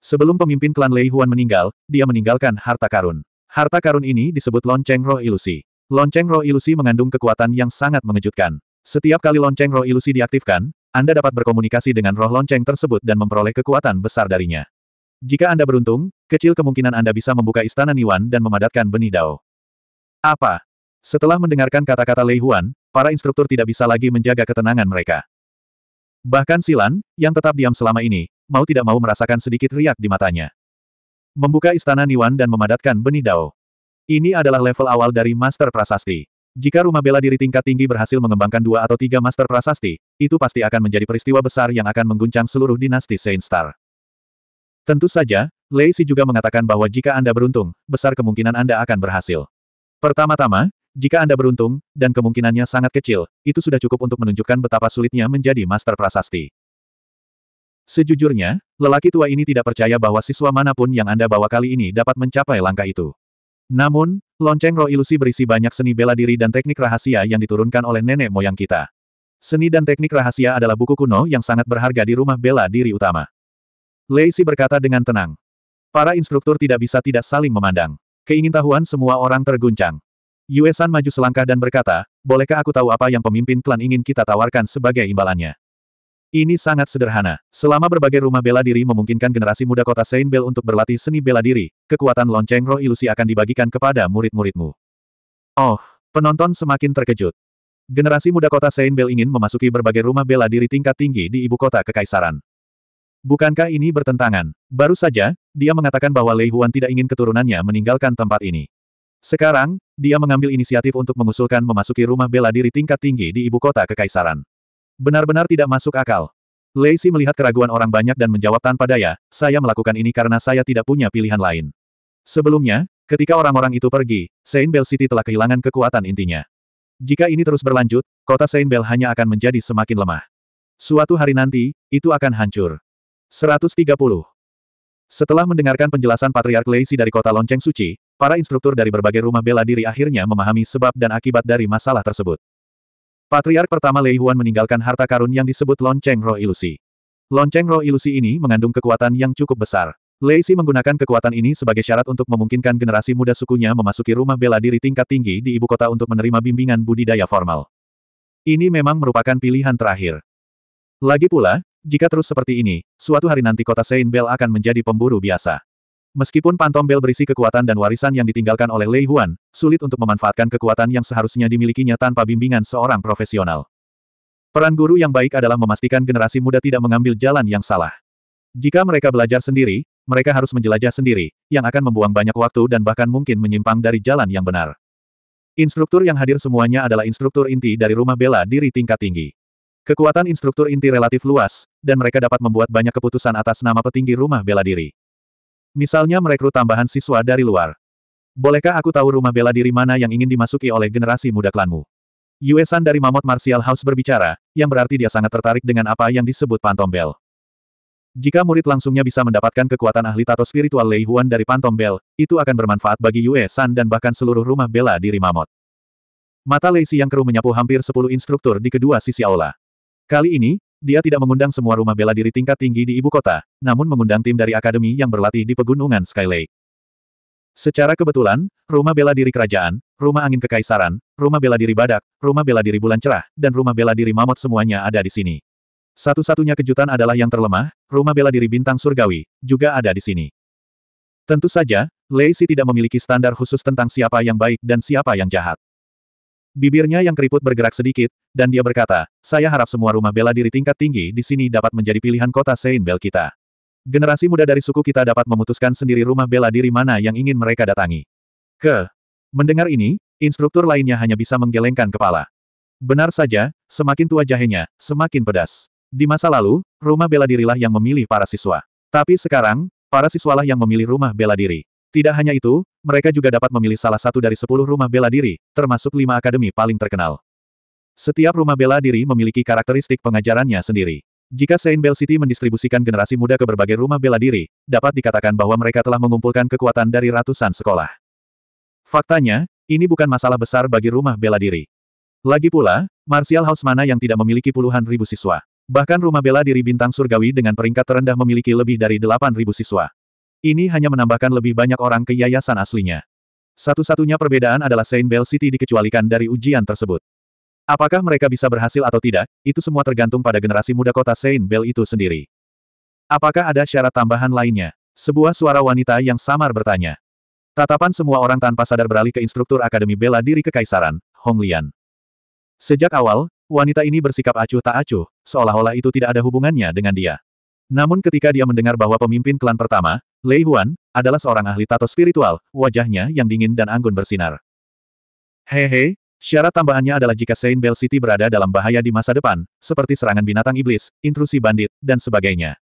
Sebelum pemimpin klan Lei Huan meninggal, dia meninggalkan harta karun. Harta karun ini disebut lonceng roh ilusi. Lonceng roh ilusi mengandung kekuatan yang sangat mengejutkan. Setiap kali lonceng roh ilusi diaktifkan, Anda dapat berkomunikasi dengan roh lonceng tersebut dan memperoleh kekuatan besar darinya. Jika Anda beruntung, kecil kemungkinan Anda bisa membuka istana Niwan dan memadatkan benih Dao. Apa? Setelah mendengarkan kata-kata Lei Huan, para instruktur tidak bisa lagi menjaga ketenangan mereka. Bahkan Silan, yang tetap diam selama ini, mau tidak mau merasakan sedikit riak di matanya. Membuka istana Niwan dan memadatkan benih Dao. Ini adalah level awal dari Master Prasasti. Jika rumah bela diri tingkat tinggi berhasil mengembangkan dua atau tiga Master Prasasti, itu pasti akan menjadi peristiwa besar yang akan mengguncang seluruh dinasti Saint Star. Tentu saja, Lei Si juga mengatakan bahwa jika Anda beruntung, besar kemungkinan Anda akan berhasil. Pertama-tama, jika Anda beruntung, dan kemungkinannya sangat kecil, itu sudah cukup untuk menunjukkan betapa sulitnya menjadi master prasasti. Sejujurnya, lelaki tua ini tidak percaya bahwa siswa manapun yang Anda bawa kali ini dapat mencapai langkah itu. Namun, lonceng roh ilusi berisi banyak seni bela diri dan teknik rahasia yang diturunkan oleh nenek moyang kita. Seni dan teknik rahasia adalah buku kuno yang sangat berharga di rumah bela diri utama. Si berkata dengan tenang. Para instruktur tidak bisa tidak saling memandang. Keingin tahuan semua orang terguncang. Yuesan maju selangkah dan berkata, bolehkah aku tahu apa yang pemimpin klan ingin kita tawarkan sebagai imbalannya? Ini sangat sederhana. Selama berbagai rumah bela diri memungkinkan generasi muda kota Saint Bell untuk berlatih seni bela diri, kekuatan lonceng roh ilusi akan dibagikan kepada murid-muridmu. Oh, penonton semakin terkejut. Generasi muda kota Saint Bell ingin memasuki berbagai rumah bela diri tingkat tinggi di ibu kota kekaisaran. Bukankah ini bertentangan? Baru saja, dia mengatakan bahwa Lei Huan tidak ingin keturunannya meninggalkan tempat ini. Sekarang, dia mengambil inisiatif untuk mengusulkan memasuki rumah bela diri tingkat tinggi di ibu kota kekaisaran. Benar-benar tidak masuk akal. Lei Si melihat keraguan orang banyak dan menjawab tanpa daya, saya melakukan ini karena saya tidak punya pilihan lain. Sebelumnya, ketika orang-orang itu pergi, Saint Bell City telah kehilangan kekuatan intinya. Jika ini terus berlanjut, kota Saint Bell hanya akan menjadi semakin lemah. Suatu hari nanti, itu akan hancur. 130. Setelah mendengarkan penjelasan Patriark Leisi dari kota Lonceng Suci, para instruktur dari berbagai rumah bela diri akhirnya memahami sebab dan akibat dari masalah tersebut. Patriark pertama Lei Huan meninggalkan harta karun yang disebut Lonceng Roh Ilusi. Lonceng Roh Ilusi ini mengandung kekuatan yang cukup besar. Leisi menggunakan kekuatan ini sebagai syarat untuk memungkinkan generasi muda sukunya memasuki rumah bela diri tingkat tinggi di ibu kota untuk menerima bimbingan budidaya formal. Ini memang merupakan pilihan terakhir. Lagi pula, jika terus seperti ini, suatu hari nanti kota Saint Bell akan menjadi pemburu biasa. Meskipun Pantom Bell berisi kekuatan dan warisan yang ditinggalkan oleh Lei Huan, sulit untuk memanfaatkan kekuatan yang seharusnya dimilikinya tanpa bimbingan seorang profesional. Peran guru yang baik adalah memastikan generasi muda tidak mengambil jalan yang salah. Jika mereka belajar sendiri, mereka harus menjelajah sendiri, yang akan membuang banyak waktu dan bahkan mungkin menyimpang dari jalan yang benar. Instruktur yang hadir semuanya adalah instruktur inti dari rumah bela diri tingkat tinggi. Kekuatan instruktur inti relatif luas, dan mereka dapat membuat banyak keputusan atas nama petinggi rumah bela diri. Misalnya merekrut tambahan siswa dari luar. Bolehkah aku tahu rumah bela diri mana yang ingin dimasuki oleh generasi muda klanmu? Yuesan dari Mamot Martial House berbicara, yang berarti dia sangat tertarik dengan apa yang disebut Pantom Bell. Jika murid langsungnya bisa mendapatkan kekuatan ahli tato spiritual Lei Huan dari Pantom Bell, itu akan bermanfaat bagi Yuesan dan bahkan seluruh rumah bela diri Mamot. Mata Lei Siang Keru menyapu hampir sepuluh instruktur di kedua sisi aula. Kali ini, dia tidak mengundang semua rumah bela diri tingkat tinggi di ibu kota, namun mengundang tim dari akademi yang berlatih di pegunungan Sky Secara kebetulan, rumah bela diri kerajaan, rumah angin kekaisaran, rumah bela diri badak, rumah bela diri bulan cerah, dan rumah bela diri mamot semuanya ada di sini. Satu-satunya kejutan adalah yang terlemah, rumah bela diri bintang surgawi, juga ada di sini. Tentu saja, Lei si tidak memiliki standar khusus tentang siapa yang baik dan siapa yang jahat. Bibirnya yang keriput bergerak sedikit, dan dia berkata, saya harap semua rumah bela diri tingkat tinggi di sini dapat menjadi pilihan kota Saint Bell kita. Generasi muda dari suku kita dapat memutuskan sendiri rumah bela diri mana yang ingin mereka datangi. Ke. Mendengar ini, instruktur lainnya hanya bisa menggelengkan kepala. Benar saja, semakin tua jahenya, semakin pedas. Di masa lalu, rumah bela dirilah yang memilih para siswa. Tapi sekarang, para siswalah yang memilih rumah bela diri. Tidak hanya itu, mereka juga dapat memilih salah satu dari sepuluh rumah bela diri, termasuk lima akademi paling terkenal. Setiap rumah bela diri memiliki karakteristik pengajarannya sendiri. Jika Saint Bell City mendistribusikan generasi muda ke berbagai rumah bela diri, dapat dikatakan bahwa mereka telah mengumpulkan kekuatan dari ratusan sekolah. Faktanya, ini bukan masalah besar bagi rumah bela diri. Lagi pula, martial house mana yang tidak memiliki puluhan ribu siswa. Bahkan rumah bela diri bintang surgawi dengan peringkat terendah memiliki lebih dari delapan ribu siswa. Ini hanya menambahkan lebih banyak orang ke yayasan aslinya. Satu-satunya perbedaan adalah Saint Bell City dikecualikan dari ujian tersebut. Apakah mereka bisa berhasil atau tidak, itu semua tergantung pada generasi muda kota Saint Bell itu sendiri. Apakah ada syarat tambahan lainnya? Sebuah suara wanita yang samar bertanya. Tatapan semua orang tanpa sadar beralih ke instruktur Akademi Bela Diri Kekaisaran, Hong Lian. Sejak awal, wanita ini bersikap acuh tak acuh, seolah-olah itu tidak ada hubungannya dengan dia. Namun ketika dia mendengar bahwa pemimpin klan pertama, Lei Huan, adalah seorang ahli tato spiritual, wajahnya yang dingin dan anggun bersinar. Hehe, syarat tambahannya adalah jika Saint Bell City berada dalam bahaya di masa depan, seperti serangan binatang iblis, intrusi bandit, dan sebagainya.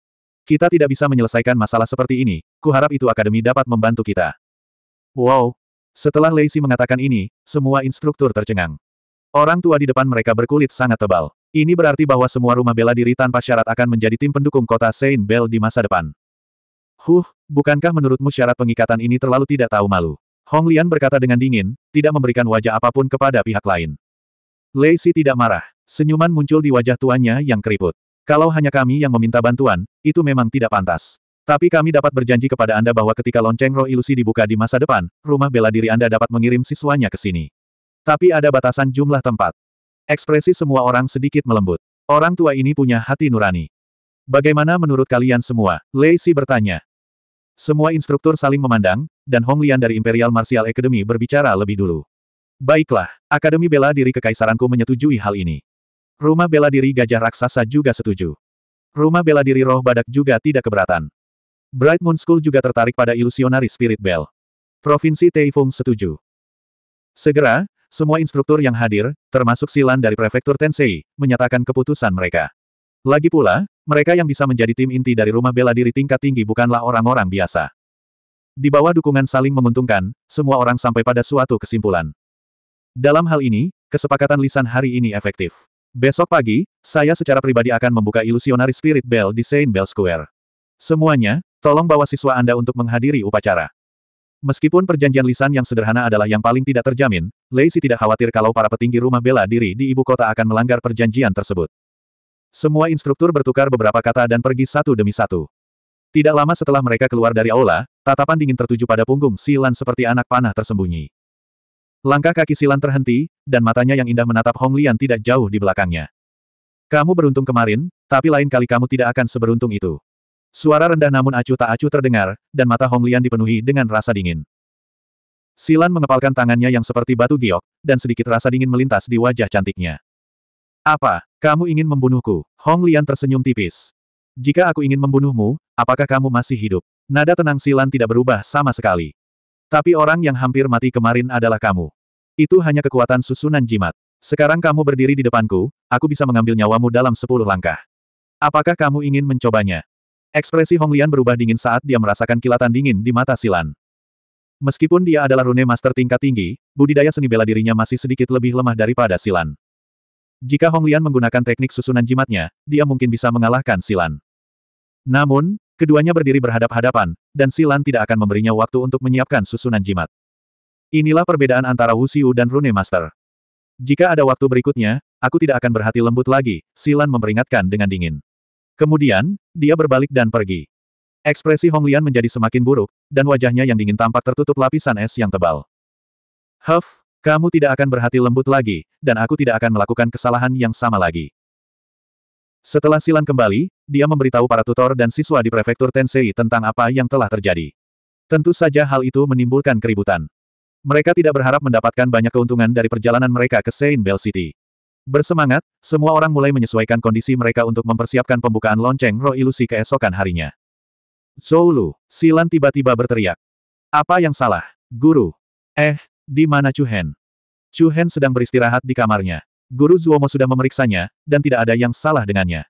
Kita tidak bisa menyelesaikan masalah seperti ini, kuharap itu akademi dapat membantu kita. Wow! Setelah Lacey mengatakan ini, semua instruktur tercengang. Orang tua di depan mereka berkulit sangat tebal. Ini berarti bahwa semua rumah bela diri tanpa syarat akan menjadi tim pendukung kota Saint Bell di masa depan. Huh, bukankah menurutmu syarat pengikatan ini terlalu tidak tahu malu? Hong Lian berkata dengan dingin, tidak memberikan wajah apapun kepada pihak lain. Lei Si tidak marah. Senyuman muncul di wajah tuannya yang keriput. Kalau hanya kami yang meminta bantuan, itu memang tidak pantas. Tapi kami dapat berjanji kepada Anda bahwa ketika lonceng roh ilusi dibuka di masa depan, rumah bela diri Anda dapat mengirim siswanya ke sini. Tapi ada batasan jumlah tempat. Ekspresi semua orang sedikit melembut. Orang tua ini punya hati nurani. Bagaimana menurut kalian semua? Lei Si bertanya. Semua instruktur saling memandang, dan Hong Lian dari Imperial Martial Academy berbicara lebih dulu. Baiklah, Akademi Bela Diri Kekaisaranku menyetujui hal ini. Rumah bela diri gajah raksasa juga setuju. Rumah bela diri roh badak juga tidak keberatan. Bright Moon School juga tertarik pada ilusionari Spirit Bell. Provinsi Teifung setuju. Segera, semua instruktur yang hadir, termasuk Silan dari Prefektur Tensei, menyatakan keputusan mereka. Lagi pula, mereka yang bisa menjadi tim inti dari rumah bela diri tingkat tinggi bukanlah orang-orang biasa. Di bawah dukungan saling menguntungkan, semua orang sampai pada suatu kesimpulan. Dalam hal ini, kesepakatan lisan hari ini efektif. Besok pagi, saya secara pribadi akan membuka ilusionari spirit bell di Saint Bell Square. Semuanya, tolong bawa siswa Anda untuk menghadiri upacara. Meskipun perjanjian lisan yang sederhana adalah yang paling tidak terjamin, Si tidak khawatir kalau para petinggi rumah bela diri di ibu kota akan melanggar perjanjian tersebut. Semua instruktur bertukar beberapa kata dan pergi satu demi satu. Tidak lama setelah mereka keluar dari aula, tatapan dingin tertuju pada punggung Silan seperti anak panah tersembunyi. Langkah kaki Silan terhenti, dan matanya yang indah menatap Hong Lian tidak jauh di belakangnya. Kamu beruntung kemarin, tapi lain kali kamu tidak akan seberuntung itu. Suara rendah namun acuh tak acuh terdengar, dan mata Hong Lian dipenuhi dengan rasa dingin. Silan mengepalkan tangannya yang seperti batu giok, dan sedikit rasa dingin melintas di wajah cantiknya. Apa, kamu ingin membunuhku? Hong Lian tersenyum tipis. Jika aku ingin membunuhmu, apakah kamu masih hidup? Nada tenang Silan tidak berubah sama sekali. Tapi orang yang hampir mati kemarin adalah kamu. Itu hanya kekuatan susunan jimat. Sekarang kamu berdiri di depanku, aku bisa mengambil nyawamu dalam sepuluh langkah. Apakah kamu ingin mencobanya? Ekspresi Honglian berubah dingin saat dia merasakan kilatan dingin di mata Silan. Meskipun dia adalah rune master tingkat tinggi, budidaya seni bela dirinya masih sedikit lebih lemah daripada Silan. Jika Honglian menggunakan teknik susunan jimatnya, dia mungkin bisa mengalahkan Silan. Namun, keduanya berdiri berhadap-hadapan, dan Silan tidak akan memberinya waktu untuk menyiapkan susunan jimat. Inilah perbedaan antara Wuxiu dan Rune Master. Jika ada waktu berikutnya, aku tidak akan berhati lembut lagi, Silan memperingatkan dengan dingin. Kemudian, dia berbalik dan pergi. Ekspresi Hong Lian menjadi semakin buruk, dan wajahnya yang dingin tampak tertutup lapisan es yang tebal. Huff, kamu tidak akan berhati lembut lagi, dan aku tidak akan melakukan kesalahan yang sama lagi. Setelah Silan kembali, dia memberitahu para tutor dan siswa di prefektur Tensei tentang apa yang telah terjadi. Tentu saja hal itu menimbulkan keributan. Mereka tidak berharap mendapatkan banyak keuntungan dari perjalanan mereka ke Saint Bell City. Bersemangat, semua orang mulai menyesuaikan kondisi mereka untuk mempersiapkan pembukaan lonceng roh ilusi keesokan harinya. Zhou Lu, Silan tiba-tiba berteriak. Apa yang salah, guru? Eh, di mana Chu Hen? Chu Hen sedang beristirahat di kamarnya. Guru Zuomo sudah memeriksanya, dan tidak ada yang salah dengannya.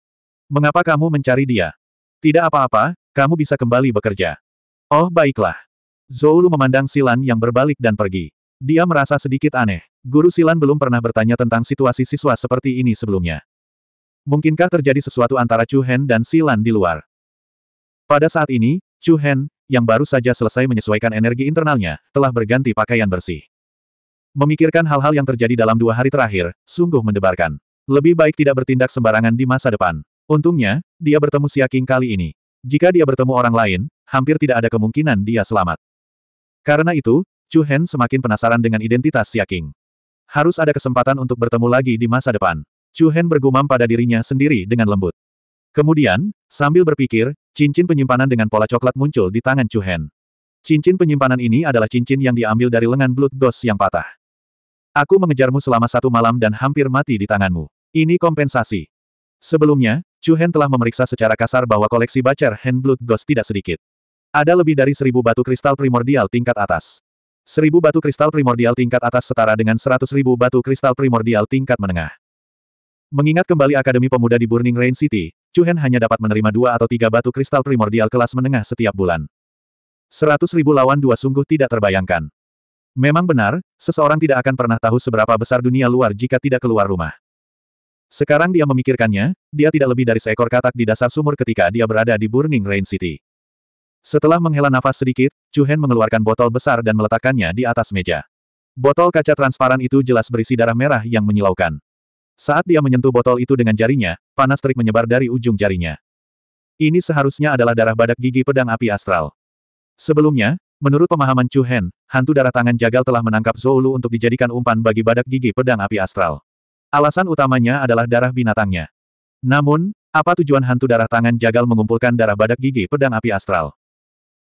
Mengapa kamu mencari dia? Tidak apa-apa, kamu bisa kembali bekerja. Oh baiklah. Zhou Lu memandang Silan yang berbalik dan pergi. Dia merasa sedikit aneh. Guru Silan belum pernah bertanya tentang situasi siswa seperti ini sebelumnya. Mungkinkah terjadi sesuatu antara Chu Hen dan Silan di luar? Pada saat ini, Chu Hen, yang baru saja selesai menyesuaikan energi internalnya, telah berganti pakaian bersih. Memikirkan hal-hal yang terjadi dalam dua hari terakhir, sungguh mendebarkan. Lebih baik tidak bertindak sembarangan di masa depan. Untungnya, dia bertemu King kali ini. Jika dia bertemu orang lain, hampir tidak ada kemungkinan dia selamat. Karena itu, Chu Hen semakin penasaran dengan identitas Xia King. Harus ada kesempatan untuk bertemu lagi di masa depan. Chu Hen bergumam pada dirinya sendiri dengan lembut. Kemudian, sambil berpikir, cincin penyimpanan dengan pola coklat muncul di tangan Chu Hen. Cincin penyimpanan ini adalah cincin yang diambil dari lengan Blood Ghost yang patah. Aku mengejarmu selama satu malam dan hampir mati di tanganmu. Ini kompensasi. Sebelumnya, Chu Hen telah memeriksa secara kasar bahwa koleksi Bacer Hand Blood Ghost tidak sedikit. Ada lebih dari seribu batu kristal primordial tingkat atas. Seribu batu kristal primordial tingkat atas setara dengan seratus ribu batu kristal primordial tingkat menengah. Mengingat kembali Akademi Pemuda di Burning Rain City, Chuhen hanya dapat menerima dua atau tiga batu kristal primordial kelas menengah setiap bulan. Seratus ribu lawan dua sungguh tidak terbayangkan. Memang benar, seseorang tidak akan pernah tahu seberapa besar dunia luar jika tidak keluar rumah. Sekarang dia memikirkannya, dia tidak lebih dari seekor katak di dasar sumur ketika dia berada di Burning Rain City. Setelah menghela nafas sedikit, Chu Hen mengeluarkan botol besar dan meletakkannya di atas meja. Botol kaca transparan itu jelas berisi darah merah yang menyilaukan. Saat dia menyentuh botol itu dengan jarinya, panas terik menyebar dari ujung jarinya. Ini seharusnya adalah darah badak gigi pedang api astral. Sebelumnya, menurut pemahaman Chu Hen, hantu darah tangan jagal telah menangkap Zoulu untuk dijadikan umpan bagi badak gigi pedang api astral. Alasan utamanya adalah darah binatangnya. Namun, apa tujuan hantu darah tangan jagal mengumpulkan darah badak gigi pedang api astral?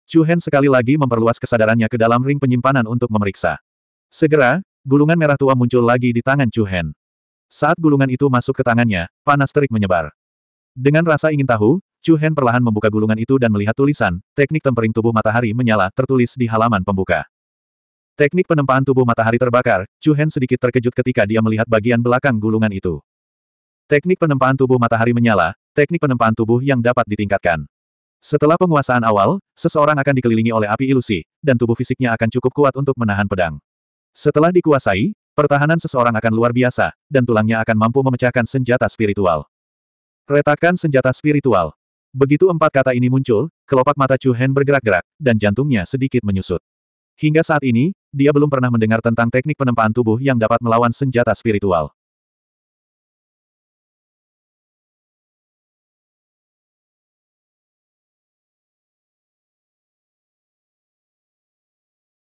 Chu Hen sekali lagi memperluas kesadarannya ke dalam ring penyimpanan untuk memeriksa. Segera, gulungan merah tua muncul lagi di tangan Chu Hen. Saat gulungan itu masuk ke tangannya, panas terik menyebar. Dengan rasa ingin tahu, Chu Hen perlahan membuka gulungan itu dan melihat tulisan, teknik tempering tubuh matahari menyala tertulis di halaman pembuka. Teknik penempaan tubuh matahari terbakar, Chu Hen sedikit terkejut ketika dia melihat bagian belakang gulungan itu. Teknik penempaan tubuh matahari menyala, teknik penempaan tubuh yang dapat ditingkatkan. Setelah penguasaan awal, seseorang akan dikelilingi oleh api ilusi, dan tubuh fisiknya akan cukup kuat untuk menahan pedang. Setelah dikuasai, pertahanan seseorang akan luar biasa, dan tulangnya akan mampu memecahkan senjata spiritual. Retakan senjata spiritual. Begitu empat kata ini muncul, kelopak mata Chu Hen bergerak-gerak, dan jantungnya sedikit menyusut. Hingga saat ini, dia belum pernah mendengar tentang teknik penempaan tubuh yang dapat melawan senjata spiritual.